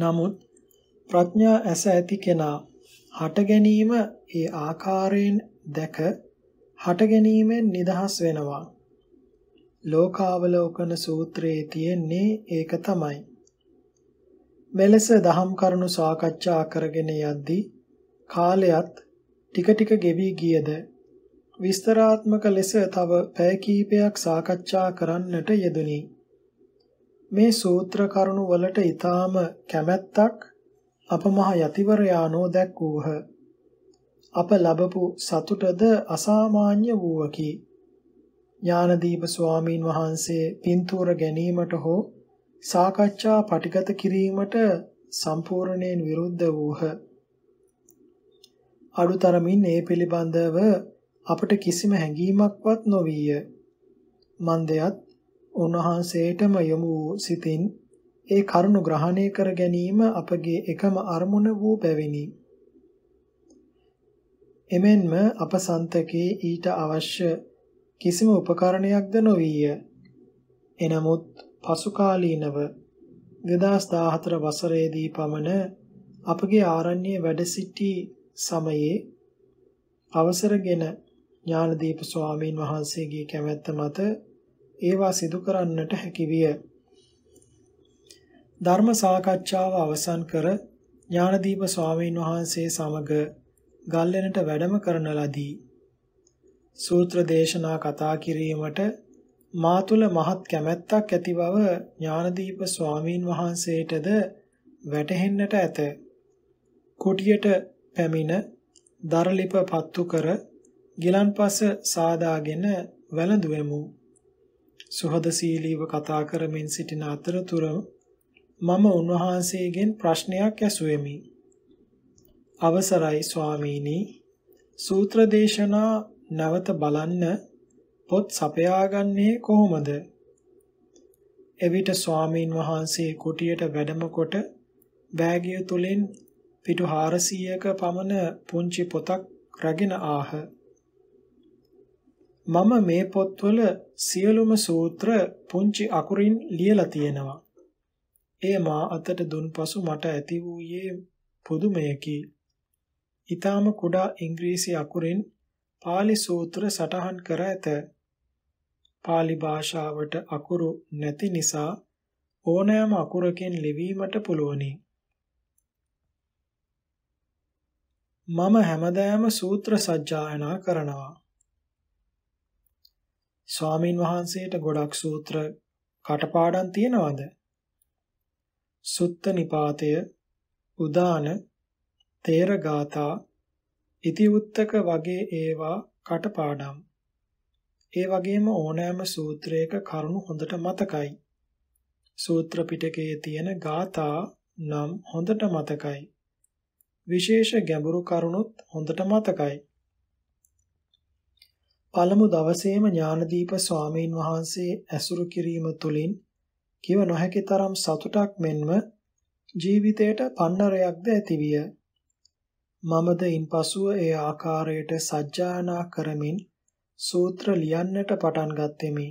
නමුත් ප්‍රඥා ඇස ඇති කෙනා හට ගැනීම ඒ ආකාරයෙන් දැක හට ගැනීමෙන් නිදහස් වෙනවා. ලෝකාවලෝකන සූත්‍රයේ තියෙන්නේ ඒක තමයි. මෙලෙස දහම් කරුණු සාකච්ඡා කරගෙන යද්දී කාලයත් ටික ටික ගෙවි ගියද විස්තරාත්මක ලෙස තව පැය කිහිපයක් සාකච්ඡා කරන්නට යෙදුනි. මේ සූත්‍ර කරුණු වලට ඊටාම කැමැත්තක් අප මහ යතිවරයාණෝ දැක්වූහ. අප ලැබපු සතුටද අසාමාන්‍ය වූවකි. ඥානදීප ස්වාමීන් වහන්සේ පින්තූර ගැනීමට හෝ සාකච්ඡා පටිගත කිරීමට සම්පූර්ණයෙන් විරුද්ධ වූහ. අඩුතරමින් ඒ පිළිබඳව අපට කිසිම හැඟීමක්වත් නොවිය. මන්දයත් උන්වහන්සේටම යොමු වූ සිතින් ඒ කරුණ ග්‍රහණය කර ගැනීම අපගේ එකම අරමුණ වූ බැවිනි. එමෙන්ම අප සන්තකේ ඊට අවශ්‍ය කිසිම උපකරණයක්ද නොවිය. එනමුත් පසුකාලීනව 2014 වසරේදී පමණ අපගේ ආරණ්‍ය වැඩ සිටි සමයේ අවසරගෙන ඥානදීප ස්වාමීන් වහන්සේගේ කැමැත්ත මත ඒවා සිදු කරන්නට හැකි විය. ධර්ම සාකච්ඡාව අවසන් කර ඥානදීප ස්වාමීන් වහන්සේ සමග ගල්ලෙනට වැඩම කරන ලදී. සූත්‍ර දේශනා කතා කිරීමට මා තුල මහත් කැමැත්තක් ඇති බව ඥානදීප ස්වාමීන් වහන්සේටද වැටහෙන්නට ඇත. කුටියට පැමිණ දරලිප පත්තු කර ගිලන්පස සාදාගෙන වැළඳුවෙමු. සුහදශීලීව කතා කරමින් සිටින අතරතුර මම උන්වහන්සේගෙන් ප්‍රශ්නයක් ඇසුවෙමි. අවසරයි ස්වාමීනි සූත්‍ර දේශනා නැවත බලන්න පොත් සපයාගන්නේ කොහොමද? එවිට ස්වාමීන් වහන්සේ කුටියට වැඩමකොට බෑගිය තුලින් පිටු 400ක පමණ පුංචි පොතක් රැගෙන ආහ. මම මේ පොත්වල සියලුම සූත්‍ර පුංචි අකුරින් ලියලා තියෙනවා. ඒ මා අතට දුන් පසු මට ඇති වූයේ පුදුමයකි. ඊටාම කුඩා ඉංග්‍රීසි අකුරින් pāli සූත්‍ර සටහන් කර ඇත. pāli භාෂාවට අකුරු නැති නිසා ඕනෑම අකුරකින් ලිවීමට පුළුවනි. මම හැමදාම සූත්‍ර සජ්ජායනා කරනවා. ස්වාමින් වහන්සේට ගොඩක් සූත්‍ර කටපාඩම් තියනවද? සුත්ත නිපාතය, උදාන, තේරගාථා, ඉතිඋත්තක වගේ ඒවා කටපාඩම්. ඒ වගේම ඕනෑම සූත්‍රයක කරුණු හොඳට මතකයි. සූත්‍ර පිටකයේ තියෙන ගාථා නම් හොඳට මතකයි. විශේෂ ගැඹුරු කරුණුත් හොඳට මතකයි. පළමු දවසේම ඥානදීප ස්වාමීන් වහන්සේ ඇසුරු කිරීම තුළින් කිව නොහැකි තරම් සතුටක් මෙන්ම ජීවිතයට පන්නරයක්ද ඇතිවිය. මමද ඉන්පසුව ඒ ආකාරයට සජ්ජායනා කරමින් සූත්‍ර ලියන්නට පටන් ගත්ෙමි.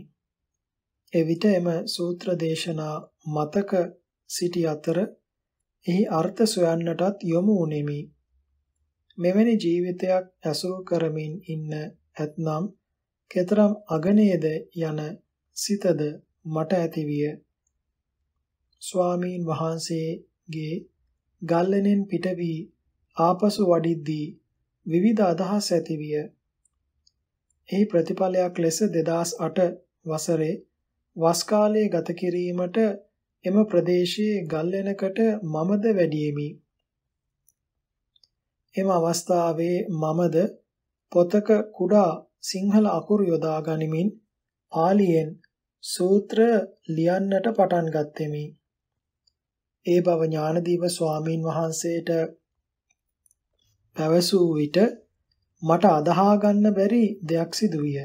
එවිට එම සූත්‍ර දේශනා මතක සිටි අතර එහි අර්ථ සොයන්නටත් යොමු වුනිමි. මෙවැනි ජීවිතයක් ඇසුරු කරමින් ඉන්න ඇතනම් කතරම් අගනේද යන සිතද මට ඇතිවිය. ස්වාමීන් වහන්සේගේ ගල්ලෙනෙන් පිට වී ආපසු වඩිද්දී විවිධ අදහස් ඇතිවිය. එහි ප්‍රතිඵලයක් ලෙස 2008 වසරේ වස් කාලයේ ගත කිරීමට එම ප්‍රදේශයේ ගල්ලෙනකට මමද වැඩියෙමි. එම අවස්ථාවේ මමද පොතක කුඩා සිංහල අකුරු යොදා ගනිමින් පාලියෙන් සූත්‍ර ලියන්නට පටන් ගත්ෙමි. ඒ බව ඥානදීප ස්වාමීන් වහන්සේට පැවසූ විට මට අදහා ගන්න බැරි දෙයක් සිදු විය.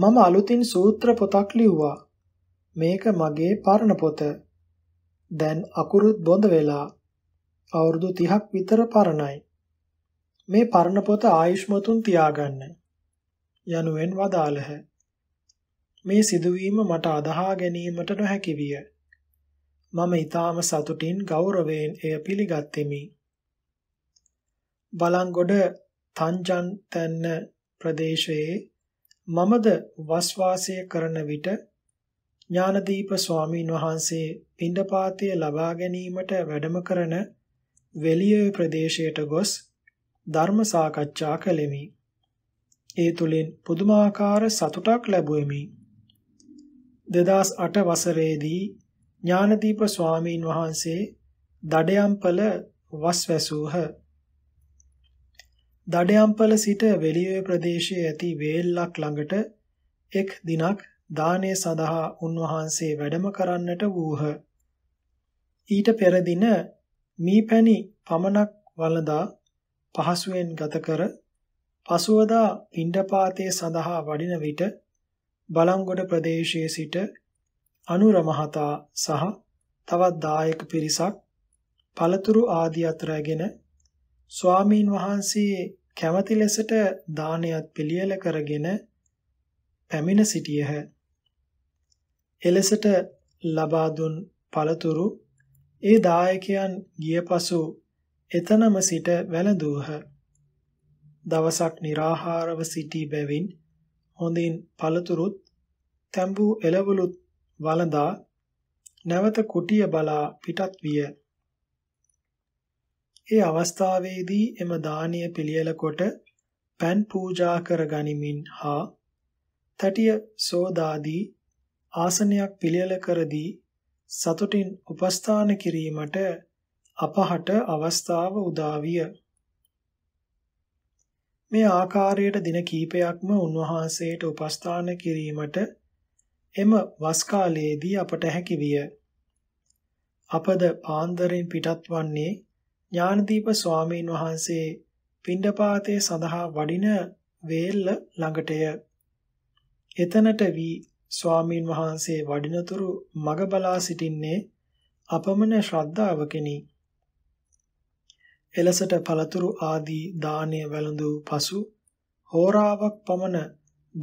මම අලුතින් සූත්‍ර පොතක් ලිව්වා. මේක මගේ පරණ පොත. දැන් අකුරුත් බොඳ වෙලා අවුරුදු 30ක් විතර පරණයි. මේ පරණ පොත ආයුෂ්මතුන් තියාගන්න යනුවෙන් වදාළහ. මේ සිදුවීම මට අදහා ගැනීමට නොහැකි විය. මම ඊටාම සතුටින් ගෞරවයෙන් එය පිළිගත්ෙමි. බලංගොඩ තංජන් තැන්න ප්‍රදේශයේ මමද වස්වාසය කරන විට ඥානදීප ස්වාමීන් වහන්සේ පින්ඩපාතය ලබා ගැනීමට වැඩම කරන වෙලිය ප්‍රදේශයට ගොස් ධර්ම සාකච්ඡා කළෙමි. ඒ තුලින් පුදුමාකාර සතුටක් ලැබුවෙමි. 2008 වසරේදී ඥානදීප ස්වාමීන් වහන්සේ දඩයම්පල වස්වැසූහ. දඩයම්පල සිට වෙලියේ ප්‍රදේශයේ ඇති වේල්ලක් ළඟට එක් දිනක් දානය සඳහා උන්වහන්සේ වැඩම කරන්නට වූහ. ඊට පෙර දින මීපැණි පමණක් වළඳා පහසුවෙන් ගත කර පසුවදා පිණ්ඩපාතයේ සඳහා වඩින විට බලංගොඩ ප්‍රදේශයේ සිට අනුර මහතා සහ තවත් දායක පිරිසක් පළතුරු ආදී අතරගෙන ස්වාමීන් වහන්සේ කැමැති ලෙසට දානයත් පිළියෙල කරගෙන පැමිණ සිටියහ. එලෙසට ලබා දුන් පළතුරු ඒ දායකයන් ගිය පසු එතනම සිට වැළඳූහ. දවසක් निराහාරව සිටි බැවින් හොඳින් පළතුරුත් තැඹු එළවලුත් වළඳා නැවත කුටිය බලා පිටත් විය. ඒ අවස්ථාවේදී එම දානීය පිළියෙල කොට පන් පූජා කර ගනිමින් හා තටිය සෝදාදී ආසනයක් පිළියෙල කරදී සතුටින් උපස්ථාන කිරීමට අපහට අවස්ථාව උදා විය. මේ ආකාරයට දින කීපයක්ම උන්වහන්සේට උපස්ථාන කිරීමට එම වස් කාලයේදී අපට හැකි විය. අපද පාන්දරින් පිටත් වන්නේ ඥානදීප ස්වාමීන් වහන්සේ පිණ්ඩපාතේ සඳහා වඩින වේල්ල ළඟටය. එතනට වී ස්වාමීන් වහන්සේ වඩිනතුරු මග බලා සිටින්නේ අපමණ ශ්‍රද්ධාවකෙනි. එලෙසට පළතුරු ආදී දානය වැළඳූ පසු හෝරාවක් පමණ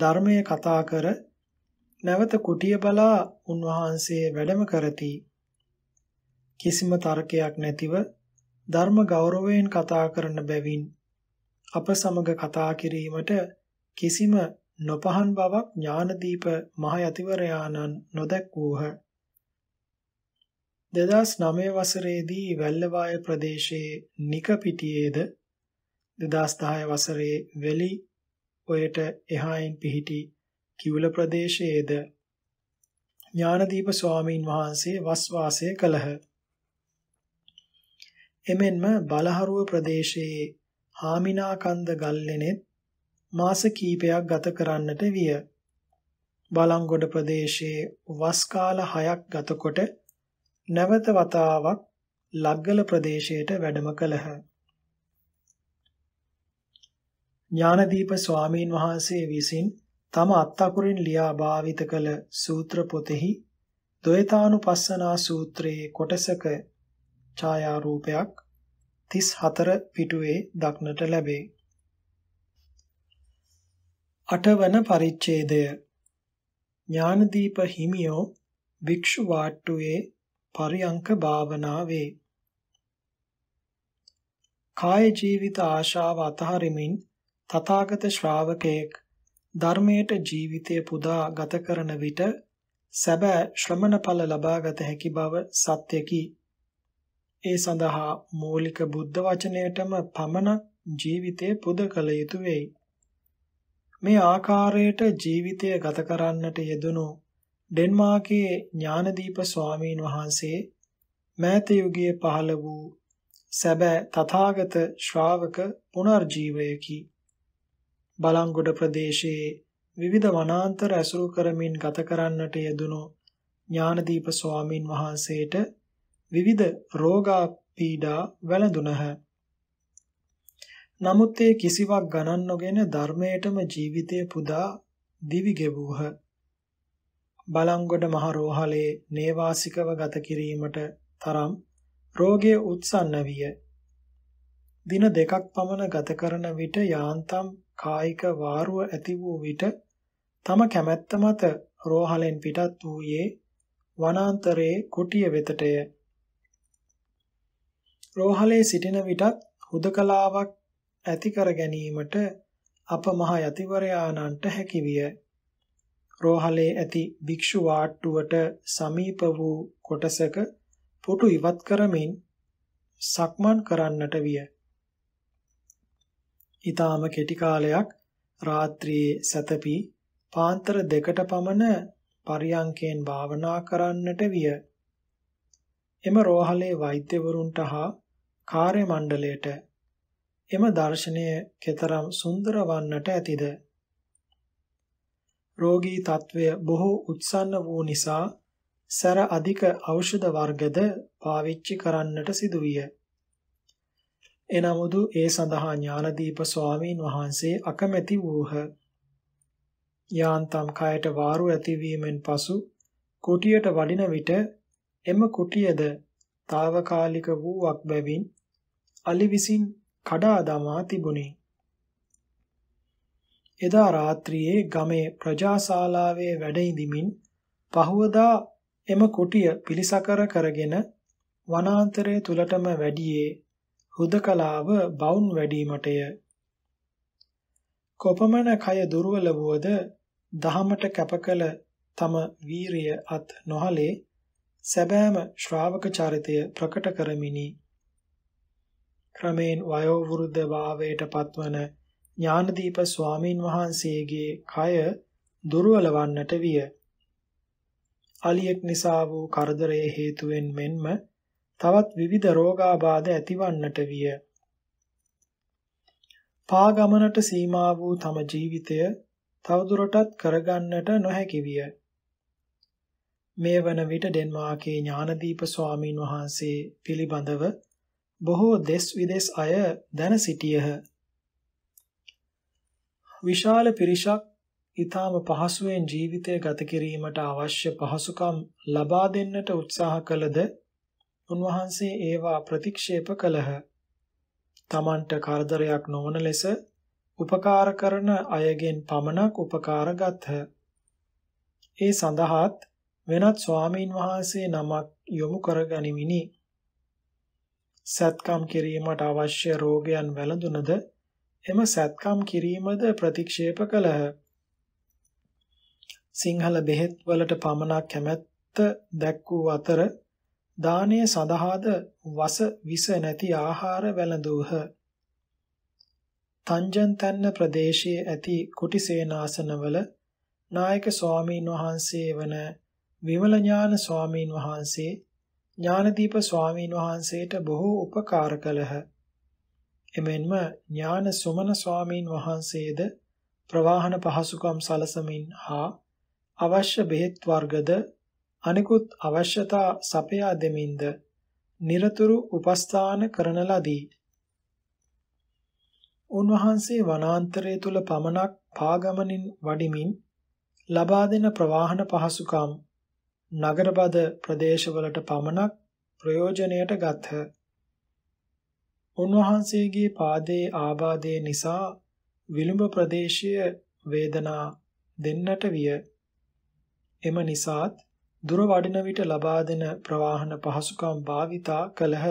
ධර්මයේ කතා කර නැවත කුටිය බලා උන්වහන්සේ වැඩම කරති. කිසිම තර්කයක් නැතිව ධර්ම ගෞරවයෙන් කතා කරන බැවින් අප සමග කතා කිරීමට කිසිම නොපහන් බවක් ඥානදීප මහ යතිවරයාණන් නොදැක්වූහ. 2009 වසරේදී වැල්ලවාය ප්‍රදේශයේ නිකපිටියේද 2010 වසරේ වෙලි ඔයට එහායින් පිහිටි කිවුල ප්‍රදේශයේද ඥානදීප ස්වාමීන් වහන්සේ වස්වාසය කළහ. එමෙන්ම බලහරුව ප්‍රදේශයේ හාමිනාකන්ද ගල්ලෙනෙත් මාස කීපයක් ගත කරන්නට විය. බලංගොඩ ප්‍රදේශයේ වස් කාල 6ක් ගතකොට නැවත වතාවක් ලග්ගල ප්‍රදේශයට වැඩම කළහ. ඥානදීප ස්වාමීන් වහන්සේ විසින් තම අත්අකුරින් ලියා භාවිත කළ සූත්‍ර පොතෙහි ද්වෛතානුපස්සනා සූත්‍රයේ කොටසක ඡායාරූපයක් 34 පිටුවේ දක්නට ලැබේ. අටවන පරිච්ඡේදය ඥානදීප හිමියෝ භික්ෂු වාට්ටුවේ පරියංක භාවනාවේ කාය ජීවිත ආශාව අතහරිමින් තථාගත ශ්‍රාවකයෙක් ධර්මයට ජීවිතය පුදා ගත කරන විට සැබෑ ශ්‍රමණ ඵල ලබාගත හැකි බව සත්‍යකි. ඒ සඳහා මූලික බුද්ධ වචනයටම පමණක් ජීවිතය පුද කළ යුතු වෙයි. මේ ආකාරයට ජීවිතය ගත කරන්නට යෙදුණු ඩෙන්මාර්කයේ ඥානදීප ස්වාමීන් වහන්සේ මෑත යුගයේ පහළ වූ සැබෑ තථාගත ශ්‍රාවක පුනර්ජීවයකි. බලංගොඩ ප්‍රදේශයේ විවිධ වනාන්තර ඇසුරු කරමින් ගත කරන්නට යෙදුණු ඥානදීප ස්වාමීන් වහන්සේට විවිධ රෝගා පීඩා වැළඳුණහ. නමුත් ඒ කිසිවක් ගණන් නොගෙන ධර්මයටම ජීවිතය පුදා දිවි ගෙවූහ. බලංගොඩ මහ රෝහලේ නේවාසිකව ගත කිරීමට තරම් රෝගයේ උත්සන්න විය. දින දෙකක් පමණ ගත කරන විට යාන්තම් කායික වාරුව ඇති වූ විට තම කැමැත්ත මත රෝහලෙන් පිටත් වූයේ වනාන්තරයේ කුටිය වෙතටය. රෝහලේ සිටින විටත් හුදකලාවක් ඇති කර ගැනීමට අප මහ යතිවරයාණන්ට හැකිවිය. රෝහලේ ඇති භික්ෂු වාට්ටුවට සමීප වූ කොටසක පුටු ඉවත් කරමින් සක්මන් කරන්නට විය. ඊටාම කෙටි කාලයක් රාත්‍රියේ සැතපී පාන්තර දෙකට පමණ පරියංකයෙන් භාවනා කරන්නට විය. එම රෝහලේ වෛද්‍යවරුන්ට හා කාර්ය මණ්ඩලයට එම දර්ශනය කෙතරම් සුන්දර වන්නට ඇතිද රෝගී తත්වය බොහෝ උත්සන්න වූ නිසා සැර අධික ඖෂධ වර්ගද පාවිච්චි කරන්නට සිදුවිය. එනමුදු ඒ සඳහා ඥානදීප ස්වාමීන් වහන්සේ අකමැති වූහ. යාන්තම් කයට වාරු ඇතිවීමෙන් පසු කුටියට වඩින විට එම කුටියද తాවකාලික වූවක් බැවින් අලි විසින් කඩා දමා තිබුණේ. එදා රාත්‍රියේ ගමේ ප්‍රජාශාලාවේ වැඩ ඉඳිමින් පහවදා එම කුටිය පිලිසකර කරගෙන වනාන්තරය තුලටම වැඩියේ හුදකලාව බවුන් වැඩිවීමටය. කොපමණ කය දුර්වල වුවද දහමට කැපකල තම වීරිය අත් නොහලේ සැබෑම ශ්‍රාවක චරිතය ප්‍රකට කරමිනි. ක්‍රමෙන් වයෝවෘද්ධභාවයට පත්වන ඥානදීප ස්වාමීන් වහන්සේගේ කය දුර්වල වන්නට විය. අලියෙක් නිසා වූ කරදරයේ හේතුවෙන් මෙන්ම තවත් විවිධ රෝගාබාධ ඇතිවන්නට විය. පා ගමනට සීමා වූ තම ජීවිතය තවදුරටත් කරගන්නට නොහැකි විය. මේ වන විට ඩෙන්මාර්කේ ඥානදීප ස්වාමීන් වහන්සේ පිළිබඳව බොහෝ දෙස් විදෙස් අය දැන සිටියහ. විශාල පිරිසක් ඊටාම පහසුවෙන් ජීවිතය ගත කිරීමට අවශ්‍ය පහසුකම් ලබා දෙන්නට උත්සාහ කළද උන්වහන්සේ ඒවා ප්‍රතික්ෂේප කළහ. තමන්ට කරදරයක් නොවන ලෙස උපකාර කරන අයගෙන් පමණක් උපකාර ගත්හ. ඒ සඳහාත් වෙනත් ස්වාමීන් වහන්සේ නමක් යොමු කරගනිමිනි. සත්කම් කිරීමට අවශ්‍ය රෝගයන් වැළඳුනද එම සත්කම් කිරීමද ප්‍රතික්ෂේප කළහ. සිංහල බෙහෙත් වලට පමණක් කැමැත්ත දැක් වූ අතර දානය සඳහාද වස විස නැති ආහාර වැළඳූහ. තංජන්තන්න ප්‍රදේශයේ ඇති කුටිසේනාසනවල නායක ස්වාමීන් වහන්සේ වන විමල ඥාන ස්වාමීන් වහන්සේ ඥානදීප ස්වාමීන් වහන්සේට බොහෝ උපකාර කළහ. එමෙන්ම ඥාන සුමන ස්වාමීන් වහන්සේද ප්‍රවාහන පහසුකම් සලසමින් හා අවශ්‍ය බෙහෙත් වර්ගද අනිකුත් අවශ්‍යතා සපයා දෙමින්ද নিরතුරු උපස්ථාන කරන ලදී. උන්වහන්සේ වනාන්තරය තුල පමණක් පාගමනින් වඩිමින් ලබා දෙන ප්‍රවාහන පහසුකම් නගරබද ප්‍රදේශවලට පමණක් ප්‍රයෝජනයට ගත්හ. උන්වහන්සේගේ පාදයේ ආබාධය නිසා විලුඹ ප්‍රදේශයේ වේදනා දෙන්නට විය. එම නිසාත් දුර වඩන විට ලබා දෙන ප්‍රවාහන පහසුකම් භාවිතා කළහ.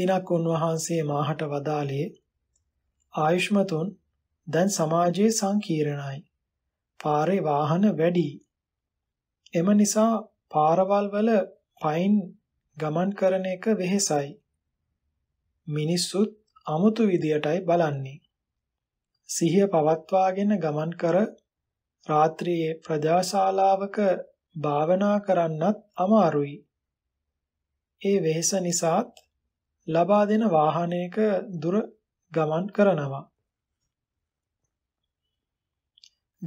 දිනක් උන්වහන්සේ මාහට වදාළේ ආයුෂ්මතුන් දැන් සමාජයේ සංකීර්ණයි. පාරේ වාහන වැඩි. එම නිසා පාරවල් වල පයින් ගමන් කරන එක වෙහෙසයි. මිනිස්සුත් අමුතු විදියටයි බලන්නේ. සිහිය පවත්වාගෙන ගමන් කර රාත්‍රියේ ප්‍රජාශාලාවක භාවනා කරන්නත් අමාරුයි. ඒ වෙහෙස නිසාත් ලබා දෙන වාහනයක දුර ගමන් කරනවා.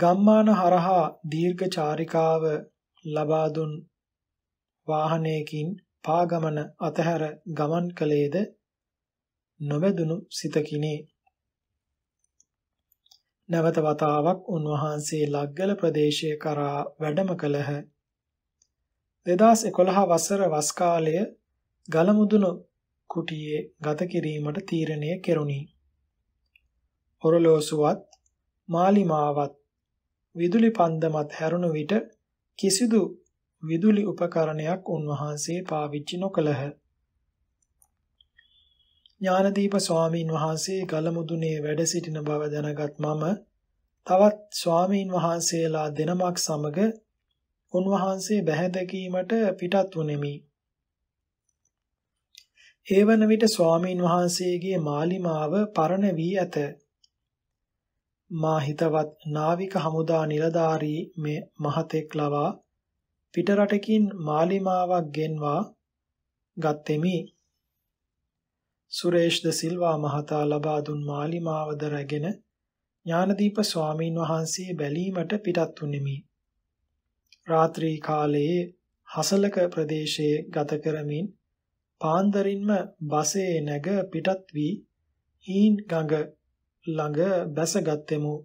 ගම්මාන හරහා දීර්ඝ චාරිකාව ලබා දුන් වාහනයකින් පාගමන අතහැර ගමන් කළේද නොබැඳුණු සිතකිනි. නැවත වතාවක් උන්වහන්සේ ලග්ගල ප්‍රදේශය කරා වැඩම කළහ. 2011 වසර වස් කාලය ගලමුදුණු කුටියේ ගත කිරීමට තීරණය කෙරුණි. ඔරලෝසුවත් මාලිමාවත් විදුලි පන්දමත් හැරුණු විට කිසිදු විදුලි උපකරණයක් උන්වහන්සේ පාවිච්චි නොකළහ. ඥානදීප ස්වාමීන් වහන්සේ ගලමුදුනේ වැඩ සිටින බව දැනගත් මම තවත් ස්වාමීන් වහන්සේලා දෙනමක් සමග උන්වහන්සේ බැහැදැකීමට පිටත් වුනිමි. ඒවන විට ස්වාමීන් වහන්සේගේ මාලිමාව පරණ වී ඇත. මා හිතවත් නාවික හමුදා නිලධාරී මේ මහතෙක් ලවා පිට රටකින් මාලිමාවක් ගෙන්වා ගත්ෙමි. සුරේෂ් ද සිල්වා මහතා ලබා දුන් මාලිමාවද රැගෙන ඥානදීප ස්වාමීන් වහන්සේ බැලීමට පිටත් වුනිමි. රාත්‍රී කාලයේ හසලක ප්‍රදේශයේ ගත කරමින් පාන්දරින්ම බසයේ නැග පිටත් වී හීන් ගඟ ළඟ බැසගත්ෙමු.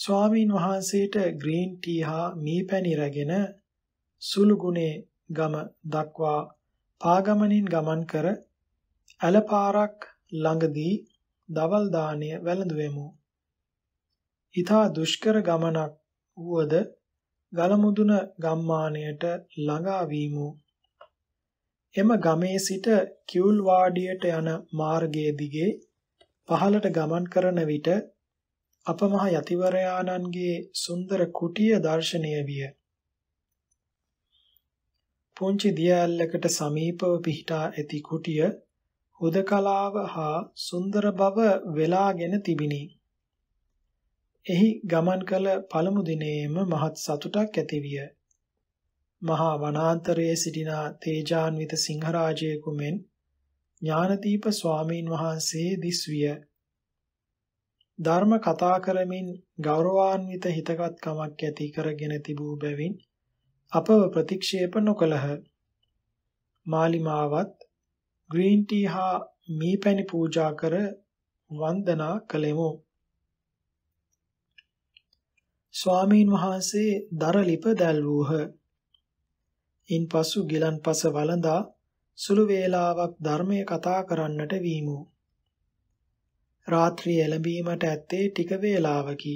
ස්වාමීන් වහන්සේට ග්‍රීන් ටී හා මී පැණි රැගෙන සුළු ගුණේ ගම දක්වා පාගමනින් ගමන් කර ඇලපාරක් ළඟදී දවල් දාණය වැළඳුවෙමු. ඊතා දුෂ්කර ගමනක් වුවද ගලමුදුන ගම්මානයට ළඟා වීමු. එම ගමේ සිට කිවුල් වාඩියට යන මාර්ගයේ දිගේ පහළට ගමන් කරන විට අප මහ යතිවරයාණන්ගේ සුන්දර කුටිය දර්ශනීය විය. පුංචි දියඇල්ලකට සමීපව පිහිටා ඇති කුටිය හුදකලාව හා සුන්දර බව වෙලාගෙන තිබිනි. එහි ගමන් කළ පළමු දිනේම මහත් සතුටක් ඇතිවිය. මහා වනාන්තරයේ සිටින තේජාන්විත සිංහරාජයෙකු මෙන් ඥානදීප ස්වාමීන් වහන්සේ දිස්විය. ධර්ම කතා කරමින් ගෞරවාන්විත හිතගත්කමක් ඇති කරගෙන තිබූ බැවින් අපව ප්‍රතික්ෂේප නොකළහ. මාලිමාවත් ග්‍රීන් ටී හා මී පැණි පූජා කර වන්දනා කළෙමු. ස්වාමීන් වහන්සේ දරලිප දැල්වූහ. ඉන්පසු ගිලන්පස වළඳා සුළු වේලාවක් ධර්මයේ කතා කරන්නට වීමු. රාත්‍රිය එළඹීමට ඇත්තේ ටික වේලාවකි.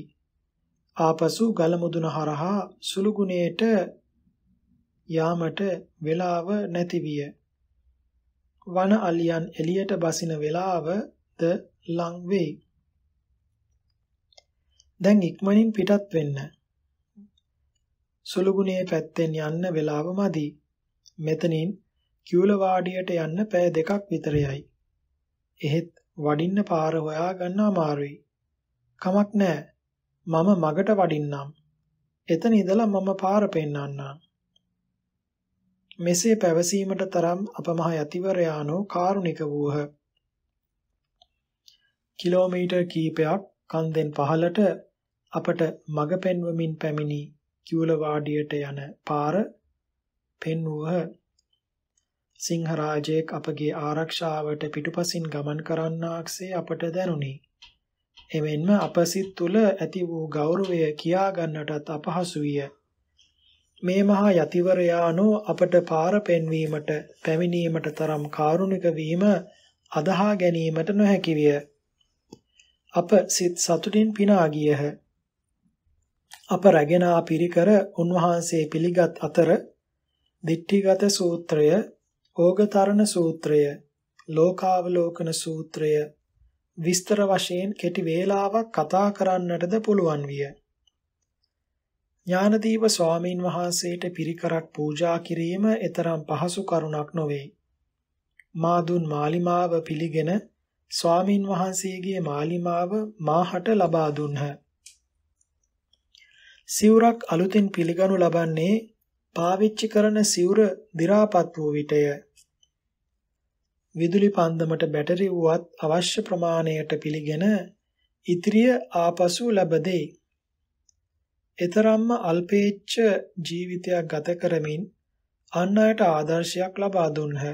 ආපසු ගලමුදුන හරහා සුළුගුණේට යාමට වේලාව නැතිවිය. වන අලියන් එළියට බසින වේලාවද ලං වෙයි. දැන් ඉක්මනින් පිටත් වෙන්න. සුළුගුණේ පැත්තෙන් යන්න වේලාව මදි. මෙතනින් කිවුල වාඩියට යන්න පැය දෙකක් විතරයි. එහෙත් වඩින්න පාර හොයා ගන්න අමාරුයි. කමක් නෑ. මම මගට වඩින්නම්. එතන ඉඳලා මම පාර පෙන්වන්නම්. මෙසේ පැවසීමට තරම් අපමහ යතිවරයාණෝ කාරුණික වූහ. කිලෝමීටර් කීපයක් කන්දෙන් පහළට අපට මග පෙන්වමින් පැමිණි කිවුල වාඩියට යන පාර පෙන්වුවහ. සිංහරාජයෙක් අපගේ ආරක්ෂාවට පිටුපසින් ගමන් කරන්නාක්සේ අපට දැනුනි. එමෙන්ම අප සිත් තුළ ඇති වූ ගෞරවය කියා ගන්නටත් අපහසු විය. මේ මහා යතිවරයාණෝ අපට පාර පෙන්වීමට පැමිණීමට තරම් කාරුණික වීම අදහා ගැනීමට නොහැකි විය. අප සිත් සතුටින් පිනා ගියහ. අප රැගෙන පිරිකර උන්වහන්සේ පිළිගත් අතර දිට්ඨිගත සූත්‍රය ඕගතරණ සූත්‍රය, ලෝකාවලෝකන සූත්‍රය විස්තර වශයෙන් කෙටි වේලාවක් කතා කරන්නටද පුළුවන් විය. ඥානදීප ස්වාමීන් වහන්සේට පිරිකරක් පූජා කිරීම එතරම් පහසු කරුණක් නොවේ. මාදුන් මාලිමාව පිළිගෙන ස්වාමීන් වහන්සේගේ මාලිමාව මාහට ලබා දුන්හ. සිවුරක් අලුතින් පිළිගනු ලබන්නේ පාවිච්චි කරන සිවුර දි รา පත් වූ විටය. විදුලි පන්දමට බැටරි වුවත් අවශ්‍ය ප්‍රමාණයට පිළිගෙන ඉතිරිය ආපසු ලැබදේ. එතරම්ම අල්පේච්ඡ ජීවිතයක් ගත කරමින් අන් අයට ආදර්ශයක් ලබා දුන්හ.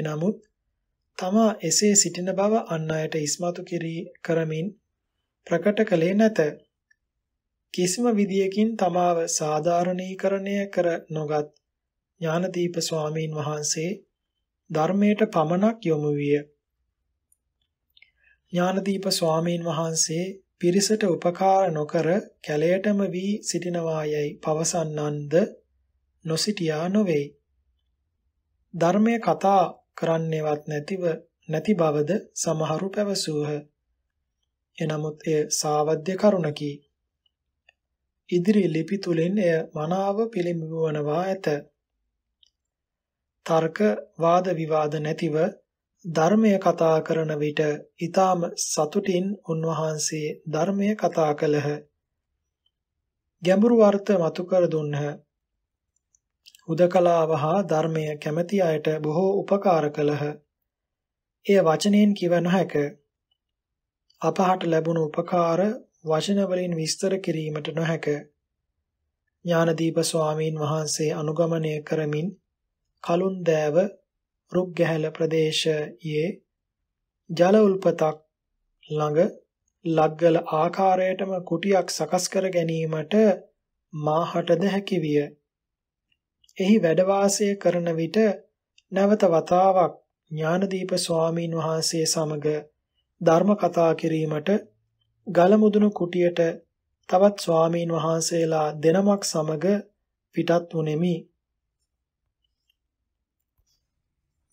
එනමුත් තමා එසේ සිටින බව අන් අයට ඉස්මතු කිරී කරමින් ප්‍රකට කළේ නැත. කිසිම විදියකින් තමාව සාධාරණීකරණය කර නොගත් ඥානදීප ස්වාමීන් වහන්සේ ධර්මයට පමණක් යොමු විය. ඥානදීප ස්වාමීන් වහන්සේ පිරිසට උපකාර නොකර කැලයටම වී සිටිනවායයි පවසන්නන්ද නොසිටියා නොවේ. ධර්මය කතා කරන්නේවත් නැතිව නැති බවද සමහරු පැවසූහ. එනමුත් එය සාවද්‍ය කරුණකි. ඉදිරි ලිපි තුලින් එය මනාව පිළිඹුවනවා ඇත. තර්ක වාද විවාද නැතිව ධර්මය කතා කරන විට ඊටාම සතුටින් උන්වහන්සේ ධර්මය කතා කළහ. ගැඹුරු අර්ථ මතු කර දුන්හ. හුදකලාව හා ධර්මය කැමැති අයට බොහෝ උපකාර කළහ. එය වචනෙන් කිව නොහැක. අපහට ලැබුණු උපකාර වචන වලින් විස්තර කිරීමට නොහැක. ඥානදීප ස්වාමීන් වහන්සේ අනුගමනය කරමින් කලුන්දෑව රුක්ගැහැල ප්‍රදේශයේ ජල උල්පතක් ළඟ ලග්ගල ආකාරයටම කුටියක් සකස් කර ගැනීමට මාහටද හැකිවිය. එහි වැඩ වාසය කරන විට නැවත වතාවක් ඥානදීප ස්වාමීන් වහන්සේ සමග ධර්ම කතා කිරීමට ගලමුදුණු කුටියට තවත් ස්වාමීන් වහන්සේලා දෙනමක් සමග පිටත් වුනිමි.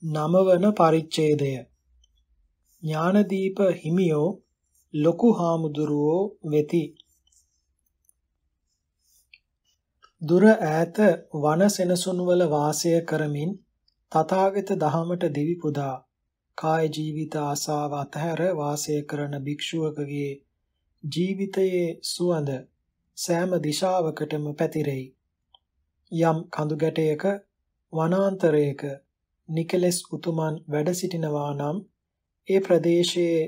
නමවන පරිච්ඡේදය ඥානදීප හිමියෝ ලොකු හාමුදුරුවෝ වෙති දුර ඈත වන සෙනසුන්වල වාසය කරමින් තථාගත දහමට දිවි පුදා කාය ජීවිත ආසාව අතහැර වාසය කරන භික්ෂුවකගේ ජීවිතයේ සුවඳ සෑම දිශාවකටම පැතිරෙයි. යම් කඳු ගැටයක වනාන්තරයක නිකලස් උතුමන් වැඩ සිටිනවා නම් ඒ ප්‍රදේශයේ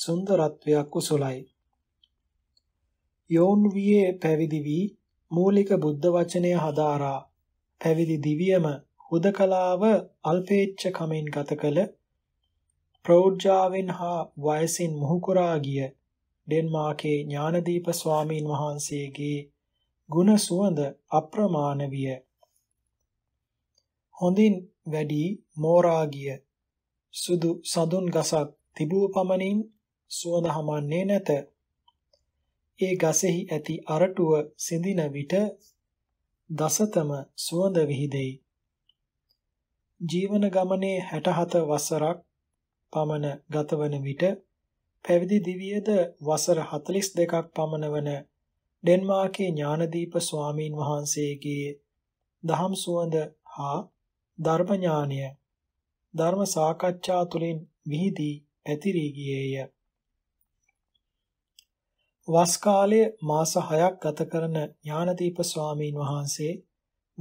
සුන්දරත්වයක් උසලයි. යෝන් වියේ පැවිදි වී මූලික බුද්ධ වචනය හදාරා පැවිදි දිවියම හුදකලාව අල්පේච්ඡ කමෙන් ගත කළ ප්‍රෞಢ්‍යාවෙන් හා වයසින් මුහුකුරා ගිය ඩෙන්මාර්කේ ඥානදීප ස්වාමීන් වහන්සේගේ ගුණ සුවඳ අප්‍රමාණ විය. හොඳින් වැඩි මෝරාගිය සුදු සඳුන් ගසක් තිබූ පමණින් සුවඳ හමන්නේ නැත. ඒ ගසෙහි ඇති අරටුව සිඳින විට දසතම සුවඳ විහිදෙයි. ජීවන ගමනේ 67 වසරක් පමණ ගතවන විට පැවිදි දිවියද වසර 42ක් පමණ වන ඩෙන්මාර්කේ ඥානදීප ස්වාමීන් වහන්සේගේ දහම් සුවඳ හා ධර්ම ඥානය ධර්ම සාකච්ඡා තුළින් විහිදී පැතිරී ගියේය. වස් කාලයේ මාස 6ක් ගත කරන ඥානදීප ස්වාමීන් වහන්සේ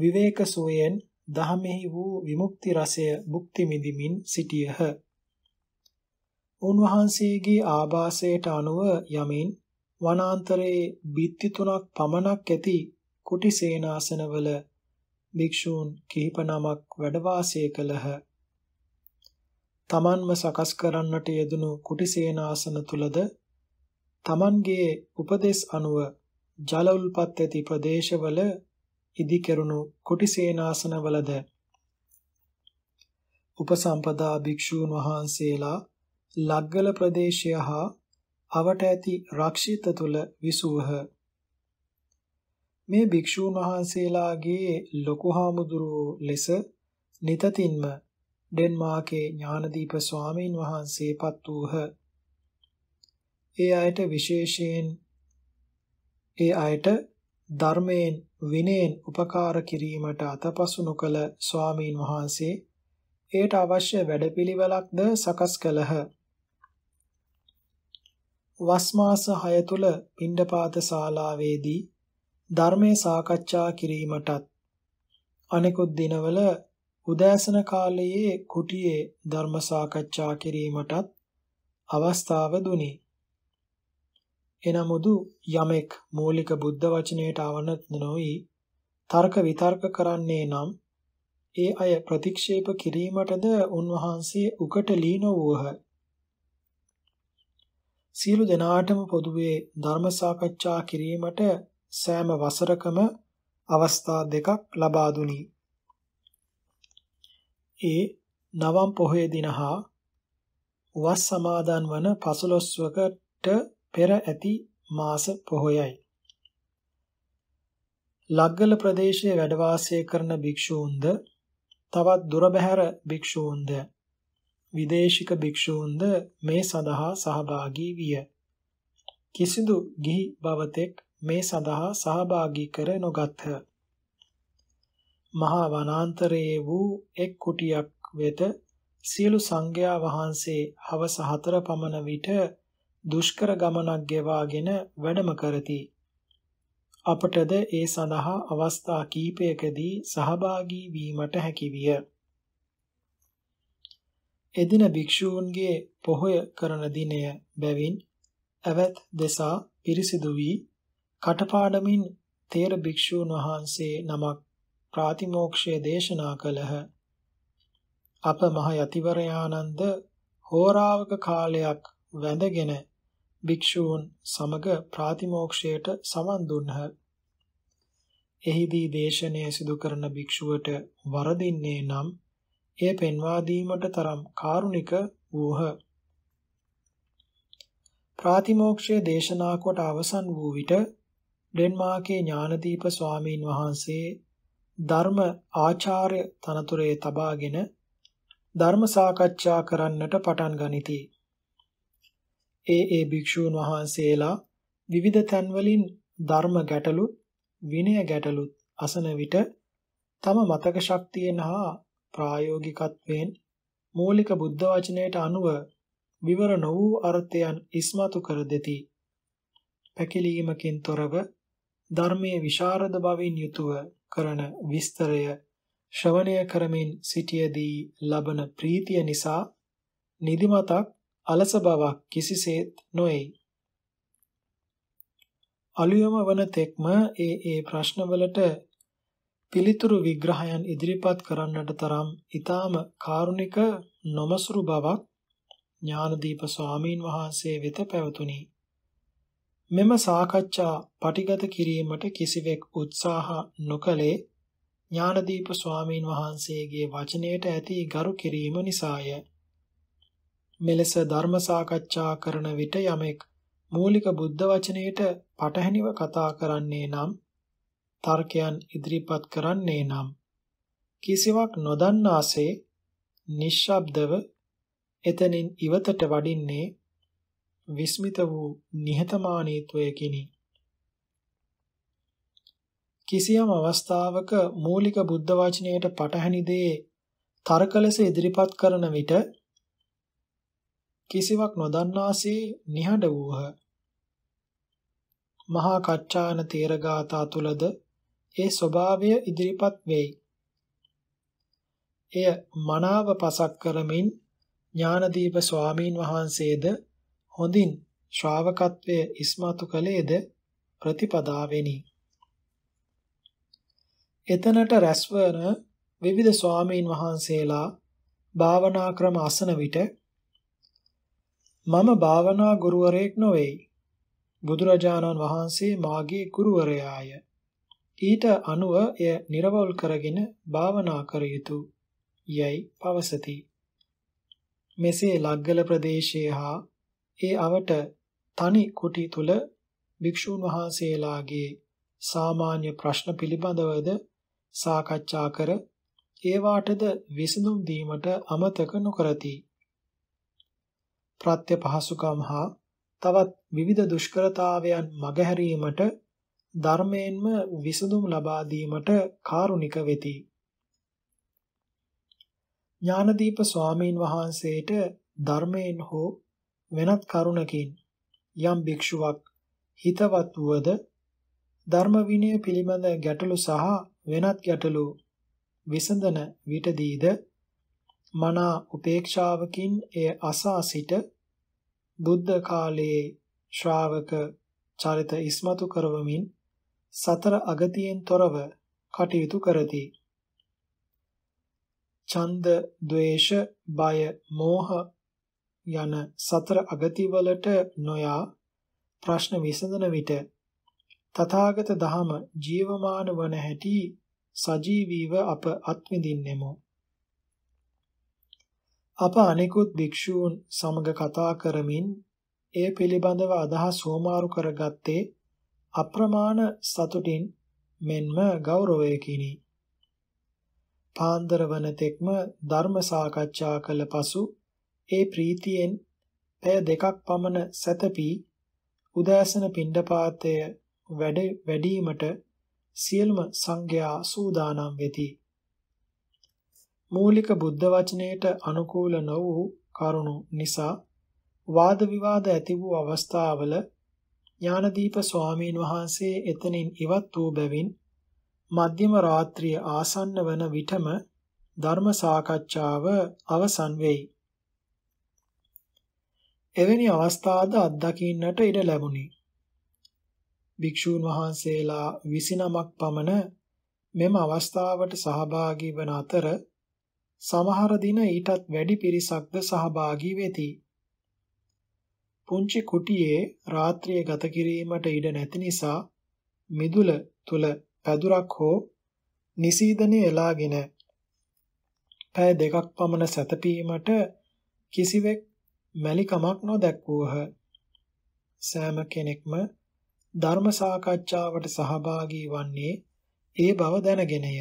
විවේක සෝයෙන් දහමෙහි වූ විමුක්ති රසය භුක්ති විඳිමින් සිටියහ. උන්වහන්සේගේ ආభాසයට අනුව යමින් වනාන්තරයේ බිත්ති තුනක් පමණක් ඇති කුටි සේනාසනවල භික්ෂූන් කිහිප නමක් වැඩවාසය කළහ. තමන්ම සකස් කරන්නට යෙදුණු කුටිසේනාසන තුලද තමන්ගේ උපදේශ අනුව ජල උල්පත් ඇති ප්‍රදේශවල ඉදි කෙරුණු කුටිසේනාසනවලද උපසම්පදා භික්ෂූන් වහන්සේලා ලග්ගල ප්‍රදේශය හා අවට ඇති රක්ෂිත තුල විසූහ. මේ භික්ෂූන් වහන්සේලාගේ ලොකු හාමුදුරුවෝ ලෙස නිතතින්ම ඩෙන්මාර්කේ ඥානදීප ස්වාමීන් වහන්සේ පත් වූහ. ඒ අයට විශේෂයෙන් ඒ අයට ධර්මයෙන් විනයෙන් උපකාර කිරීමට අතපසු නොකළ ස්වාමීන් වහන්සේ ඒට අවශ්‍ය වැඩපිළිවෙලක්ද සකස් කළහ. වස් මාස 6 තුල පිණ්ඩපාත ශාලාවේදී ධර්මයේ සාකච්ඡා කිරීමටත් අනෙකුත් දිනවල උදෑසන කාලයේ කුටියේ ධර්ම සාකච්ඡා කිරීමටත් අවස්ථාව දුනි. එනමුදු යමෙක් මූලික බුද්ධ වචනයට අවනත් නොයි තර්ක විතර්ක කරන්නේ නම් ඒ අය ප්‍රතික්ෂේප කිරීමටද උන්වහන්සේ උකට ලීන වූහ. සියලු දෙනාටම පොදුවේ ධර්ම සාකච්ඡා කිරීමට සෑම වසරකම අවස්ථා දෙකක් ලබා දුනි. ඒ නවම් පොහොය දින හා වස් සමාදන් වන පසළොස්වකට පෙර ඇති මාස පොහොයයි. ලග්ගල ප්‍රදේශයේ වැඩ වාසය කරන භික්ෂූන්ද තවත් දුර බැහැර භික්ෂූන්ද විදේශික භික්ෂූන්ද මේ සඳහා සහභාගී විය. කිසිදු ගිහි භවතෙක් මේ සඳහා සහභාගී කර නොගත්හ. මහා වනාන්තරයේ වූ එක් කුටියක් වෙත සියලු සංඝයා වහන්සේ හවස 4 පමණ විට දුෂ්කර ගමනක් ගෙවාගෙන වැඩම කරති. අපටද ඒ සඳහා අවස්ථා කීපයකදී සහභාගී වීමට හැකිවිය. එදින භික්ෂූන්ගේ පොහොය කරන දිනය බැවින් ඇවත් දෙසා පිරිසිදු වී කටපාඩමින් තේර භික්ෂූන් වහන්සේ නමක් ප්‍රාතිමෝක්ෂය දේශනා කළහ. අප මහ යතිවරයානන්ද හෝරාවක කාලයක් වැඳගෙන භික්ෂූන් සමග ප්‍රාතිමෝක්ෂයට සමන් දුන්හ. එහිදී දේශනය සිදු කරන භික්ෂුවට වරදින්නේ නම් එය පෙන්වා දීමට තරම් කාරුණික වූහ. ප්‍රාතිමෝක්ෂය දේශනා කොට අවසන් වූ විට ඩෙන්මාර්කේ ඥානදීප ස්වාමීන් වහන්සේ ධර්ම ආචාර්ය තනතුරේ තබාගෙන ධර්ම සාකච්ඡා කරන්නට පටන් ගනිති. ඒ ඒ භික්ෂූන් වහන්සේලා විවිධ තැන්වලින් ධර්ම ගැටලුත් විනය ගැටලුත් අසන විට තම මතක ශක්තියෙන් හා ප්‍රායෝගිකත්වයෙන් මූලික බුද්ධ වචනයට අනුව විවර නො වූ අර්ථයන් ඉස්මතු කර දෙති. පැකිලීමකින් තොරව ධර්මයේ විශාරද බවින් යුතුව කරන විස්තරය ශ්‍රවණය කරමින් සිටියදී ලබන ප්‍රීතිය නිසා නිදිමතක් අලස බවක් කිසිසේත් නොවේ. අලුයම වන තෙක්ම ඒ ඒ ප්‍රශ්නවලට පිළිතුරු විග්‍රහයන් ඉදිරිපත් කරන්නට තරම් ඊටාම කාරුණික නොමසුරු බවක් ඥානදීප ස්වාමීන් වහන්සේ වෙත පැවතුණි. මෙම සාකච්ඡා පටිගත කිරීමට කිසිවෙක් උත්සාහ නොකළේ ඥානදීප ස්වාමීන් වහන්සේගේ වචනයට ඇති ගරු කිරීම නිසාය. මෙලෙස ධර්ම සාකච්ඡා කරන විට යමෙක් මූලික බුද්ධ වචනයට පටහැනිව කතා කරන්නේ නම් තර්කයන් ඉදිරිපත් කරන්නේ නම් කිසිවක් නොදන්නාසේ නිශ්ශබ්දව එතනින් ඉවතට වඩින්නේ විස්මිත වූ නිහතමානීත්වයකිනි කිසියම් අවස්ථාවක මූලික බුද්ධ වචනයට පටහැනි දේ තර්ක ලෙස ඉදිරිපත් කරන විට කිසිවක් නොදන්නාසේ නිහඬ වූහ. මහා කච්චාන තේරගාථා තුලද ඒ ස්වභාවය ඉදිරිපත් වෙයි. එය මනාව පසක් කරමින් ඥානදීප ස්වාමීන් වහන්සේද හොඳින් ශ්‍රාවකත්වය ඉස්මතු කළේද ප්‍රතිපදාවෙනි. එතනට රැස්වන විවිධ ස්වාමීන් වහන්සේලා භාවනා ක්‍රම අසන විට මම භාවනා ගුරුවරයෙක් නොවේයි. බුදුරජාණන් වහන්සේ මාගේ ගුරුවරයාය. ඊට අනුව එය නිර්වෝල් කරගෙන භාවනා කර යුතු යයි පවසති. මෙසේ ලග්ගල ප්‍රදේශයේ හා ඒ අවට තනි කුටි තුල භික්ෂූන් වහන්සේලාගේ සාමාන්‍ය ප්‍රශ්න පිළිබඳවද සාකච්ඡා කර ඒවාටද විසඳුම් දීමට අමතක නොකරති. ප්‍රත්‍ය පහසුකම් හා තවත් විවිධ දුෂ්කරතාවයන් මගහැරීමට ධර්මයෙන්ම විසඳුම් ලබා දීමට කාරුණික වෙති. ඥානදීප ස්වාමීන් වහන්සේට ධර්මයෙන් හෝ වෙනත් කරුණකින් යම් භික්ෂුවක් හිතවත් වුවද ධර්ම විනය පිළිබඳ ගැටලු සහ වෙනත් ගැටලු විසඳන විටදීද මනා උපේක්ෂාවකින් එය අසා සිට බුද්ධ කාලයේ ශ්‍රාවක චරිත ඉස්මතු කරවමින් සතර අගතියෙන් තොරව කටයුතු කරති. ඡන්ද, ද්වේෂ, බය, මෝහ යන සතර අගතිවලට නොයා ප්‍රශ්න විසඳන විට තථාගත ධම ජීවමාන වන හැටි සජීවීව අප අත්විඳින්නෙමු. අප අනෙකුත් භික්ෂූන් සමග කතා කරමින් එය පිළිබඳව අදහස් හෝමාරු කරගත්තේ අප්‍රමාණ සතුටින් මෙන්ම ගෞරවයකිනි. පාන්දර වන තෙක්ම ධර්ම සාකච්ඡා කළ පසු ඒ ප්‍රීතියෙන් පැය දෙකක් පමණ සැතපී උදෑසන පිණ්ඩපාතය වැඩ වැඩිවීමට සියලුම සංඝයා සූදානම් වෙති. මූලික බුද්ධ වචනයට අනුකූල නො වූ කරුණු නිසා වාද විවාද ඇති වූ අවස්ථාවල ඥානදීප ස්වාමීන් වහන්සේ එතනින් ඉවත් වූ බැවින් මධ්‍යම රාත්‍රිය ආසන්න වන විටම ධර්ම සාකච්ඡාව අවසන් වෙයි. එවැනි අවස්ථාද අත්දකින්නට ඉඩ ලැබුණි. භික්ෂූන් වහන්සේලා 29ක් පමණ මෙම අවස්ථාවට සහභාගී වන අතර සමහර දින ඊටත් වැඩි පිරිසක්ද සහභාගී වෙති. පුංචි කුටියේ රාත්‍රිය ගත කිරීමට ඉඩ නැති නිසා මිදුල තුල පැදුරක් හෝ නිසීදනේ එලාගෙන පැය දෙකක් පමණ සැතපීමට කිසිවෙක් මැලිකමක් නොදැක්වූහ. සෑම කෙනෙක්ම ධර්ම සාකච්ඡාවට සහභාගී වන්නේ ඒ බව දැනගෙනය.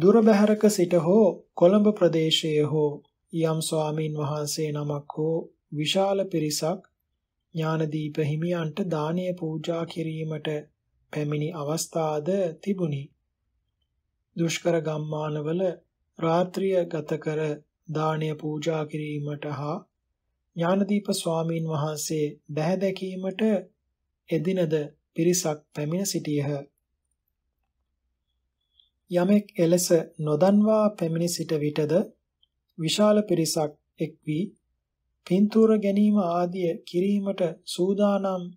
දුර බැහැරක සිට හෝ කොළඹ ප්‍රදේශයේ හෝ යම් ස්වාමීන් වහන්සේ නමක් හෝ විශාල පිරිසක් ඥානදීප හිමියන්ට දානීය පූජා කිරීමට පැමිණි අවස්ථාද තිබුණි. දුෂ්කර ගම්මානවල රාත්‍රිය ගත කර දාණය පූජා කිරීමට හා ඥානදීප ස්වාමීන් වහන්සේ බැහැ දැකීමට එදිනද පිරිසක් පැමිණ සිටියහ. යමෙක් එලෙස නොදන්වා පැමිණ සිට විටද විශාල පිරිසක් එක් වී පින්තූර ගැනීම ආදිය කිරීමට සූදානම්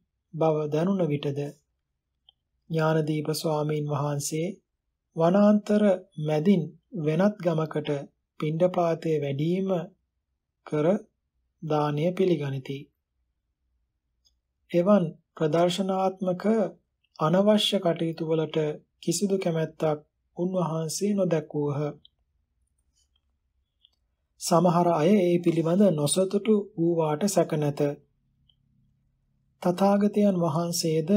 බව දනුන විටද ඥානදීප ස්වාමීන් වහන්සේ වනාන්තර මැදින් වෙනත් ගමකට පිණ්ඩපාතයේ වැඩිම කර දානය පිළිගනිති. එවන් ප්‍රදර්ශනාත්මක අනවශ්‍ය කටයුතු වලට කිසිදු කැමැත්තක් උන්වහන්සේ නොදැක්වූහ. සමහර අය ඒ පිළිබඳ නොසතුටු වූවාට සැක නැත. තථාගතයන් වහන්සේද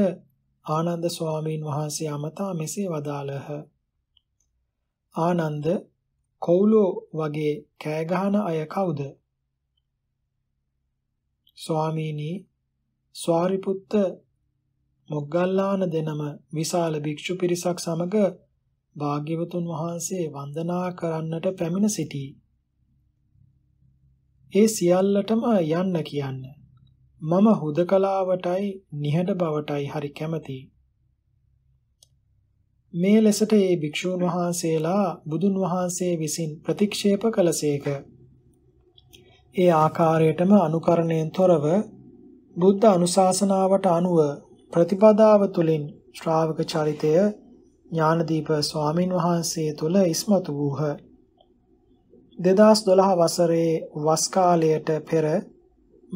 ආනන්ද ස්වාමීන් වහන්සේ අමතා මෙසේ වදාළහ. ආනන්ද කවුලෝ වගේ කෑ ගහන අය කවුද? ස්වාමීනි ස්වාරිපුත්ත මොග්ගල්ලාන දෙනම විශාල භික්ෂු පිරිසක් සමග භාග්‍යවතුන් වහන්සේ වන්දනා කරන්නට පැමිණ සිටී. ඒ සියල්ලටම යන්න කියන්න. මම හුදකලාවටයි නිහඬ බවටයි හරි කැමතියි. මේ ලෙසට ඒ භික්ෂූන් වහන්සේලා බුදුන් වහන්සේ විසින් ප්‍රතික්ෂේප කළසේක. ඒ ආකාරයටම අනුකරණයෙන් තොරව බුද්ධ අනුශාසනාවට අනුව ප්‍රතිපදාව තුළින් ශ්‍රාවක චරිතය ඥානදීප ස්වාමින් වහන්සේ තුළ ඉස්මතු වූහ. 2012 වසරේ වස් කාලයට පෙර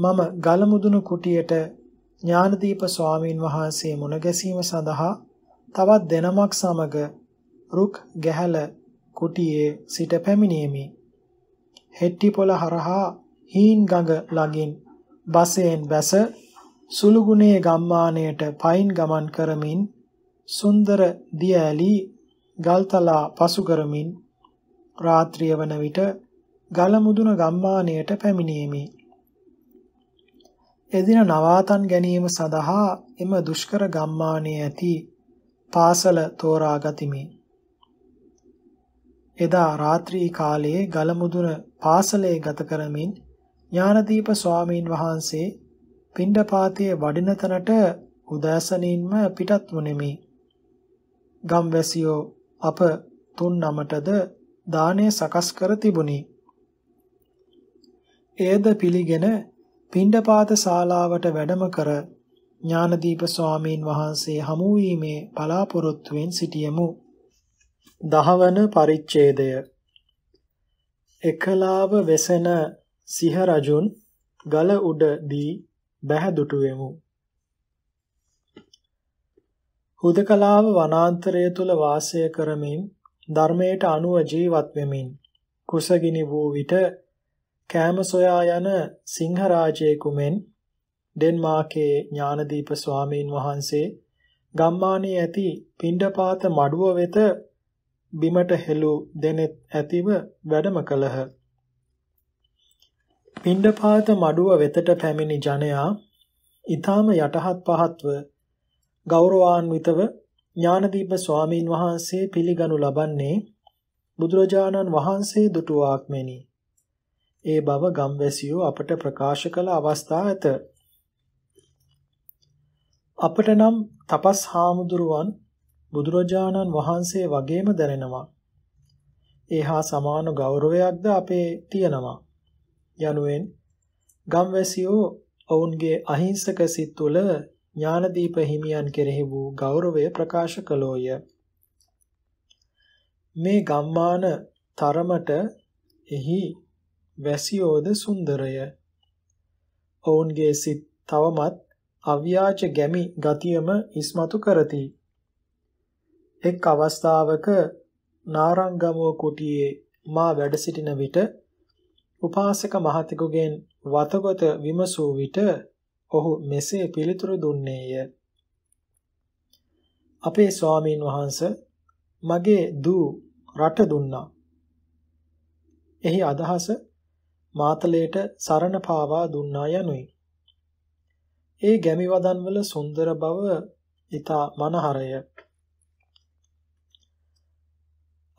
මම ගලමුදුණු කුටියට ඥානදීප ස්වාමින් වහන්සේ මුණ ගැසීම සඳහා තවත් දෙනමක් සමග රුක් ගැහැල කුටියේ සිට පැමිණීමි. හෙට්ටිපොළ හරහා හීන් ගඟ ළඟින් බසයෙන් බැස සුළුගුණේ ගම්මානයට පයින් ගමන් කරමින් සුන්දර දියඇලි ගල්තලා පසු කරමින් රාත්‍රිය වන විට ගලමුදුන ගම්මානයට පැමිණීමි. එදින නවාතන් ගැනීම සඳහා එම දුෂ්කර ගම්මානයේ ඇති පාසල තෝරා ගතිමි. එදා රාත්‍රී කාලයේ ගලමුදුන පාසලේ ගත කරමින් ඥානදීප ස්වාමීන් වහන්සේ පිණ්ඩපාතයේ වඩින තැනට උදෑසනින්ම පිටත් වුනිමි. ගම්වැසියෝ අප තුන් නමටද දානය සකස් කර තිබුණි. එයද පිළිගෙන පිණ්ඩපාත ශාලාවට වැඩම කර ඥානදීප ස්වාමීන් වහන්සේ හමු වීමේ බලාපොරොත්තුෙන් සිටියෙමු. දහවන පරිච්ඡේදය එකලාව වෙසෙන සිහ රජුන් ගල උඩදී බැහැදුටුවෙමු. හුදකලාව වනාන්තරය තුල වාසය කරමින් ධර්මයට අනුව ජීවත් වෙමින් කුසගිනි වූ විට කෑම සොයා යන සිංහරාජයෙකු මෙන් ඩෙන්මාර්කයේ ඥානදීප ස්වාමීන් වහන්සේ ගම්මානයේ ඇති පිණ්ඩපාත මඩුව වෙත බිමට හෙළු දෙනෙත් ඇතිව වැඩම කළහ. පිණ්ඩපාත මඩුව වෙතට පැමිණි ජනයා ඊ타ම යටහත් පහත්ව ගෞරවාන්විතව ඥානදීප ස්වාමීන් වහන්සේ පිළිගනු ලබන්නේ බුදුරජාණන් වහන්සේ දුටුවාක්මෙනි. ඒ බව ගම්වැසියෝ අපට ප්‍රකාශ කළ අවස්ථා ඇත. අපට නම් තපස් හාමුදුරුවන් බුදුරජාණන් වහන්සේ වගේම දැනෙනවා. ඒ හා සමාන ගෞරවයක්ද අපේ තියෙනවා. යනුවෙන් ගම්වැසියෝ ඔවුන්ගේ අහිංසක සිත් තුළ ඥානදීප හිමියන් කෙරෙහි වූ ගෞරවය ප්‍රකාශ කළෝය. මේ ගම්මාන තරමට එහි වැසියෝද සුන්දරය. ඔවුන්ගේ සිත් තවමත් අව්‍යාජ ගැමි ගතියම ඉස්මතු කරති. එක් අවස්ථාවක නාරංගමුව කුටියේ මා වැඩ සිටින විට උපාසක මහතෙකුගෙන් වතගත විමසූ විට ඔහු මෙසේ පිළිතුරු දුන්නේය. අපේ ස්වාමීන් වහන්ස මගේ දූ රට දුන්නා. එහි අදහස මාතලේට සරණ පාවා දුන්නා යනුයි. ඒ ගැමි වදන්වල සුන්දර බව ඊතා මනහරය.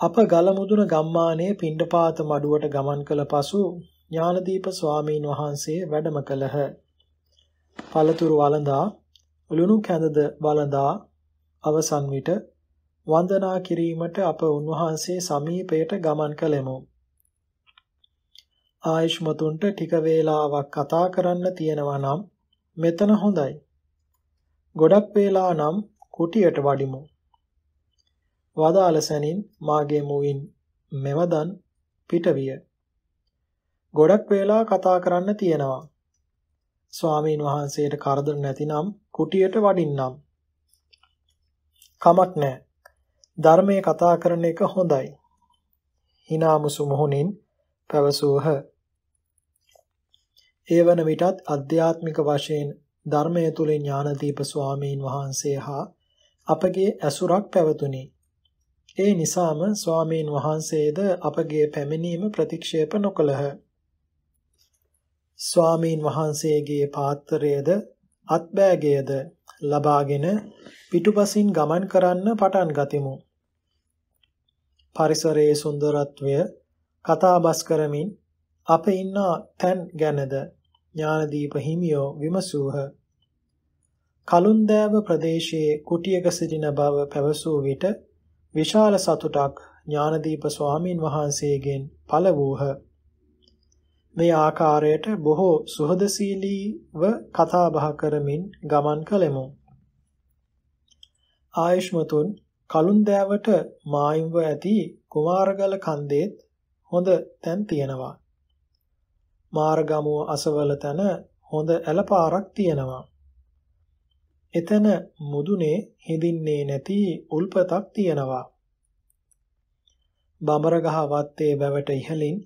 අප ගලමුදුන ගම්මානයේ පිණ්ඩපාත මඩුවට ගමන් කළ පසු ඥානදීප ස්වාමීන් වහන්සේ වැඩම කළහ. පළතුරු වළඳා, ලුණු කැඳද වළඳා අවසන් විට වන්දනා කිරීමට අප උන්වහන්සේ සමීපයට ගමන් කළෙමු. ආයුෂ්මතුන්ට ටික වේලාවක් කතා කරන්න තියෙනවා නම් මෙතන හොඳයි. ගොඩක් වේලා නම් කුටියට වඩිමු. වදාලසනින් මාගේ මුවින් මෙවදන් පිටවිය. ගොඩක් වේලා කතා කරන්න තියෙනවා. ස්වාමීන් වහන්සේට කරදර නැතිනම් කුටියට වඩින්නම්. කමක් නැහැ. ධර්මයේ කතා කරන එක හොඳයි. hina මුසු මොහුනින් පැවසූහ. ඒ වන විටත් අධ්‍යාත්මික වශයෙන් ධර්මය තුලින් ඥානදීප ස්වාමීන් වහන්සේ හා අපගේ ඇසුරක් පැවතුණි. ඒ නිසාම ස්වාමීන් වහන්සේද අපගේ පැමිණීම ප්‍රතික්ෂේප නොකළහ. ස්වාමීන් වහන්සේගේ පාත්‍රයේද අත්බෑගයේද ලබාගෙන පිටුපසින් ගමන් කරන්න පටන් ගතිමු. පරිසරයේ සුන්දරත්වය කතාබස් කරමින් අප ඉන්නා තැන් ගැනද ඥානදීප හිමියෝ විමසූහ. කලුන්දෑව ප්‍රදේශයේ කුටියක සිටින බව පැවසූ විට විශාල සතුටක් ඥානදීප ස්වාමින් වහන්සේගෙන් පළ වූහ. මේ ආකාරයට බොහෝ සුහදශීලීව කතා බහ කරමින් ගමන් කළෙමු. ආයුෂ්මතුන් කලුන්දෑවට මායිම්ව ඇති කුමාරගල කන්දේත් හොඳ තැන් තියෙනවා. මාර්ගමුව අසවල තැන හොඳ ඇලපාරක් තියෙනවා. එතන මුදුනේ හිඳින්නේ නැති උල්පතක් තියෙනවා. බඹරගහ වත්තේ වැවට ඉහළින්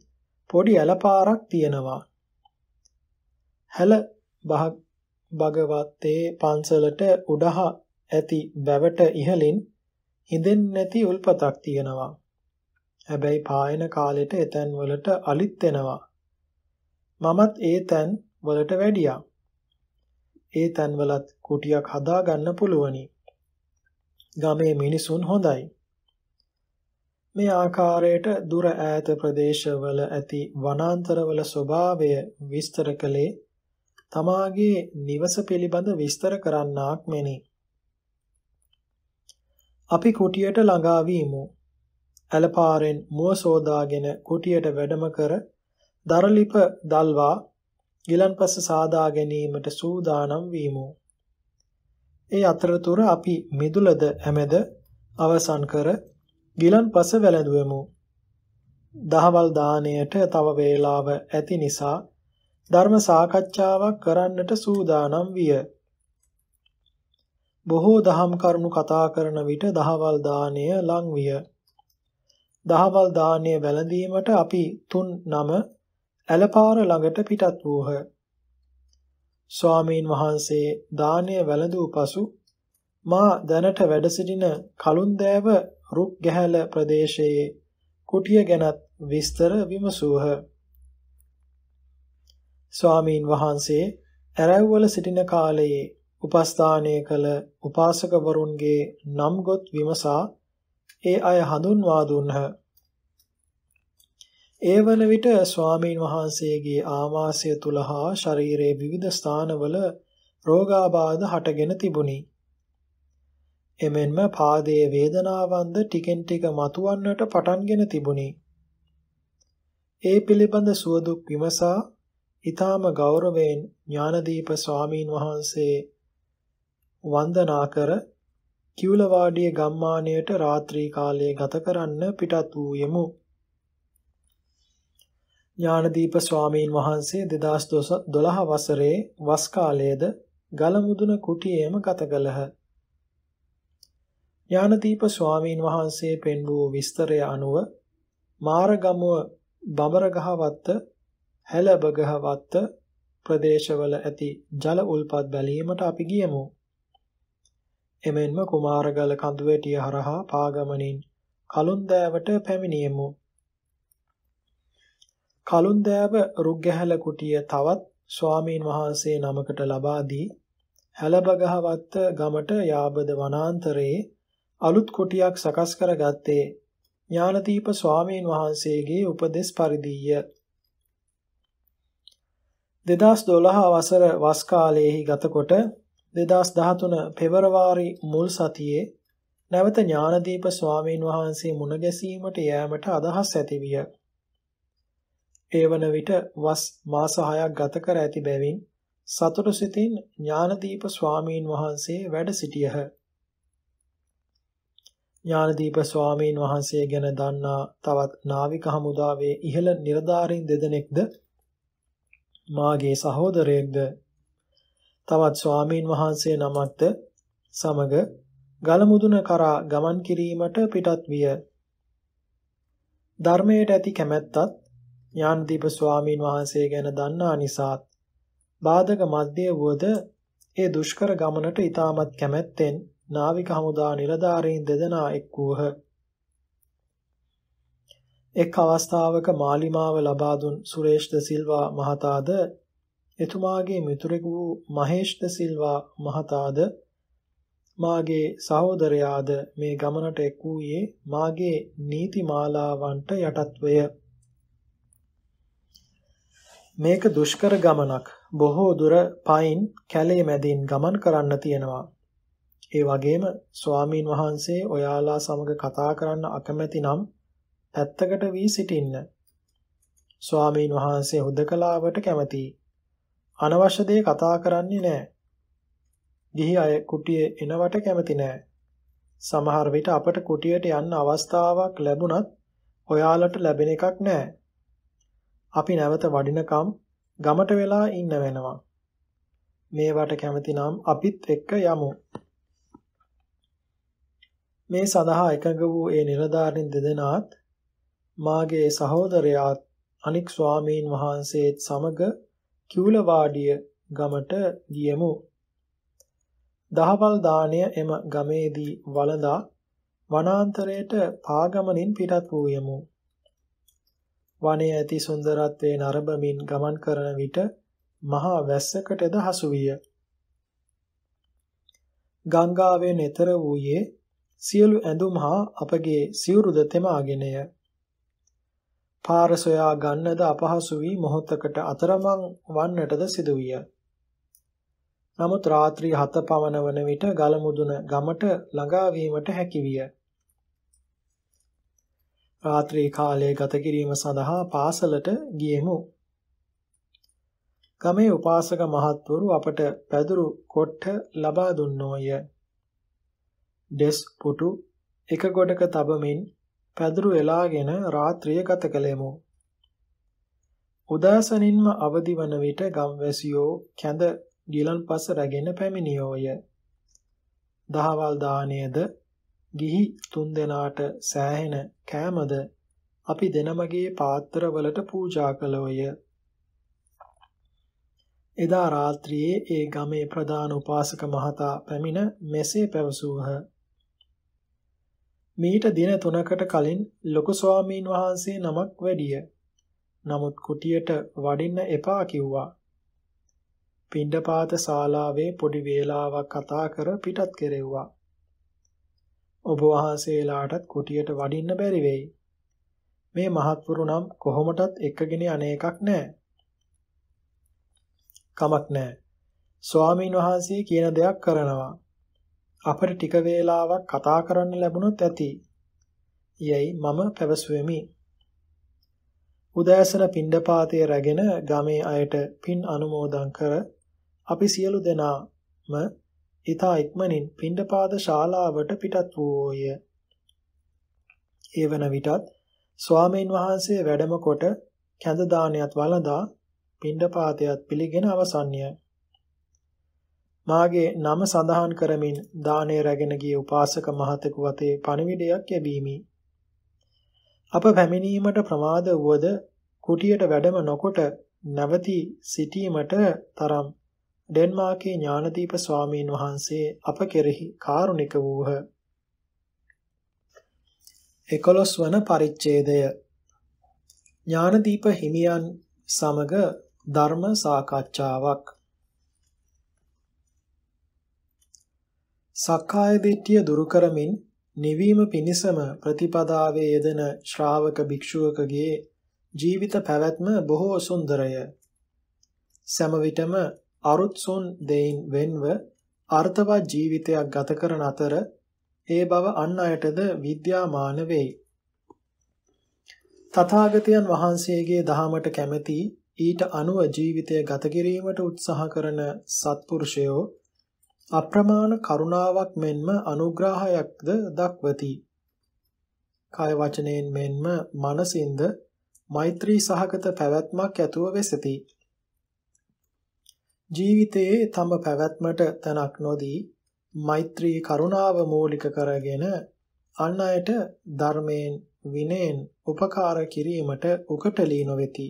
පොඩි ඇලපාරක් තියෙනවා. හැල බහ භගවත්තේ පන්සලට උඩහ ඇති වැවට ඉහළින් හිඳෙන්නේ නැති උල්පතක් තියෙනවා. හැබැයි පායන කාලෙට එතැන් වලට අලිත් වෙනවා. මමත් ඒ තැන් වලට වැඩියා. ඒ තැන්වලත් කුටියක් හදා ගන්න පුළුවනි. ගමේ මිනිසුන් හොඳයි. මේ ආකාරයට දුර ඈත ප්‍රදේශවල ඇති වනාන්තරවල ස්වභාවය විස්තර කළේ තමාගේ නිවස පිළිබඳ විස්තර කරන්නාක් මෙනි. අපි කුටියට ළඟා වීමු. ඇලපාරෙන් මුව සෝදාගෙන කුටියට වැඩම කර දරලිප දල්වා ගිලන්පස සාදා ගැනීමට සූදානම් වීමු. ඒ අතරතුර අපි මිදුලද ඇමෙද අවසන් කර ගිලන්පස වැළඳුවෙමු. දහවල් දාණයට තව වේලාව ඇති නිසා ධර්ම සාකච්ඡාවක් කරන්නට සූදානම් විය. බොහෝ දහම් කරුණු කතා කරන විට දහවල් දාණය ලං විය. දහවල් දාණය වැළඳීමට අපි තුන් නම ඇලපාර ළඟට පිටත් වූහ. ස්වාමීන් වහන්සේ දානය වැළඳූ පසු මා දැනට වැඩ සිටින කලුන්දෑව රුක්ගැහැල ප්‍රදේශයේ කුටිය ගැනත් විස්තර විමසූහ. ස්වාමීන් වහන්සේ ඇරැව්වල සිටින කාලයේ උපස්ථානය කළ උපාසකවරුන්ගේ නම්ගොත් විමසා ඒ අය හඳුන්වා දුන්හ. ඒ වන විට ස්වාමීන් වහන්සේගේ ආමාශය තුල හා ශරීරයේ විවිධ ස්ථානවල රෝගාබාධ හටගෙන තිබුණි. එමෙන්ම පාදයේ වේදනාවන්ද ටිකෙන් ටික මතුවන්නට පටන්ගෙන තිබුණි. ඒ පිළිබඳ සුවදුක් විමසා ඊ타ම ගෞරවයෙන් ඥානදීප ස්වාමීන් වහන්සේ වන්දනා කර කිවුලවාඩියේ ගම්මානයට රාත්‍රී කාලයේ ගත කරන්න පිටත් වූ යමු. ඥානදීප ස්වාමීන් වහන්සේ 2012 වසරේ වස් කාලයේද ගලමුදුන කුටියේම ගත කළහ. ඥානදීප ස්වාමීන් වහන්සේ පෙන් වූ විස්තරය අනුව මාරගමුව බඹරගහවත්ත හැලබගහවත්ත ප්‍රදේශවල ඇති ජල උල්පත් බැලීමට අපි ගියමු. එමෙන්ම කුමාරගල කඳුවැටිය හරහා පාගමනින් කලුන්දෑවට පැමිණියෙමු. කලුන්දෑව රුක්ගැහැල කුටිය තවත් ස්වාමීන් වහන්සේ නමකට ලබා දී හැලබගහවත්ත ගමට යාබද වනාන්තරයේ අලුත් කුටියක් සකස් කරගත්තේ ඥානදීප ස්වාමීන් වහන්සේගේ උපදෙස් පරිදිය 2012 වසර වස් කාලයේහි ගතකොට 2013 පෙබරවාරි මුල් සතියේ නැවත ඥානදීප ස්වාමීන් වහන්සේ මුණ ගැසීමට යෑමට අදහස් ඇතිවිය. ඒවන විට වස් මාස 6ක් ගත කර ඇති බැවින් සතුටු සිතින් ඥානදීප ස්වාමීන් වහන්සේ වැඩ සිටියහ. ඥානදීප ස්වාමීන් වහන්සේ ගැන දන්නා තවත් නාවික හමුදාවේ ඉහළ නිලධාරීන් දෙදෙනෙක්ද මාගේ සහෝදරයෙක්ද තවත් ස්වාමීන් වහන්සේ නමක්ද සමග ගලමුදුන කරා ගමන් කිරීමට පිටත් විය. ධර්මයට ඇති කැමැත්තත් ඥානදීප ස්වාමීන් වහන්සේ ගැන දන්නා නිසාත් බාධක මැද්දේ වුවද ඒ දුෂ්කර ගමනට ඊටමත් කැමැත්තෙන් නාවික හමුදා නිලධාරීන් දෙදෙනා එක් වූහ. එක් අවස්ථාවක මාලිමාව ලබා දුන් සුරේෂ් ද සිල්වා මහතාද එතුමාගේ මිතුරෙකු වූ මහේෂ් ද සිල්වා මහතාද මාගේ සහෝදරයාද මේ ගමනට එක් වූයේ මාගේ නීතිමාලාවන්ට යටත්වය. මේක දුෂ්කර ගමනක්. බොහෝ දුර පයින් කැලේ මැදින් ගමන් කරන්න තියෙනවා. ඒ වගේම ස්වාමීන් වහන්සේ ඔයාලා සමග කතා කරන්න අකමැති නම් පැත්තකට වී සිටින්න. ස්වාමීන් වහන්සේ හුදකලාවට කැමතියි. අනවශ්‍ය දේ කතා කරන්නේ නැහැ. ගිහි අය කුටියේ එනවට කැමති නැහැ. සමහර විට අපට කුටියට යන්න අවස්ථාවක් ලැබුණත් ඔයාලට ලැබෙන එකක් නැහැ. අපි නැවත වඩිනකම් ගමට වෙලා ඉන්න වෙනවා. මේවට කැමතිනම් අපිත් එක්ක යමු. මේ සඳහා එකඟ වූ ඒ නිලධාරීන් දෙදෙනාත් මාගේ සහෝදරයාත් අනික් ස්වාමීන් වහන්සේත් සමග කිවුලවාඩිය ගමට ගියමු. දහවල් දාණය එම ගමේදී වළඳා වනාන්තරයට පාගමනින් පිටත් වූයෙමු. වනයේ ඇති සුන්දරත්වයේ නරඹමින් ගමන් කරන විට මහා වැස්සකටද හසු විය. ගංගාවෙන් එතර වූයේ සියලු ඇඳුම් හා අපගේ සිවුරුද තෙමාගෙනය. පාර සොයා ගන්නද අපහසු වී මොහොතකට අතරමං වන්නටද සිදුවිය. නමුත් රාත්‍රී 7 පමණ වන විට ගලමුදුන ගමට ළඟා වීමට හැකි විය. රාත්‍රී කාලය ගත කිරීම සඳහා පාසලට ගියෙමු. ගමේ උපාසක මහත්වරු අපට පැදුරු කොට්ට ලබා දුන්නෝය. ඩෙස් පුටු එක ගොඩක තබමින් පැදුරු එලාගෙන රාත්‍රිය ගත කළෙමු. උදාසනින්ම අවදි වන විට ගම්වැසියෝ කැඳ ගිලන්පස රැගෙන පැමිණියෝය. දහවල් දාණයද ගිහි තුන්දෙනාට සෑහෙන කෑමද අපි දෙනමගේ පාත්‍රවලට පූජා කළෝය. එදා රාත්‍රියේ ඒ ගමේ ප්‍රධාන උපාසක මහතා පැමිණ මෙසේ පැවසූහ. මීට දින 3කට කලින් ලොකු ස්වාමීන් වහන්සේ නමක් වැඩිය. නමුත් කුටියට වඩින්න එපා කිව්වා. පිණ්ඩපාත ශාලාවේ පොඩි වේලාවක් කතා කර පිටත් කෙරෙව්වා. ඔබ වහන්සේලාටත් කුටියට වඩින්න බැරි වෙයි. මේ මහත්වරු නම් කොහොමටත් එක්කගෙන අනේකක් නැහැ. කමක් නැහැ. ස්වාමීන් වහන්සේ කියන දෙයක් කරනවා. අපට ටික වේලාවක් කතා කරන්න ලැබුණොත් ඇති. යයි මම පැවසුවෙමි. උදෑසන පිණ්ඩපාතයේ රැගෙන ගමේ අයට පින් අනුමෝදන් කර අපි සියලු දෙනාම ඊතා ඉක්මනින් පිණ්ඩපාත ශාලාවට පිටත් වූෝය. ඒවන විටත් ස්වාමීන් වහන්සේ වැඩම කොට කැඳ දානයත් වළඳා පිණ්ඩපාතයත් පිළිගෙන අවසන්ය. මාගේ නම සඳහන් කරමින් දාණය රැගෙන ගිය උපාසක මහතෙකු වතේ පණිවිඩයක් ලැබීමි. අප පැමිණීමට ප්‍රමාද වුවද කුටියට වැඩම නොකොට නැවතී සිටීමට තරම් ඩෙන්මාර්කේ ඥානදීප ස්වාමීන් වහන්සේ අප කෙරෙහි කාරුණික වූහ. 11 වන පරිච්ඡේදය ඥානදීප හිමියන් සමග ධර්ම සාකච්ඡාවක් සක්කාය දිට්ඨිය දුරු කරමින් නිවීම පිණිසම ප්‍රතිපදාවේ යෙදෙන ශ්‍රාවක භික්ෂුවකගේ ජීවිත පැවැත්ම බොහෝ සුන්දරය. සෑම විටම අරුත්සොන් දෙයින් වෙන්ව අර්ථවත් ජීවිතයක් ගත කරන අතර ඒ බව අන් අයටද විද්‍යාමාන වෙයි. තථාගතයන් වහන්සේගේ දහමට කැමැති ඊට අනුව ජීවිතය ගත කිරීමට උත්සාහ කරන සත්පුරුෂයෝ අප්‍රමාණ කරුණාවක් මෙන්ම අනුග්‍රහයක්ද දක්වති. කාය වචනයෙන් මෙන්ම මනසින්ද මෛත්‍රී සහගත පැවැත්මක් ඇතුව වෙසති. ජීවිතයේ තම පැවැත්මට තනක් නොදී මෛත්‍රී කරුණාව මූලික කරගෙන අන් අයට ධර්මයෙන් විනයෙන් උපකාර කිරීමට උකටලී නොවෙති.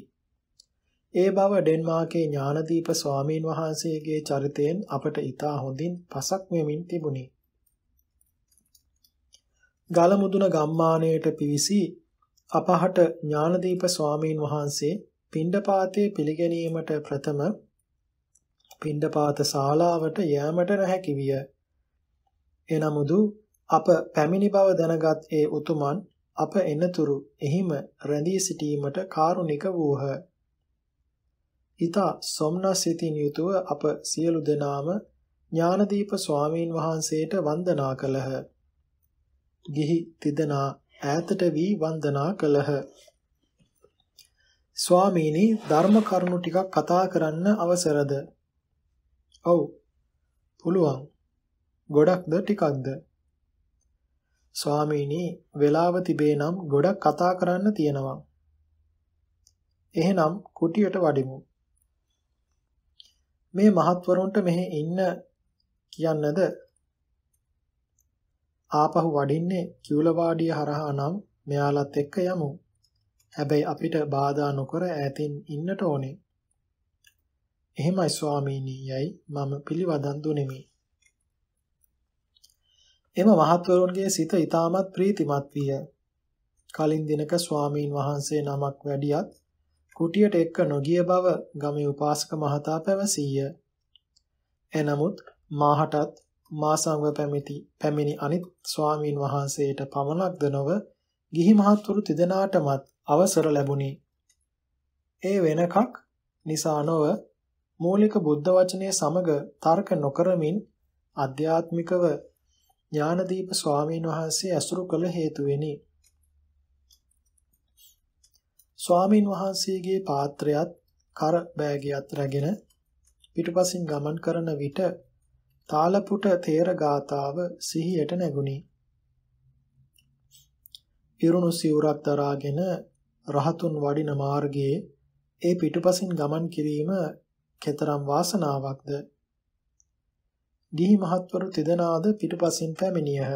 ඒ බව ඩෙන්මාර්කේ ඥානදීප ස්වාමීන් වහන්සේගේ චරිතයෙන් අපට ඉතා හොඳින් පසක් වෙමින් තිබුණි. ගලමුදුන ගම්මානයට පිවිසි අපහට ඥානදීප ස්වාමීන් වහන්සේ පිණ්ඩපාතයේ පිළිගැනීමට ප්‍රථම පිණ්ඩපාත ශාලාවට යෑමට නොහැකි විය. එනමුදු අප පැමිණි බව දැනගත් ඒ උතුමන් අප එනතුරු එහිම රැඳී සිටීමට කාරුණික වූහ. ඊතා සොම්නසිතින් යුතුව අප සියලු දෙනාම ඥානදීප ස්වාමීන් වහන්සේට වන්දනා කළහ. ගිහි තිදෙනා ඈතට වී වන්දනා කළහ. ස්වාමීනි ධර්ම කරුණු ටිකක් කතා කරන්න අවසරද ඔව්. පුළුවන්. ගොඩක්ද ටිකක්ද? ස්වාමීනි, වෙලාව තිබේ නම් ගොඩක් කතා කරන්න තියෙනවා. එහෙනම් කුටියට වඩිමු. මේ මහත්වරුන්ට මෙහි ඉන්න කියන්නද? ආපහු වඩින්නේ කිවුලවාඩිය හරහා නම් මෙයාලත් එක්ක යමු. හැබැයි අපිට බාධා නොකර ඈතින් ඉන්නට ඕනේ. එහෙමයි ස්වාමීනි යයි මම පිළිවදන් දුනිමි. එම මහත්වරුන්ගේ සිත ඊටමත් ප්‍රීතිමත් විය. කලින් දිනක ස්වාමීන් වහන්සේ නමක් වැඩියත් කුටියට එක්ක නොගිය බව ගමේ උපාසක මහතා පැවසීය. එනමුත් මාහටත් මා සංග පැමිති පැමිණි අනිත් ස්වාමීන් වහන්සේට පමණක්ද නොව ගිහි මහත්වරු තිදෙනාටමත් අවසර ලැබුණි. ඒ වෙනකක් නිසා නොව මූලික බුද්ධ වචනය සමග තර්ක නොකරමින් අධ්‍යාත්මිකව ඥානදීප ස්වාමීන් වහන්සේ ඇසුරු කළ හේතු වෙනි. ස්වාමීන් වහන්සේගේ පාත්‍රයත් කර බෑගියත් රැගෙන පිටුපසින් ගමන් කරන විට තාලපුට තේර ගාතාව සිහියට නැගුණි. ඉරුණු සිවුරක් දරාගෙන රහතුන් වඩින මාර්ගයේ ඒ පිටුපසින් ගමන් කිරීම කෙතරම් වාසනාවක්ද ගිහි මහත්වරු තිදෙනාද පිටුපසින් පැමිණියහ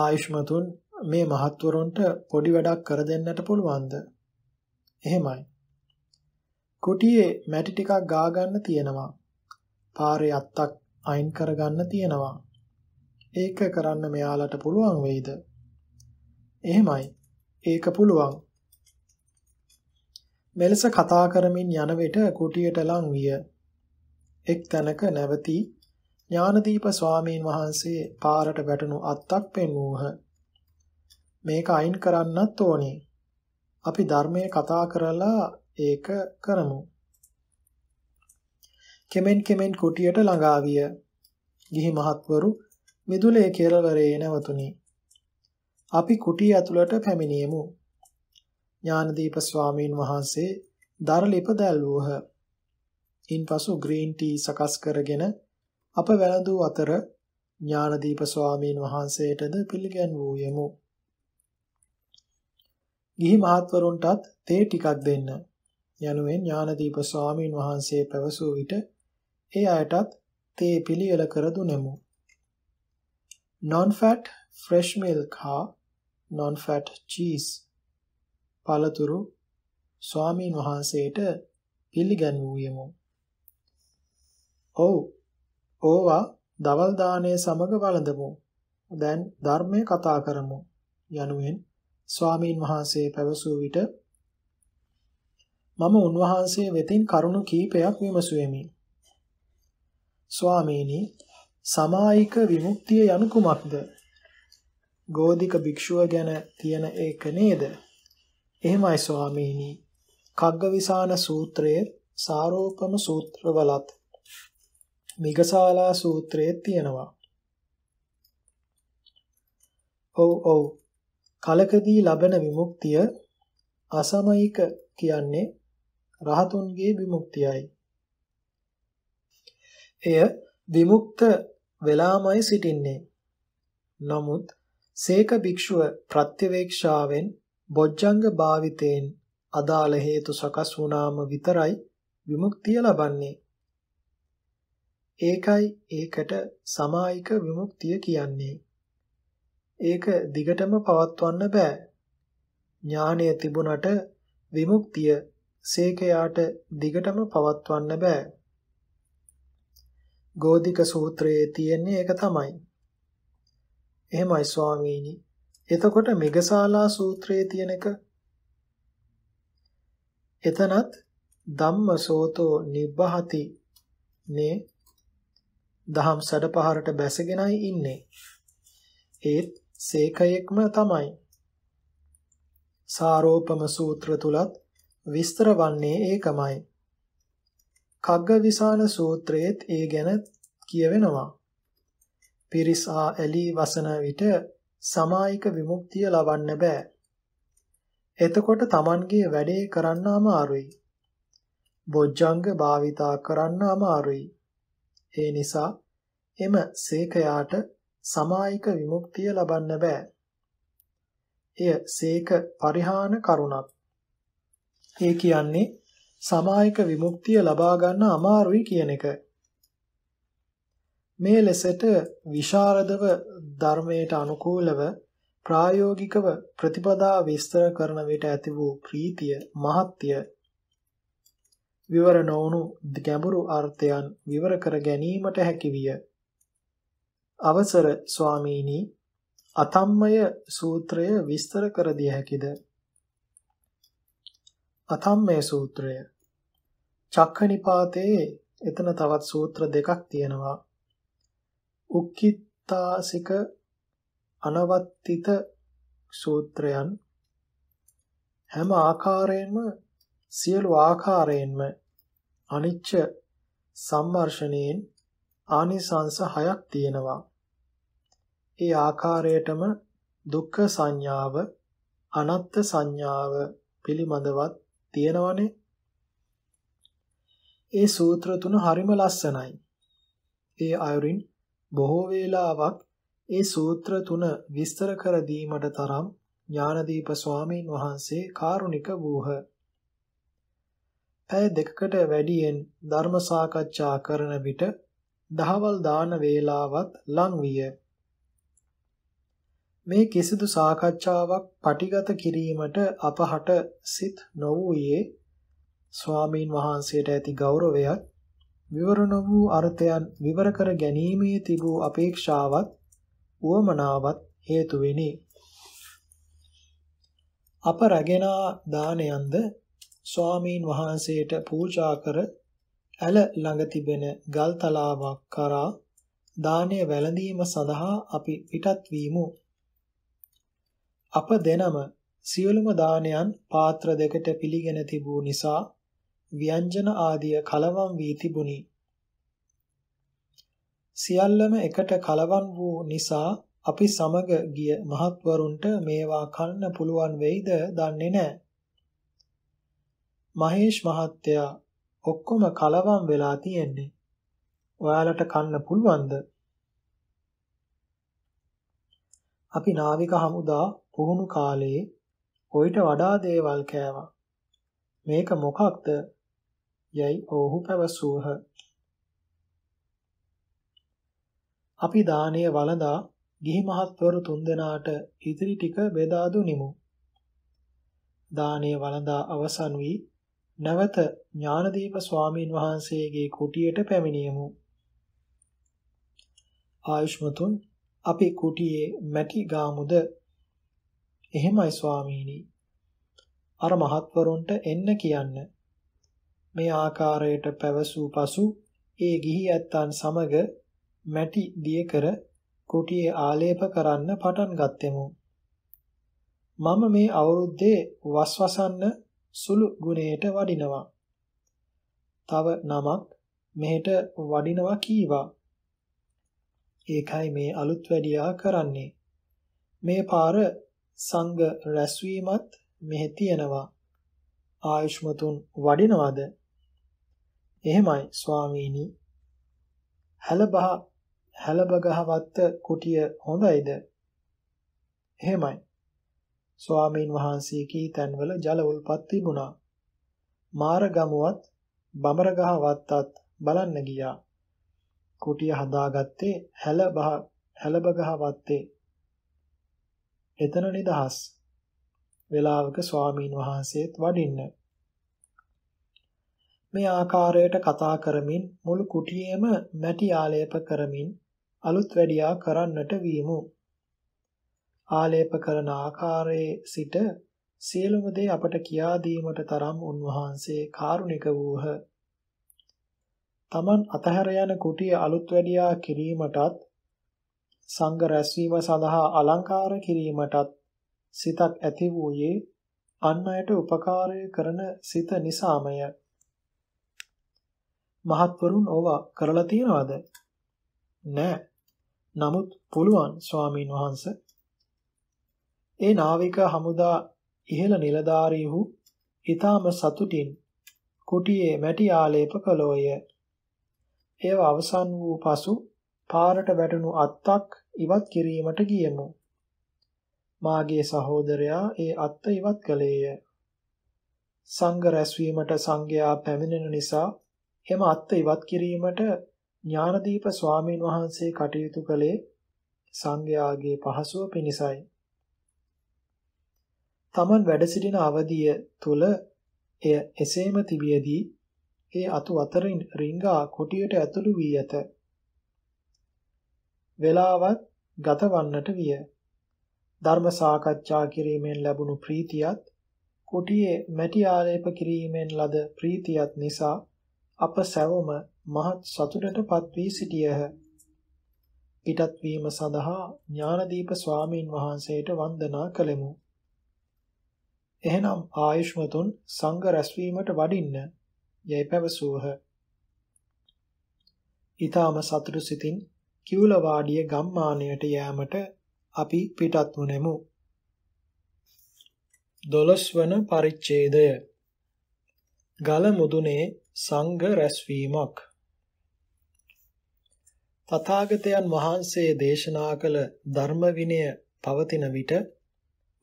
ආයුෂ්මතුන් මේ මහත්වරුන්ට පොඩි වැඩක් කර දෙන්නට පුළුවන්ද එහෙමයි කුටියේ මැටි ටිකක් ගා ගන්න තියෙනවා පාරේ අත්තක් අයින් කර ගන්න තියෙනවා ඒක කරන්න මෙයාලට පුළුවන් වෙයිද එහෙමයි ඒක පුළුවන් මෙලෙස කතා කරමින් යන විට කුටියට ලං විය. එක් තැනක නැවති ඥානදීප ස්වාමීන් වහන්සේ පාරට වැටුණු අත්තක් පෙන්වූහ. මේක අයින් කරන්නත් ඕනේ. අපි ධර්මයේ කතා කරලා ඒක කරමු. කෙමෙන් කෙමෙන් කුටියට ළඟාවිය. ගිහි මහත්වරු මිදුලේ කෙළවරේ නැවතුණි. අපි කුටිය ඇතුළට පැමිණියෙමු. ඥානදීප ස්වාමීන් වහන්සේ දරලිප දැල්වූහ. ඉන්පසු ග්‍රීන් ටී සකස් කරගෙන අප වැළඳූ අතර ඥානදීප ස්වාමීන් වහන්සේටද පිළිගැන්වූයෙමු. ගිහි මහත්වරුන්ටත් තේ ටිකක් දෙන්න යනුවෙන් ඥානදීප ස්වාමීන් වහන්සේ පැවසූ විට ඒ අයටත් තේ පිළියෙල කර දුනෙමු. non fat fresh milk හා non fat cheese පළතුරු ස්වාමීන් වහන්සේට පිළිගන්වූයෙමු. "ඔව්. ඕවා දවල් දාණය සමග වළඳමු. දැන් ධර්මයේ කතා කරමු." යනුවෙන් ස්වාමීන් වහන්සේ පැවසූ විට මම උන්වහන්සේ වෙතින් කරුණු කීපයක් විමසුවෙමි. ස්වාමීනි, සමායික විමුක්තිය යනු කුමක්ද? ගෝධික භික්ෂුව ගැන තියෙන ඒක නේද? එහෙමයි ස්වාමීනි. කග්ගවිසාන සූත්‍රය සාරෝපම සූත්‍රවලත් මිගසාලා සූත්‍රයේ තියෙනවා. ඔව් ඔව්. කලකදී ලබන විමුක්තිය අසමයික කියන්නේ රහතුන්ගේ විමුක්තියයි. එය විමුක්ත වෙලාමයි සිටින්නේ. නමුත් සේක භික්ෂුව ප්‍රත්‍යවේක්ෂාවෙන් බොජ්ජංග භාවිතයෙන් අදාළ හේතු සකස් වුණාම විතරයි විමුක්තිය ලබන්නේ. ඒකයි ඒකට සමායික විමුක්තිය කියන්නේ. ඒක දිගටම පවත්වන්න බෑ. ඥානය තිබුණට විමුක්තිය සේකයාට දිගටම පවත්වන්න බෑ. ගෝධික සූත්‍රයේ තියෙන්නේ ඒක තමයි. එහෙමයි ස්වාමීනි එතකොට මෙගසාලා සූත්‍රයේ තියෙන එක එතනත් ධම්මසෝතෝ නිබ්බහති නේ දහම් සැඩපහරට බැසගෙනයි ඉන්නේ. ඒත් සේකයෙක්ම තමයි. සාරෝපම සූත්‍ර තුලත් විස්තර වන්නේ ඒකමයි. කග්ගවිසාන සූත්‍රයේත් ඒ ගැන කියවෙනවා. පිරිස ආ ඇලී වසන විට සමායික විමුක්තිය ලබන්න බෑ. එතකොට Tamanගේ වැඩේ කරන්න අමාරුයි. බොජ්ජංග භාවිතා කරන්න අමාරුයි. ඒ නිසා එම සීකයාට සමායික විමුක්තිය ලබන්න බෑ. එය සීක පරිහාන කරුණක්. ඒ කියන්නේ සමායික විමුක්තිය ලබා ගන්න අමාරුයි කියන එක. මේ ලෙසට විශාරදව ධර්මයට අනුකූලව ප්‍රායෝගිකව ප්‍රතිපදා විස්තර කරන විට ඇති වූ ප්‍රීතිය මහත්ය විවරණ වුණු ගැඹුරු අර්ථයන් විවර කර ගැනීමට හැකිවිය. අවසර ස්වාමීනි අතම්මය සූත්‍රය විස්තර කර දිය හැකිද? අතම්මය සූත්‍රය චක්කනිපාතේ එතන තවත් සූත්‍ර දෙකක් තියෙනවා. උක්කිත්තාසික අනවත්තිත සූත්‍රයන් හැම ආකාරයෙන්ම සියලු ආකාරයෙන්ම අනිච්ච සම්මර්ෂණයෙන් ආනිසංස හයක් තියෙනවා. ඒ ආකාරයටම දුක්ඛ සංඥාව අනත්ත් සංඥාව පිළිබඳවත් තියෙනවනේ. ඒ සූත්‍ර තුන හරිම ලස්සනයි. ඒ අයුරින් බොහෝ වේලාවක් ඒ සූත්‍ර තුන විස්තර කර දීමට තරම් ඥානදීප ස්වාමීන් වහන්සේ කාරුණික වූහ. ඇය දෙකකට වැඩියෙන් ධර්ම සාකච්ඡා කරන විට දහවල් දාන වේලාවත් ලං විය. මේ කිසිදු සාකච්ඡාවක් පටිගත කිරීමට අපහට සිත් නොවූයේ ස්වාමීන් වහන්සේට ඇති ගෞරවයත් විවරණ වූ අර්ථයන් විවර කර ගැනීමේ තිබූ අපේක්ෂාවත් උවමනාවත් හේතු වෙනි. අප රැගෙන දානයන්ද ස්වාමීන් වහන්සේට පූජා කර ඇල ළඟ තිබෙන ගල් තලාවක් කරා දානය වැළඳීම සඳහා අපි පිටත් වීමු. අප දෙනම සියලුම දානයන් පාත්‍ර දෙකට පිළිගෙන තිබූ නිසා ව්‍යංජන ආදිය කලවම් වී තිබුණි. සියල්ලම එකට කලවම් වූ නිසා අපි සමග ගිය මහත්වරුන්ට මේවා කන්න පුළුවන් වෙයිද දන්නේ නැහැ. මහේෂ් මහත්තයා ඔක්කොම කලවම් වෙලා තියෙන්නේ. ඔයාලට කන්න පුළුවන්ද? අපි නාවික හමුදා පුහුණු කාලේ ඔయిత වඩා දේවල් කෑවා. මේක මොකක්ද යැයි ඔවුහු පැවසූහ. අපි දානය වළඳා ගිහි මහත්වරු තුන්දෙනාට ඉතිරි ටික බෙදා දුනිමු. දානය වළඳා අවසන් වී නැවත ඥානදීප ස්වාමීන් වහන්සේගේ කුටියට පැමිණියමු. ආයුෂ්මතුන් අපි කුටියේ මැටි ගාමුද? එහෙමයි ස්වාමීනි. අර මහත්වරුන්ට එන්න කියන්න. මේ ආකාරයට පැවසූ පසු ඒ ගිහි ඇත්තන් සමග මැටි දියකර කුටියේ ආලේප කරන්න පටන් ගත්තෙමු. මම මේ අවුරුද්දේ වස්වසන්න සුළු ගුණයට වඩිනවා. තව නමක් මෙහෙට වඩිනවා කීවා. ඒකයි මේ අලුත් වැඩියා කරන්නේ. මේ පාර සංඝ රැස්වීමත් මෙහි තියෙනවා. ආයුෂ්මතුන් වඩිනවද? එහෙමයි ස්වාමීනි. හැලබහ හැලබගහවත්ත කුටිය හොඳයිද? එහෙමයි. ස්වාමීන් වහන්සේ කී තැන්වල ජල උල්පත් තිබුණා. මාරගමුවත් බමරගහ වත්තත් බලන්න ගියා. කුටිය හදාගත්තේ හැලබහ හැලබගහ වත්තේ. එතන නිදහස්. වේලාවක ස්වාමීන් වහන්සේත් වඩින්න. මේ ආකාරයට කතා කරමින් මුළු කුටියේම මැටි ආලේප කරමින් අලුත් වැඩියා කරන්නට වීමු. ආලේප කරන ආකාරයේ සිට සියලුම දේ අපට කියා දීමට තරම් උන්වහන්සේ කාරුණික වූහ. Taman අතහැර යන කුටිය අලුත් වැඩියා කිරීමටත් සංඝ රැස්වීම සඳහා අලංකාර කිරීමටත් සිතක් ඇති වූයේ අන් අයට උපකාරය කරන සිත නිසාමය. මහත්වරුන් ඕවා කරලා තියනවද? නෑ. නමුත් පුළුවන් ස්වාමීන් වහන්ස. ඒ නාවික හමුදා ඉහළ නිලධාරීහු ඊටාම සතුටින් කුටියේ මැටි ආලේප කළෝය. ඒව අවසන් වූ පසු පාරට වැටුණු අත්තක් ඉවත් කිරීමට ගියමු. මාගේ සහෝදරයා ඒ අත්ත ඉවත් කළේය. සංඝ රැස්වීමට සංඝයා පැමිණෙන නිසා එම අත්ත ඉවත් කිරීමට ඥානදීප ස්වාමීන් වහන්සේ කටයුතු කළේ සංඝයාගේ පහසුව පිණිසයි. තමන් වැඩ සිටින අවධිය තුල එය එසේම තිබියදී ඒ අතු අතරින් රිංගා කොටියට ඇතුළු වී ඇත. වේලාවත් ගතවන්නට විය. ධර්ම සාකච්ඡා කිරීමෙන් ලැබුණු ප්‍රීතියත් කුටියේ මැටි ආලේප කිරීමෙන් ලද ප්‍රීතියත් නිසා අප සැවොම මහත් සතුටටපත් වී සිටියහ. පිටත් වීම සඳහා ඥානදීප ස්වාමීන් වහන්සේට වන්දනා කළෙමු. එහෙනම් ආයුෂ්මතුන් සංඝ රැස්වීමට වඩින්න යයි පැවසූහ. ඊටාම සතුටු සිතින් කිවුල වාඩිය ගම්මානයට යෑමට අපි පිටත් වුනෙමු. 12 වන පරිච්ඡේදය ගල මුදුනේ සංඝ රැස්වීමක් තථාගතයන් වහන්සේ දේශනා කළ ධර්ම විනය පවතින විට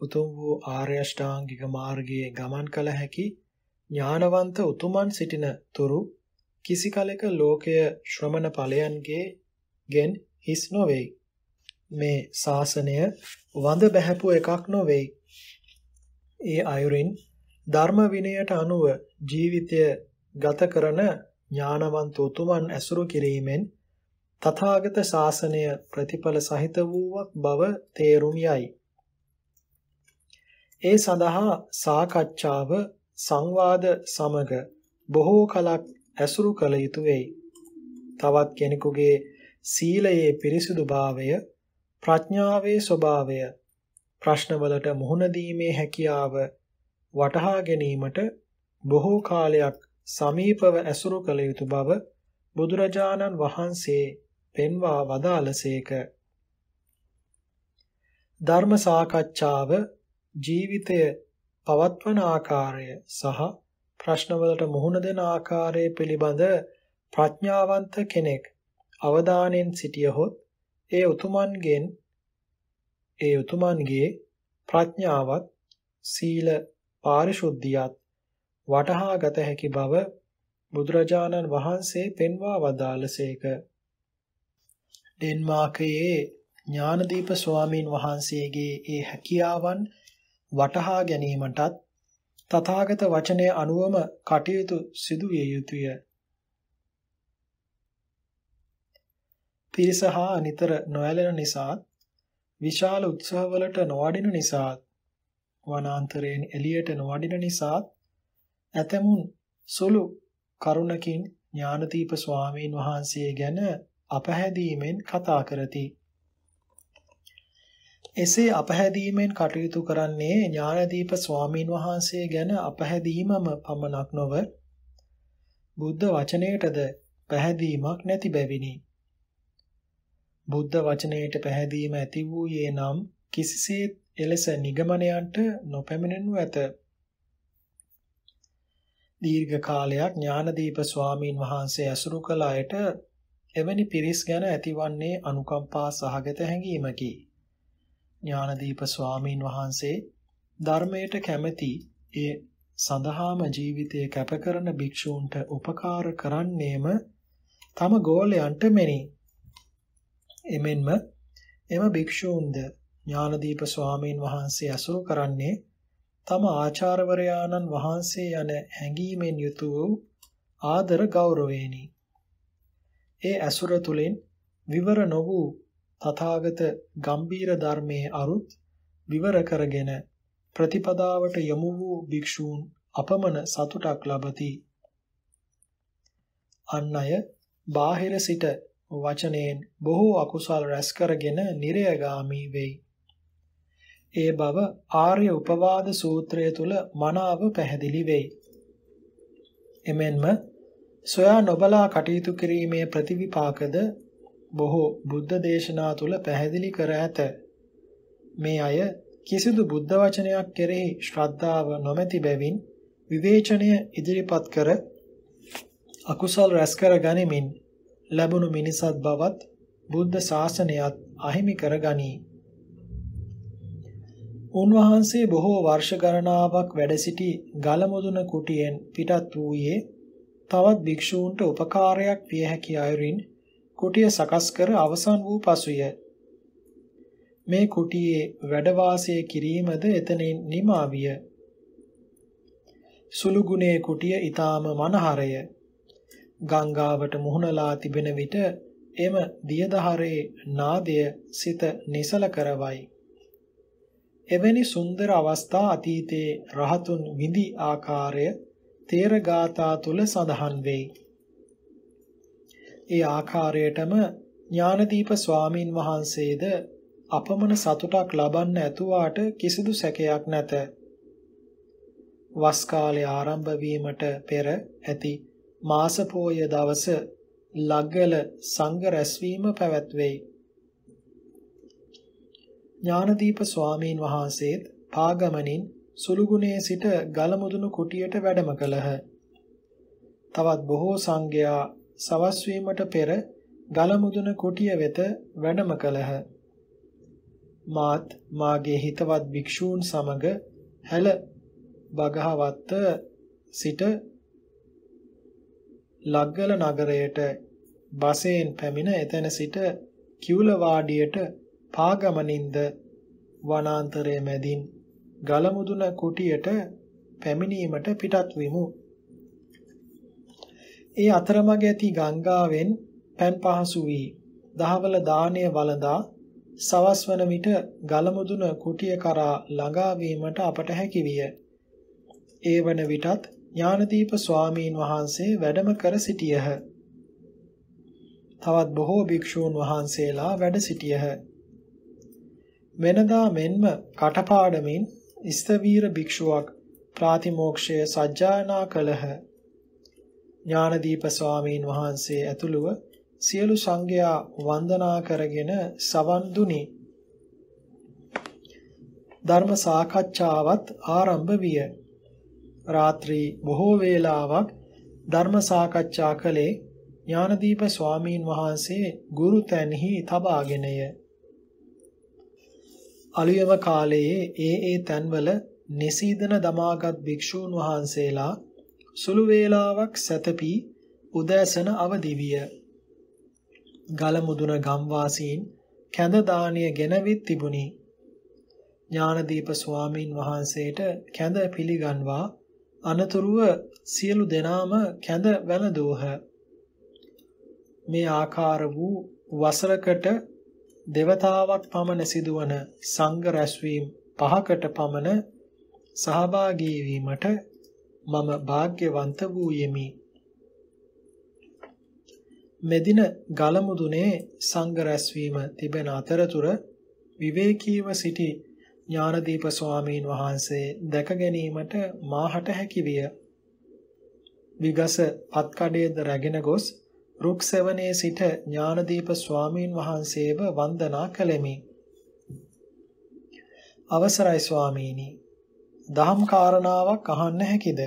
උතුම් වූ ආර්ය අෂ්ටාංගික මාර්ගයේ ගමන් කළ හැකි ඥානවන්ත උතුමන් සිටින තුරු කිසි කලෙක ලෝකය ශ්‍රමණ ඵලයන්ගේ ගෙන් හිස් නොවේයි. මේ ශාසනය වඳ බැහැපු එකක් නොවේයි. ඒ අයුරින් ධර්ම විනයට අනුව ජීවිතය ගත කරන ඥානවන්ත උතුමන් ඇසුරු කිරීමෙන් තථාගත ශාසනය ප්‍රතිඵල සහිත වූවක් බව තේරුම් යයි. ඒ සඳහා සාකච්ඡාව සංවාද සමග බොහෝ කලක් ඇසුරු කළ යුතු වෙයි. තවත් කෙනෙකුගේ සීලයේ පිරිසුදුභාවය, ප්‍රඥාවේ ස්වභාවය, ප්‍රශ්නවලට මුහුණ දීමේ හැකියාව වටහා ගැනීමට බොහෝ කාලයක් සමීපව ඇසුරු කළ යුතු බව බුදුරජාණන් වහන්සේ පෙන්වා වදාළසේක. ධර්ම සාකච්ඡාව ජීවිතය පවත්වන ආකාරය සහ ප්‍රශ්නවලට මුහුණ දෙන ආකාරය පිළිබඳ ප්‍රඥාවන්ත කෙනෙක් අවධානයෙන් සිටියහොත් ඒ උතුමන්ගෙන් ඒ උතුමන්ගේ ප්‍රඥාවත් සීල පාරිශුද්ධියත් වටහා ගත හැකි බව බුදුරජාණන් වහන්සේ පෙන්වා වදාළසේක. ඩෙන්මාර්කයේ ඥානදීප ස්වාමීන් වහන්සේගේ ඒ හැකියාවන් වටහා ගැනීමටත් තථාගත වචනය අනුවම කටයුතු සිදු විය යුතුය. පිරිස හා නිතර නොඇලෙන නිසාත් විශාල උත්සවවලට නොවඩින නිසාත් වනාන්තරයෙන් එළියට නොවඩින නිසාත් ඇතමුන් සුළු කරුණකින් ඥානදීප ස්වාමීන් වහන්සේ ගැන අපහැදීමෙන් කතා කරති. එසේ අපහැදීමෙන් කටයුතු කරන්නේ ඥානදීප ස්වාමීන් වහන්සේ ගැන අපහැදීමම පමණක් නොව බුද්ධ වචනයටද පැහැදීමක් නැති බැවිනි. බුද්ධ වචනයට පැහැදීම ඇති වූයේ නම් කිසිසේත් එලෙස නිගමනයන්ට නොපැමිණෙනු ඇත. දීර්ඝ කාලයක් ඥානදීප ස්වාමීන් වහන්සේ ඇසුරු කළ අයට එවැනි පිරිස් ගැන ඇතිවන්නේ අනුකම්පා සහගත හැඟීමකි. ඥානදීප ස්වාමීන් වහන්සේ ධර්මයට කැමැති ඒ සඳහාම ජීවිතය කැපකරන භික්ෂූන්ට උපකාර කරන්නේම තම ගෝලයන්ට මෙනි. එමෙන්ම එම භික්ෂූන්ද ඥානදීප ස්වාමීන් වහන්සේ ඇසුරු කරන්නේ තම ආචාර්යවරයාණන් වහන්සේ යන හැඟීමෙන් යුතු වූ ආදර ගෞරවේනි. ඒ ඇසුර තුලින් විවර නො වූ තථාගත ගම්බීර ධර්මයේ අරුත් විවර කරගෙන ප්‍රතිපදාවට යමු වූ භික්ෂූන් අපමණ සතුටක් ලබති. අන් අය බාහිර සිට වචනයෙන් බොහෝ අකුසල් රැස් කරගෙන නිරයගාමි වෙයි. ඒ බව ආර්ය උපවාද සූත්‍රය තුල මනාව පැහැදිලි වෙයි. එමෙන්ම සොයා නොබලා කටයුතු කිරීමේ ප්‍රතිවිපාකද බොහෝ බුද්ධ දේශනා තුල පැහැදිලි කර ඇත. මේ අය කිසිදු බුද්ධ වචනයක් කෙරෙහි ශ්‍රද්ධාව නොමැති බැවින් විවේචනය ඉදිරිපත් කර අකුසල් රැස් කර ගනිමින් ලැබුණු මිනිසත් බවත් බුද්ධ ශාසනයත් අහිමි කර ගනී. උන්වහන්සේ බොහෝ වර්ෂ ගණනාවක් වැඩ සිටි ගලමුදුන කුටියෙන් පිටත් වූයේ තවත් භික්ෂූන්ට උපකාරයක් විය හැකි අයුරින් කුටිය සකස් කර අවසන් වූ පසුය මේ කුටියේ වැඩ වාසය කිරීමද එතනින් නිමා විය. සුළුගුණේ කුටිය ඊටාම මනහරය. ගංගාවට මුහුණලා තිබෙන විට එම දියදහරේ නාදය සිත නිසල කරවයි. එවැනි සුන්දර අවස්ථා අතීතයේ රහතුන් විඳි ආකාරය තේරගාථා තුල සඳහන් වෙයි. ඒ ආකාරයටම ඥානදීප ස්වාමින් වහන්සේද අපමණ සතුටක් ලබන්න ඇතුවාට කිසිදු සැකයක් නැත. වස් කාලය ආරම්භ වීමට පෙර ඇති මාස පෝය දවස ලග්ගල සංඝ රැස්වීම පැවැත්වෙයි. ඥානදීප ස්වාමීන් වහන්සේත් පාගමනින් සුළුගුණේ සිට ගලමුදුණු කුටියට වැඩම කළහ. තවත් බොහෝ සංඝයා සවස් වීමට පෙර ගලමුදුන කුටිය වෙත වැඩම කළහ. මාත් මාගේ හිතවත් භික්ෂූන් සමග හැල බගහවත්ත සිට ලග්ගල නගරයට බසෙන් පැමිණ එතන සිට කිවුල වාඩියට පාගමනින්ද වනාන්තරය මැදින් ගලමුදුන කුටියට පැමිණීමට පිටත් වෙමු. ඒ අතරමඟ ඇති ගංගාවෙන් පෑන් පහසු වී දහවල දාණය වළඳා සවස් වන විට ගලමුදුන කුටිය කරා ළඟා වීමට අපට හැකි විය. ඒ වන විටත් ඥානදීප ස්වාමීන් වහන්සේ වැඩම කර සිටියහ. තවත් බොහෝ භික්ෂූන් වහන්සේලා වැඩ සිටියහ. වෙනදා මෙන්ම කටපාඩමින් ස්තවීර භික්ෂුවක් ප්‍රාතිමෝක්ෂය සජ්ජායනා කළහ. ඥානදීප ස්වාමීන් වහන්සේ ඇතුළුව සියලු සංඝයා වන්දනා කරගෙන සවන් දුනි. ධර්ම සාකච්ඡාවත් ආරම්භ විය. රාත්‍රී බොහෝ වේලාවක් ධර්ම සාකච්ඡා කළේ ඥානදීප ස්වාමීන් වහන්සේ ගුරු තැන්හි තබාගෙනය. අලුයම කාලයේ ඒ ඒ තැන්වල නිසීදන දමාගත් භික්ෂූන් වහන්සේලා සුළු වේලාවක් සැතපී උදෑසන අවදි විය. ගලමුදුන ගම්වාසීන් කැඳ දානීය ගෙනවිත් තිබුණි. ඥානදීප ස්වාමීන් වහන්සේට කැඳ පිළිගන්වා අනතුරුව සියලු දෙනාම කැඳ වැළඳෝහ. මේ ආකාර වූ වසරකට දෙවතාවක් පමණ සිදුවන සංඝ රැස්වීම පහකට පමණ සහභාගී වීමට මම වාග්යවන්ත වූයෙමි. මෙදින ගලමුදුනේ සංඝ රැස්වීම තිබෙන අතරතුර විවේකීව සිටි ඥානදීප ස්වාමීන් වහන්සේ දැක ගැනීමට මාහට හැකි විය. විගස අත්කඩයේද රැගෙන ගොස් රුක්සෙවණේ සිට ඥානදීප ස්වාමීන් වහන්සේව වන්දනා කළෙමි. අවසරයි ස්වාමීනි. දහම් කාරණාවක් අහන්න හැකිද?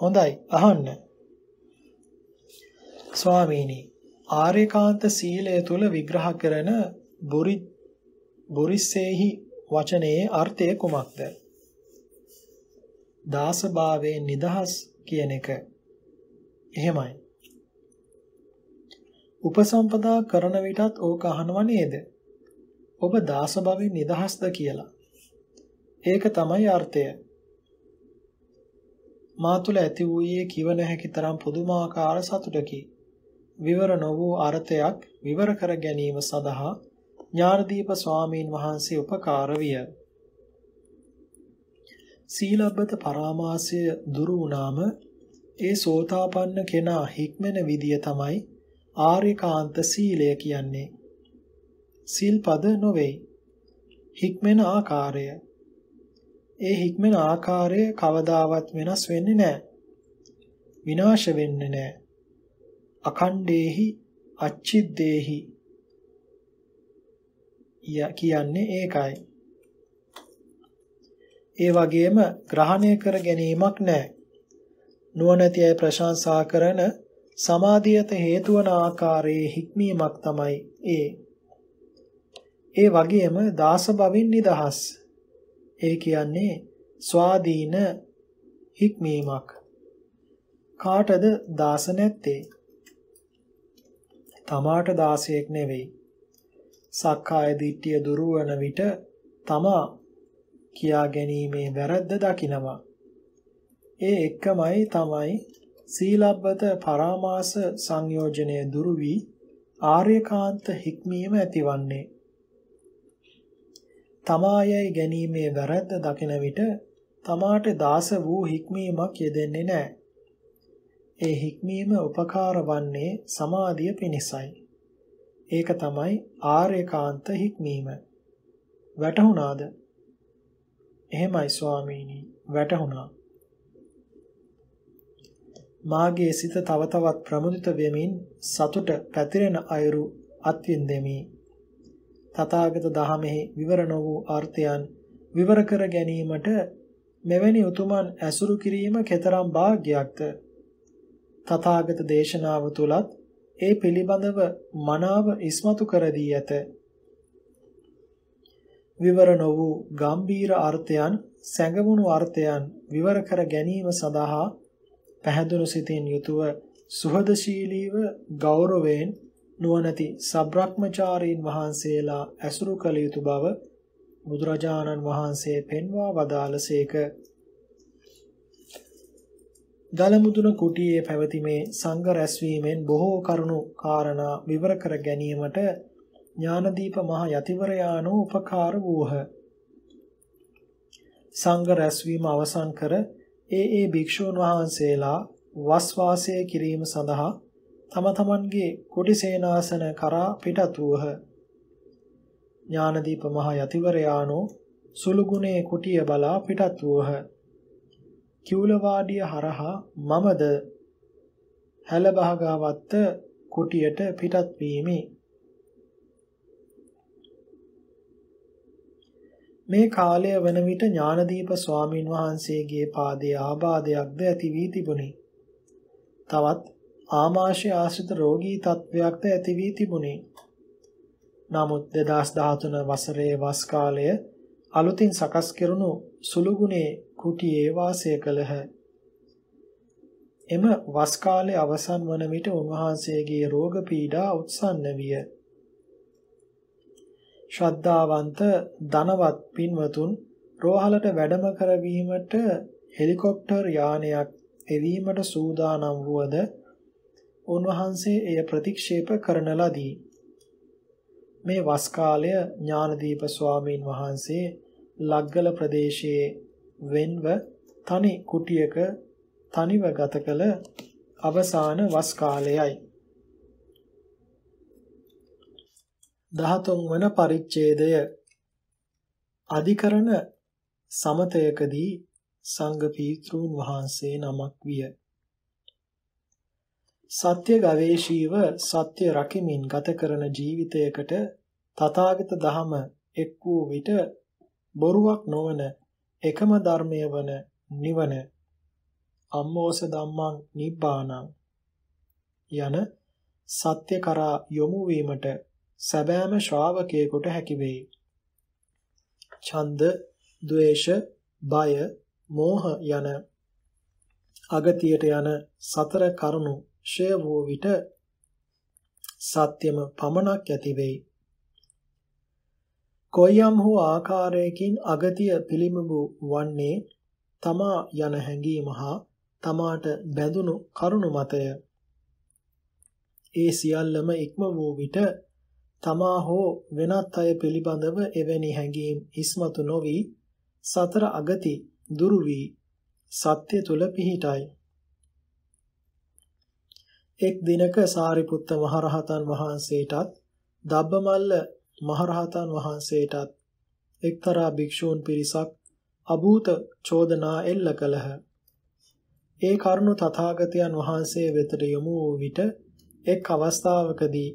හොඳයි අහන්න. ස්වාමීනි ආර්යකාන්ත සීලය තුල විග්‍රහ කරන බුරි බුරිස්සේහි වචනයේ අර්ථය කුමක්ද? දාසභාවයෙන් නිදහස් කියන එක. එහෙමයි. උපසම්පදා කරන විටත් ඕක අහනව නේද? ඔබ දාස භවෙන් නිදහස්ද කියලා. ඒක තමයි අර්ථය. මා තුළ ඇති වූයේ කිව නොහැකි තරම් පුදුමාකාර සතුටකි. විවර නො වූ අර්ථයක් විවර කර ගැනීම සඳහා ඥානදීප ස්වාමීන් වහන්සේ උපකාර විය. සීලබ්බත පරාමාසය දුරු වුණාම ඒ සෝතාපන්න කෙනා හික්මෙන විදිය තමයි ආර්යකාන්ත සීලය කියන්නේ සිල්පද නොවේ. හික්මෙන ආකාරය. ඒ හික්මෙන ආකාරය කවදාවත් වෙනස් වෙන්නේ නැහැ. විනාශ වෙන්නේ නැහැ. අඛණ්ඩේහි අච්චිද්දේහි කියන්නේ ඒකයි. ඒ වගේම ග්‍රහණය කර ගැනීමක් නැහැ. නුවණැති අය ප්‍රශංසා කරන සමාධියට හේතු වන ආකාරයේ හික්මීමක් තමයි ඒ. ඒ වගේම දාස භවින් නිදහස්. ඒ කියන්නේ ස්වාධීන හික්මීමක්. කාටද දාස නැත්තේ? තමාට දාසයෙක් නෙවෙයි. සක්කාය දිට්ඨිය දුරු වන විට තමා කියා ගැනීමේ වැරද්ද දකිනවා. ඒ එක්කමයි තමයි සීලබ්බත පරාමාස සංයෝජනය දුරු වී ආර්යකාන්ත හික්මීම ඇතිවන්නේ. තමායයි ගැනීමේ වැරද්ද දකින විට තමාට දාස වූ හික්මීමක් යෙදෙන්නේ නැහැ. ඒ හික්මීම උපකාර වන්නේ සමාධිය පිණිසයි. ඒක තමයි ආර්යකාන්ත හික්මීම. වැටහුණාද? එහෙමයි ස්වාමීනි වැටහුණා. මාගේ සිත තව තවත් ප්‍රමුදිත වෙමින් සතුට පැතිරෙන අයුරු අත්විඳෙමි. තථාගත දහමෙහි විවරණ වූ අර්ථයන් විවර කර ගැනීමට මෙවැනි උතුමන් ඇසුරු කිරීම කතරම් වාග්යක්ද? තථාගත දේශනාව තුලත් ඒ පිළිබඳව මනාව ඉස්මතු කර දී ඇත. විවරණ වූ ගම්බීර අර්ථයන්, සැඟවුණු අර්ථයන් විවර කර ගැනීම සඳහා පැහැදුණු සිතින් යුතුව සුහදශීලීව ගෞරවයෙන් නුවණැති සබ්‍රක්‍මචාරීන් වහන්සේලා ඇසුරු කළ යුතු බව බුදුරජාණන් වහන්සේ පෙන්වා වදාළසේක. ගලමුදුන කුටියේ පැවතිමේ සංඝ රැස්වීමෙන් බොහෝ කරුණු කාරණා විවර කර ගැනීමට ඥානදීප මහ යතිවරයාණෝ උපකාර වූහ. සංඝ රැස්වීම අවසන් කර ඒ ඒ භික්ෂූන් වහන්සේලා වස්වාසය කිරීම සඳහා තම තමන්ගේ කුටි සේනාසන කරා පිටත් වූහ. ඥානදීප මහ යතිවරයාණෝ සුළුගුණේ කුටිය බලා පිටත් වූහ. කිවුලවාඩිය හරහා මමද හැලබහගාවත්ත කුටියට පිටත් වීමේ මේ කාලය වන විට ඥානදීප ස්වාමින් වහන්සේගේ පාදයේ ආබාධයක්ද ඇති වී තිබුණි. තවත් ආමාශය ආශ්‍රිත රෝගී තත්වයක්ද ඇති වී තිබුණි. නමුත් 2013 වසරේ වස් කාලය අලුතින් සකස් කෙරුණු සුළුගුණේ කුටියේ වාසය කළහ. එම වස් කාලයේ අවසන් වන විට උන්වහන්සේගේ රෝග පීඩා උත්සන්න විය. ශ්‍රද්ධාවන්ත ධනවත් පින්වතුන් රෝහලට වැඩම කරවීමට හෙලිකොප්ටර් යානයක් එවීමට සූදානම් වුවද උන්වහන්සේ එය ප්‍රතික්ෂේප කරන ලදී. මේ වස් කාලය ඥානදීප ස්වාමීන් වහන්සේ ලග්ගල ප්‍රදේශයේ වෙන්ව තනි කුටියක තනිව ගත කළ අවසාන වස් කාලයයි. 13 වන පරිච්ඡේදය අධිකරණ සමතයකදී සංඝ පීත්‍රුන් වහන්සේ නමක් විය. සත්‍ය ගවේෂීව සත්‍ය රකිමින් ගත කරන ජීවිතයකට තථාගත දහම එක් වූ විට බොරුවක් නොවන එකම ධර්මය වන නිවන අම්මෝස ධම්මං නිබ්බාණං යන සත්‍ය කරා යොමු වීමට සැබෑම ශ්‍රාවකයෙකුට හැකි වෙයි. ඡන්ද, ද්වේෂ, බය, මෝහ යන අගතියට යන සතර කරුණු ෂය වූ විට සත්‍යම පමණක් ඇති වෙයි. කොයම් හෝ ආකාරයකින් අගතිය පිළිඹු වන්නේ තමා යන හැඟීම හා තමාට බැඳුණු කරුණ මතය. ඒ සියල්ලම ඉක්ම වූ විට තමා හෝ වෙනත් අය පිළිබඳව එවැනි හැඟීම් ඉස්මතු නොවි සතර අගති දුරු වී සත්‍ය තුල පිහිටයි. එක් දිනක සාරිපුත්ත මහරහතන් වහන්සේටත් දබ්බමල්ල මහරහතන් වහන්සේටත් එක්තරා භික්ෂූන් පිරිසක් අභූත චෝදනා එල්ල කළහ. ඒ කරුණු තථාගතයන් වහන්සේ වෙතට යොමු වූ විට එක් අවස්ථාවකදී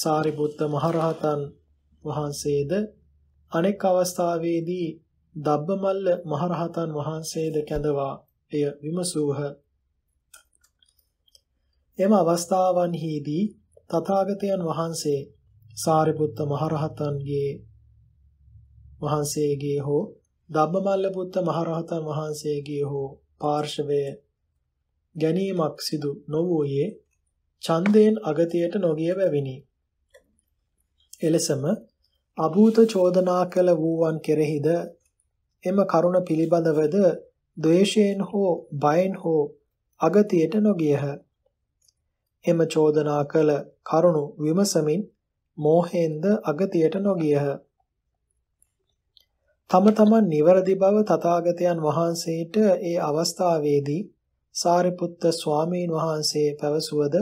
සාරිපුත්ත මහරහතන් වහන්සේද අනෙක් අවස්ථාවේදී දබ්බමල්ල මහරහතන් වහන්සේද කැඳවා එය විමසූහ. එම අවස්ථාවන්හිදී තථාගතයන් වහන්සේ සාරිපුත්ත මහරහතන්ගේ වහන්සේගේ හෝ දබ්බමල්ල පුත්ත මහරහතන් වහන්සේගේ හෝ පාර්ශවය ගැනීමක් සිදු නොවූයේ ඡන්දයෙන් අගතියට නොගිය බැවිනි. එලෙසම අභූත චෝදනා කළ වූවන් කෙරෙහිද එම කරුණ පිළිබඳවද ද්වේෂයෙන් හෝ බයෙන් හෝ අගතියට නොගියහ. එම චෝදනා කළ කරුණු විමසමින් මෝහයෙන්ද අගතියට නොගියහ. තම තමන් නිවැරදි බව තථාගතයන් වහන්සේට ඒ අවස්ථාවේදී සාරිපුත්ත ස්වාමීන් වහන්සේ පැවසුවද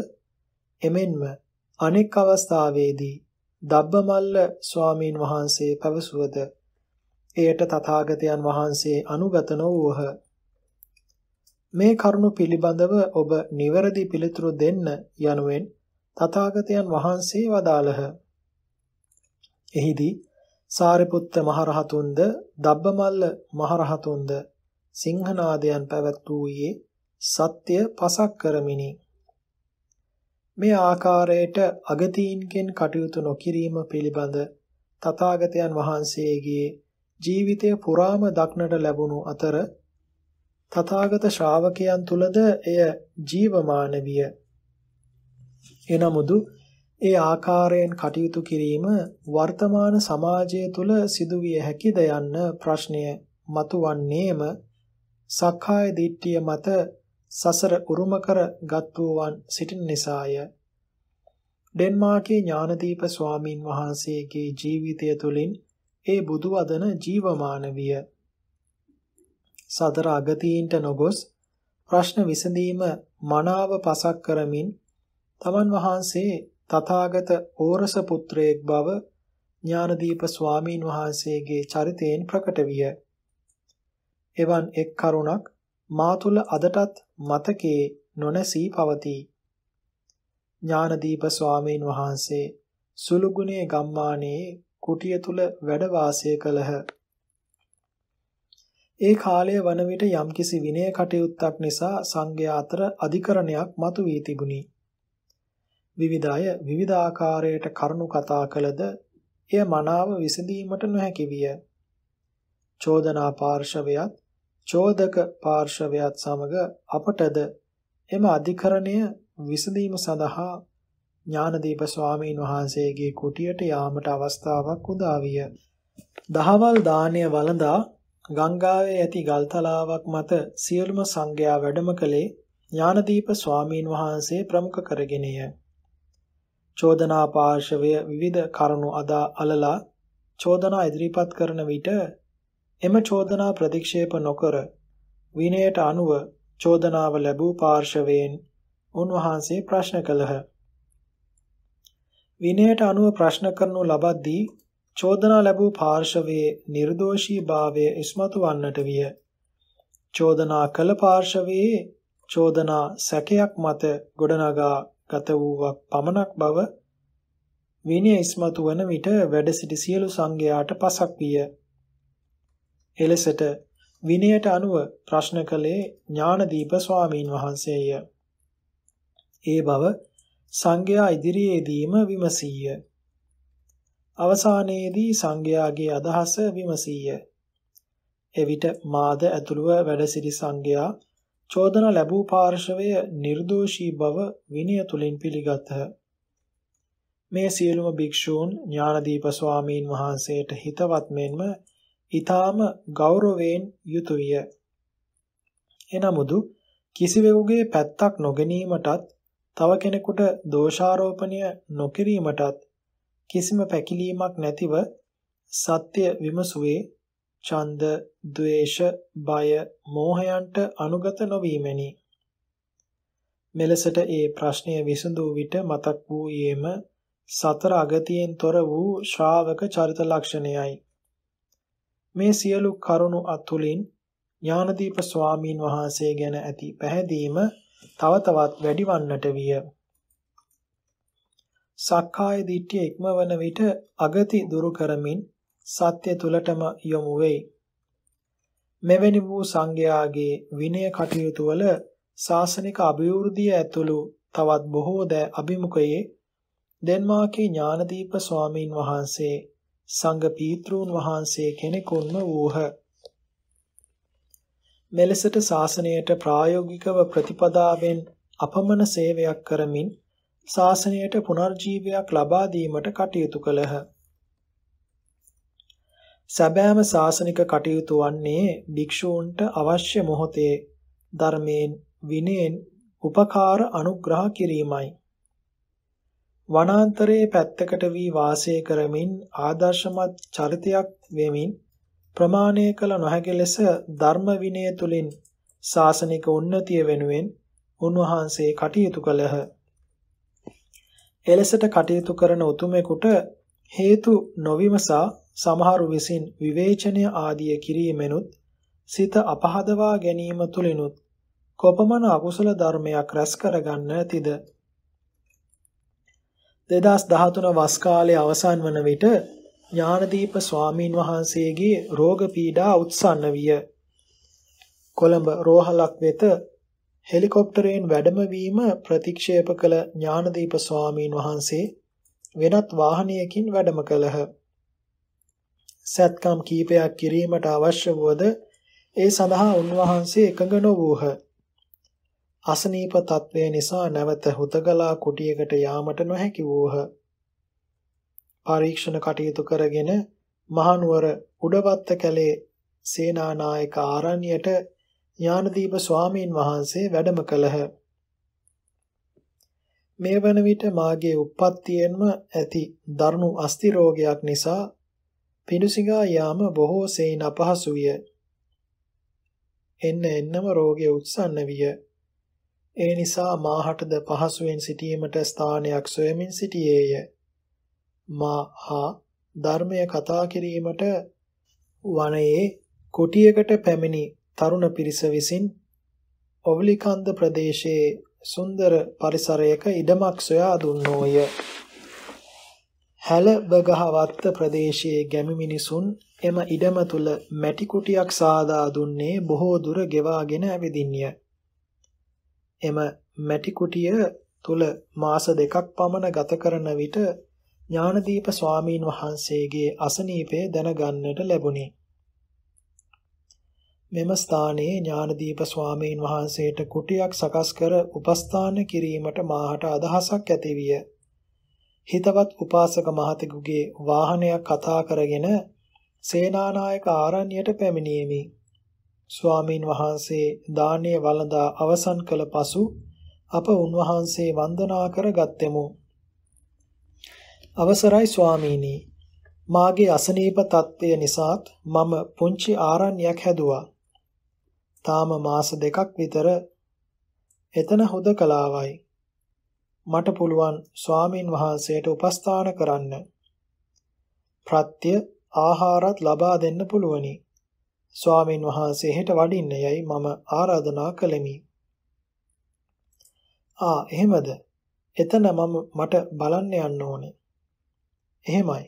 එමෙන්ම අනෙක් අවස්ථාවේදී දබ්බමල්ල ස්වාමීන් වහන්සේ පැවසුවද එයට තථාගතයන් වහන්සේ අනුගත නොවූහ මේ කරුණු පිළිබඳව ඔබ නිවැරදි පිළිතුරු දෙන්න යනුවෙන් තථාගතයන් වහන්සේ වදාළහ එහිදී සාරිපුත්ත මහරහතුන්ද දබ්බමල්ල මහරහතුන්ද සිංහනාදයන් පැවැත් වූයේ සත්‍ය පසක් කරමිනි මේ ආකාරයට අගතීන්ගෙන් කටයුතු නොකිරීම පිළිබඳ තථාගතයන් වහන්සේගේ ජීවිතය පුරාම දක්නට ලැබුණු අතර තථාගත ශ්‍රාවකයන් තුලද එය ජීවමාන විය. එනමුදු ඒ ආකාරයෙන් කටයුතු කිරීම වර්තමාන සමාජය තුල සිදුවිය හැකිද යන්න ප්‍රශ්නය මතුවන්නේම සක්කාය දිට්ඨිය මත සසර උරුම කර ගත් වූවන් සිටින නිසාය. ඩෙන්මාර්කේ ඥානදීප ස්වාමින් වහන්සේගේ ජීවිතය තුළින් ඒ බුදු වදන ජීවමාන විය. සතර අගතීන්ට නොගොස් ප්‍රශ්න විසඳීම මනාව පසක් කරමින් තමන් වහන්සේ තථාගත ඕරස පුත්‍රයෙක් බව ඥානදීප ස්වාමීන් වහන්සේගේ චරිතයෙන් ප්‍රකට විය. එවන් එක් කරුණක් මා තුල අදටත් මතකයේ නොනැසී පවතී. ඥානදීප ස්වාමීන් වහන්සේ සුළුගුණේ ගම්මානයේ කුටිය තුල වැඩ වාසය කළහ. ඒ කාලය වන විට යම්කිසි විනය කටයුත්තක් නිසා සංඝයා අතර අධිකරණයක් මතු වී තිබුණි. විවිධ අය විවිධ ආකාරයට කරුණු කතා කළද එය මනාව විසඳීමට නොහැකි විය. චෝදනා පාර්ශවයත් චෝදක පාර්ශවයත් සමග අපටද එම අධිකරණය විසඳීම සඳහා ඥානදීප ස්වාමීන් වහන්සේගේ කුටියට යාමට අවස්ථාවක් උදා විය. දහවල් දාණය වළඳා ගංගාවේ ඇති ගල්තලාවක් මත සියලුම සංඝයා වැඩම කළේ ඥානදීප ස්වාමීන් වහන්සේ ප්‍රමුඛ කරගෙනය. චෝදනා පාර්ශවය විවිධ කරුණු අදා අලලා චෝදනා ඉදිරිපත් කරන විට එම චෝදනා ප්‍රතික්ෂේප නොකර විනයට අනුව චෝදනාව ලැබූ පාර්ශවයෙන් උන්වහන්සේ ප්‍රශ්න කළහ. විනයට අනුව ප්‍රශ්න කරනු ලබද්දී චෝදනා ලැබූ පාර්ශවයේ නිර්දෝෂී භාවය ඉස්මතු වන්නට විය. චෝදනා කළ පාර්ශවයේ චෝදනා සැකයක් මත ගොඩනගා ගත වූවක් පමණක් බව විනය ඉස්මතු වන විට වැඩ සිටි සියලු සංඝයාට පසක් විය. එලෙසට විනයට අනුව ප්‍රශ්න කළේ ඥානදීප ස්වාමීන් වහන්සේය. ඒ බව සංඝයා ඉදිරියේදීම විමසීය. අවසානයේදී සංඝයාගේ අදහස විමසීය. එවිට මාද ඇතුළුව වැඩ සිටි සංඝයා චෝදන ලැබූ පාර්ශවය නිර්දෝෂී බව විනය තුලින් පිළිගත්හ. මේ සියලුම භික්ෂූන් ඥානදීප ස්වාමීන් වහන්සේට හිතවත් මෙන්ම ඊ타ම ගෞරවයෙන් යුතුය. එනමුදු කිසිවෙකුගේ පැත්තක් නොගැනීමටත් තව කෙනෙකුට දෝෂාරෝපණය නොකිරීමටත් කිසිම පැකිලීමක් නැතිව සත්‍ය විමසුවේ ඡන්ද, ద్వේෂ, බය, මෝහයන්ට අනුගත නොවීමෙනි. මෙලෙසට ඒ ප්‍රශ්නය විසඳූ විට මතක් වූයේම සතර අගතියෙන් තොර වූ ශ්‍රාවක චරිත ලක්ෂණයයි. මේ සියලු කරුණු අතුලින් ඥානදීප ස්වාමීන් වහන්සේ ගැන ඇති පැහැදීම තව තවත් වැඩිවන්නට විය. සක්කාය දිට්ඨිය ඉක්මවන විට අගති දුරු කරමින් සත්‍ය තුලටම යොමු වෙයි. මෙවැනි වූ සංඝයාගේ විනය කටයුතු වල සාසනික අභිවෘද්ධිය ඇතුළු තවත් බොහෝ දෑ අභිමුඛයේ ඩෙන්මාර්කේ ඥානදීප ස්වාමීන් වහන්සේ සංඝ පීත්‍රූන් වහන්සේ කෙනෙකුන්ම වූහ. මෙලෙසට ශාසනයට ප්‍රායෝගිකව ප්‍රතිපදාවෙන් අපමණ සේවයක් කරමින් ශාසනයට පුනර්ජීවයක් ලබා දීමට කටයුතු කළහ. සැබෑම ශාසනික කටයුතු වන්නේ භික්ෂූන්ට අවශ්‍ය මොහොතේ ධර්මයෙන් විනයෙන් උපකාර අනුග්‍රහ කිරීමයි. වනාන්තරයේ පැත්තකට වී වාසය කරමින් ආදර්ශමත් චරිතයක් වෙමින් ප්‍රමාණය කළ නොහැකි ලෙස ධර්ම විනය තුලින් සාසනික උන්නතිය වෙනුවෙන් උන්වහන්සේ කටයුතු කළහ. එලෙසට කටයුතු කරන උතුමෙකුට හේතු නොවිමසා සමහරු විසින් විවේචනය ආදිය කිරීමෙනුත් සිත අපහදවා ගැනීම තුලිනුත් කොපමණ අකුසල ධර්මයක් රැස් කරගන්න තිද 2013 වස් කාලයේ අවසන් වන විට ඥානදීප ස්වාමින් වහන්සේගේ රෝග පීඩා උත්සන්න විය. කොළඹ රෝහලක් වෙත හෙලිකොප්ටරයෙන් වැඩමවීම ප්‍රතික්ෂේප කළ ඥානදීප ස්වාමින් වහන්සේ වෙනත් වාහනයකින් වැඩම කළහ. සත්කම් කීපයක් කිරීමට අවශ්‍ය වුවද ඒ සඳහා උන්වහන්සේ එකඟ නොවූහ. අසනීප තත්වය නිසා නැවත හුදගලා කුටියකට යාමට නොහැකි වූහ. පරීක්ෂණ කටයුතු කරගෙන මහනුවර උඩවත්ත කැලේ සේනානායක ආරණ්‍යයට ඥානදීප ස්වාමීන් වහන්සේ වැඩම කළහ. මේ වන විට මාගේ උප්පත්තියෙන්ම ඇති දරුණු අස්ථි රෝගයක් නිසා පිඬුසිඟා යාම බොහෝ සෙයින් අපහසු විය. එන්න එන්නම රෝගය උත්සන්න විය. ඒ නිසා මාහටද පහසුවෙන් සිටීමට ස්ථානයක් සොයමින් සිටියේය. මා හා ධර්මය කතා කිරීමට වනයේ කුටියකට පැමිණි තරුණ පිරිස විසින් ඔවලිකන්ද ප්‍රදේශයේ සුන්දර පරිසරයක ඉඩමක් සොයා දුන්නෝය. හැලබගහවත්ත ප්‍රදේශයේ ගැමි මිනිසුන් එම ඉඩම තුල මැටි කුටියක් සාදා දුන්නේ බොහෝ දුර ගෙවාගෙන ඇවිදින්නේ. එම මැටි කුටිය තුල මාස දෙකක් පමණ ගත කරන විට ඥානදීප ස්වාමීන් වහන්සේගේ අසනීපය දැනගන්නට ලැබුණි. මෙම ස්ථානයේ ඥානදීප ස්වාමීන් වහන්සේට කුටියක් සකස් කර උපස්ථාන කිරීමට මාහට අදහසක් ඇතිවිය. හිතවත් උපාසක මහතෙකුගේ වාහනයක් කතා කරගෙන සේනානායක ආරණ්‍යයට පැමිණීමේ ස්වාමින් වහන්සේ දානීය වළඳා අවසන් කළ පසු අප උන්වහන්සේ වන්දනා කර ගත්තෙමු. අවසරයි ස්වාමීනි මාගේ අසනීප තත්ත්වය නිසාත් මම පුංචි ආරණ්‍යයක් හැදුවා. තාම මාස දෙකක් විතර එතන හොදකලාවයි. මට පුළුවන් ස්වාමින් වහන්සේට උපස්ථාන කරන්න. ප්‍රත්‍ය ආහාරත් ලබා දෙන්න පුළුවනි. ස්වාමින් වහන්සේ හෙට වඩින්න යයි මම ආරාධනා කළෙමි. ආ එහෙමද? එතන මම මට බලන්න යන්න ඕනේ. එහෙමයි.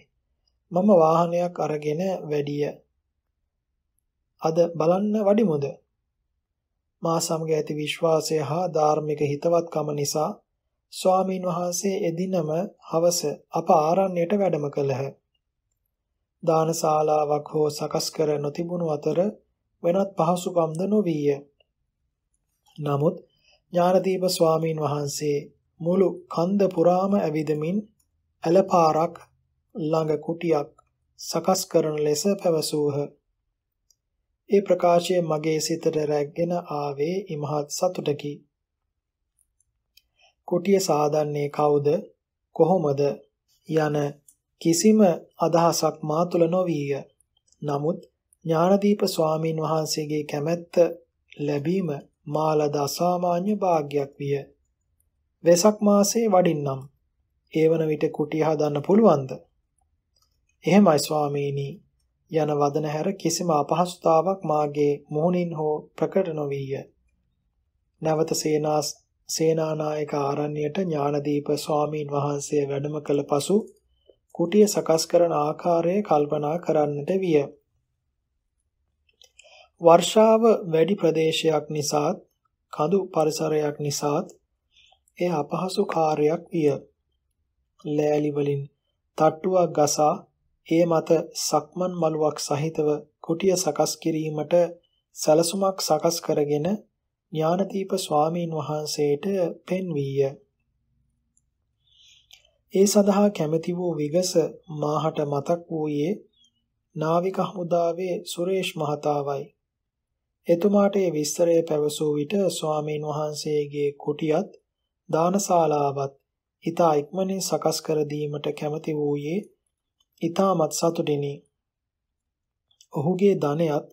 මම වාහනයක් අරගෙන වැඩිය. අද බලන්න වඩිමුද? මා සමග ඇති විශ්වාසය හා ධාර්මික හිතවත්කම නිසා ස්වාමින් වහන්සේ එදිනම හවස අප ආරණ්‍යයට වැඩම කළහ. දානශාලාවක් හෝ සකස් කර නොතිබුණු අතර වෙනත් පහසුකම්ද නොවිය. නමුත් ඥානදීප ස්වාමීන් වහන්සේ මුළු කන්ද පුරාම ඇවිදමින් ඇලපාරක් ළඟ කුටියක් සකස් කරන ලෙස පැවසූහ. ඒ ප්‍රකාශය මගේ සිතට රැගෙන ආවේ ඉමහත් සතුටකි. කුටිය සාදන්නේ කවුද කොහොමද යන කිසිම අදහසක් මා තුළ නොවිය. නමුත් ඥානදීප ස්වාමීන් වහන්සේගේ කැමැත්ත ලැබීම මා ලද අසාමාන්‍ය භාග්යක් විය. වෙසක් මාසේ වඩින්නම්. ඒවන විට කුටි හදන්න පුළුවන්ද? එහෙමයි ස්වාමීනි. යන වදන හැර කිසිම අපහසුතාවක් මාගේ මුහුණින් හෝ ප්‍රකට නොවිය. නැවත සේනාස් සේනානායක ආරණ්‍යයට ඥානදීප ස්වාමීන් වහන්සේ වැඩම කළ පසු කුටිය සකස් කරන ආකාරය කල්පනා කරන්නට විය. වර්ෂාව වැඩි ප්‍රදේශයක් නිසාත් කඳු පරිසරයක් නිසාත් එය අපහසු කාර්යයක් විය. ලෑලි වලින් තට්ටුවක් ගසා ඒ මත සක්මන් මළුවක් සහිතව කුටිය සකස් කිරීමට සැලසුමක් සකස් කරගෙන ඥානදීප ස්වාමීන් වහන්සේට පෙන්වීය. ඒ සඳහා කැමැති වූ විගස මාහට මතක් වූයේ නාවික හමුදාවේ සුරේෂ් මහතාවයි. එතුමාට ඒ විස්තරය පැවසූ විට ස්වාමීන් වහන්සේගේ කුටියත් දානශාලාවත් ඊතා ඉක්මනින් සකස් කර දීමට කැමැති වූයේ ඊතාමත් සතුටිනි. ඔහුගේ ධනයත්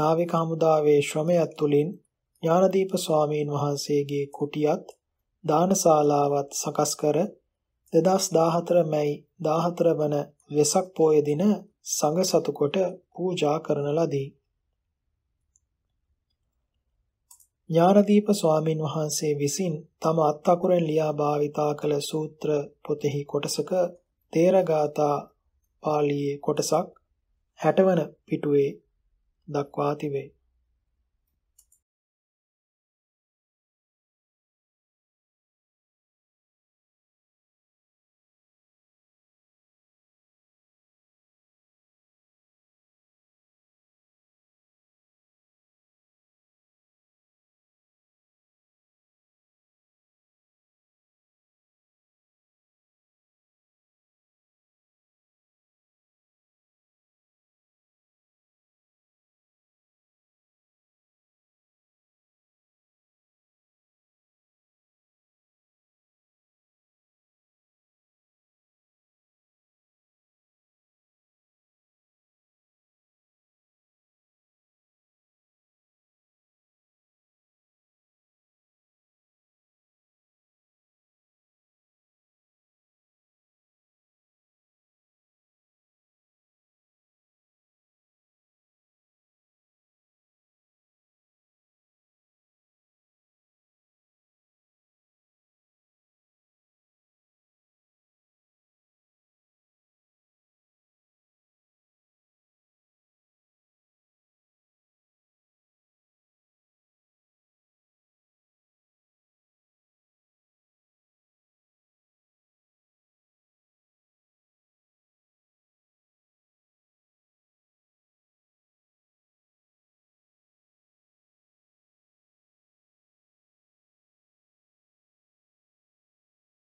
නාවික හමුදාවේ ශ්‍රමයත් තුලින් ඥානදීප ස්වාමීන් වහන්සේගේ කුටියත් දානශාලාවත් සකස් කර 2014 මැයි 14 වන වෙසක් පෝය දින සංඝ සතු කොට පූජා කරන ලදී. ඥානදීප ස්වාමින් වහන්සේ විසින් තම අත්අකුරෙන් ලියා භාවිතා කළ සූත්‍ර පොතෙහි කොටසක තේරගාථා පාළියේ කොටසක් 60 වන පිටුවේ දක්වා තිබේ.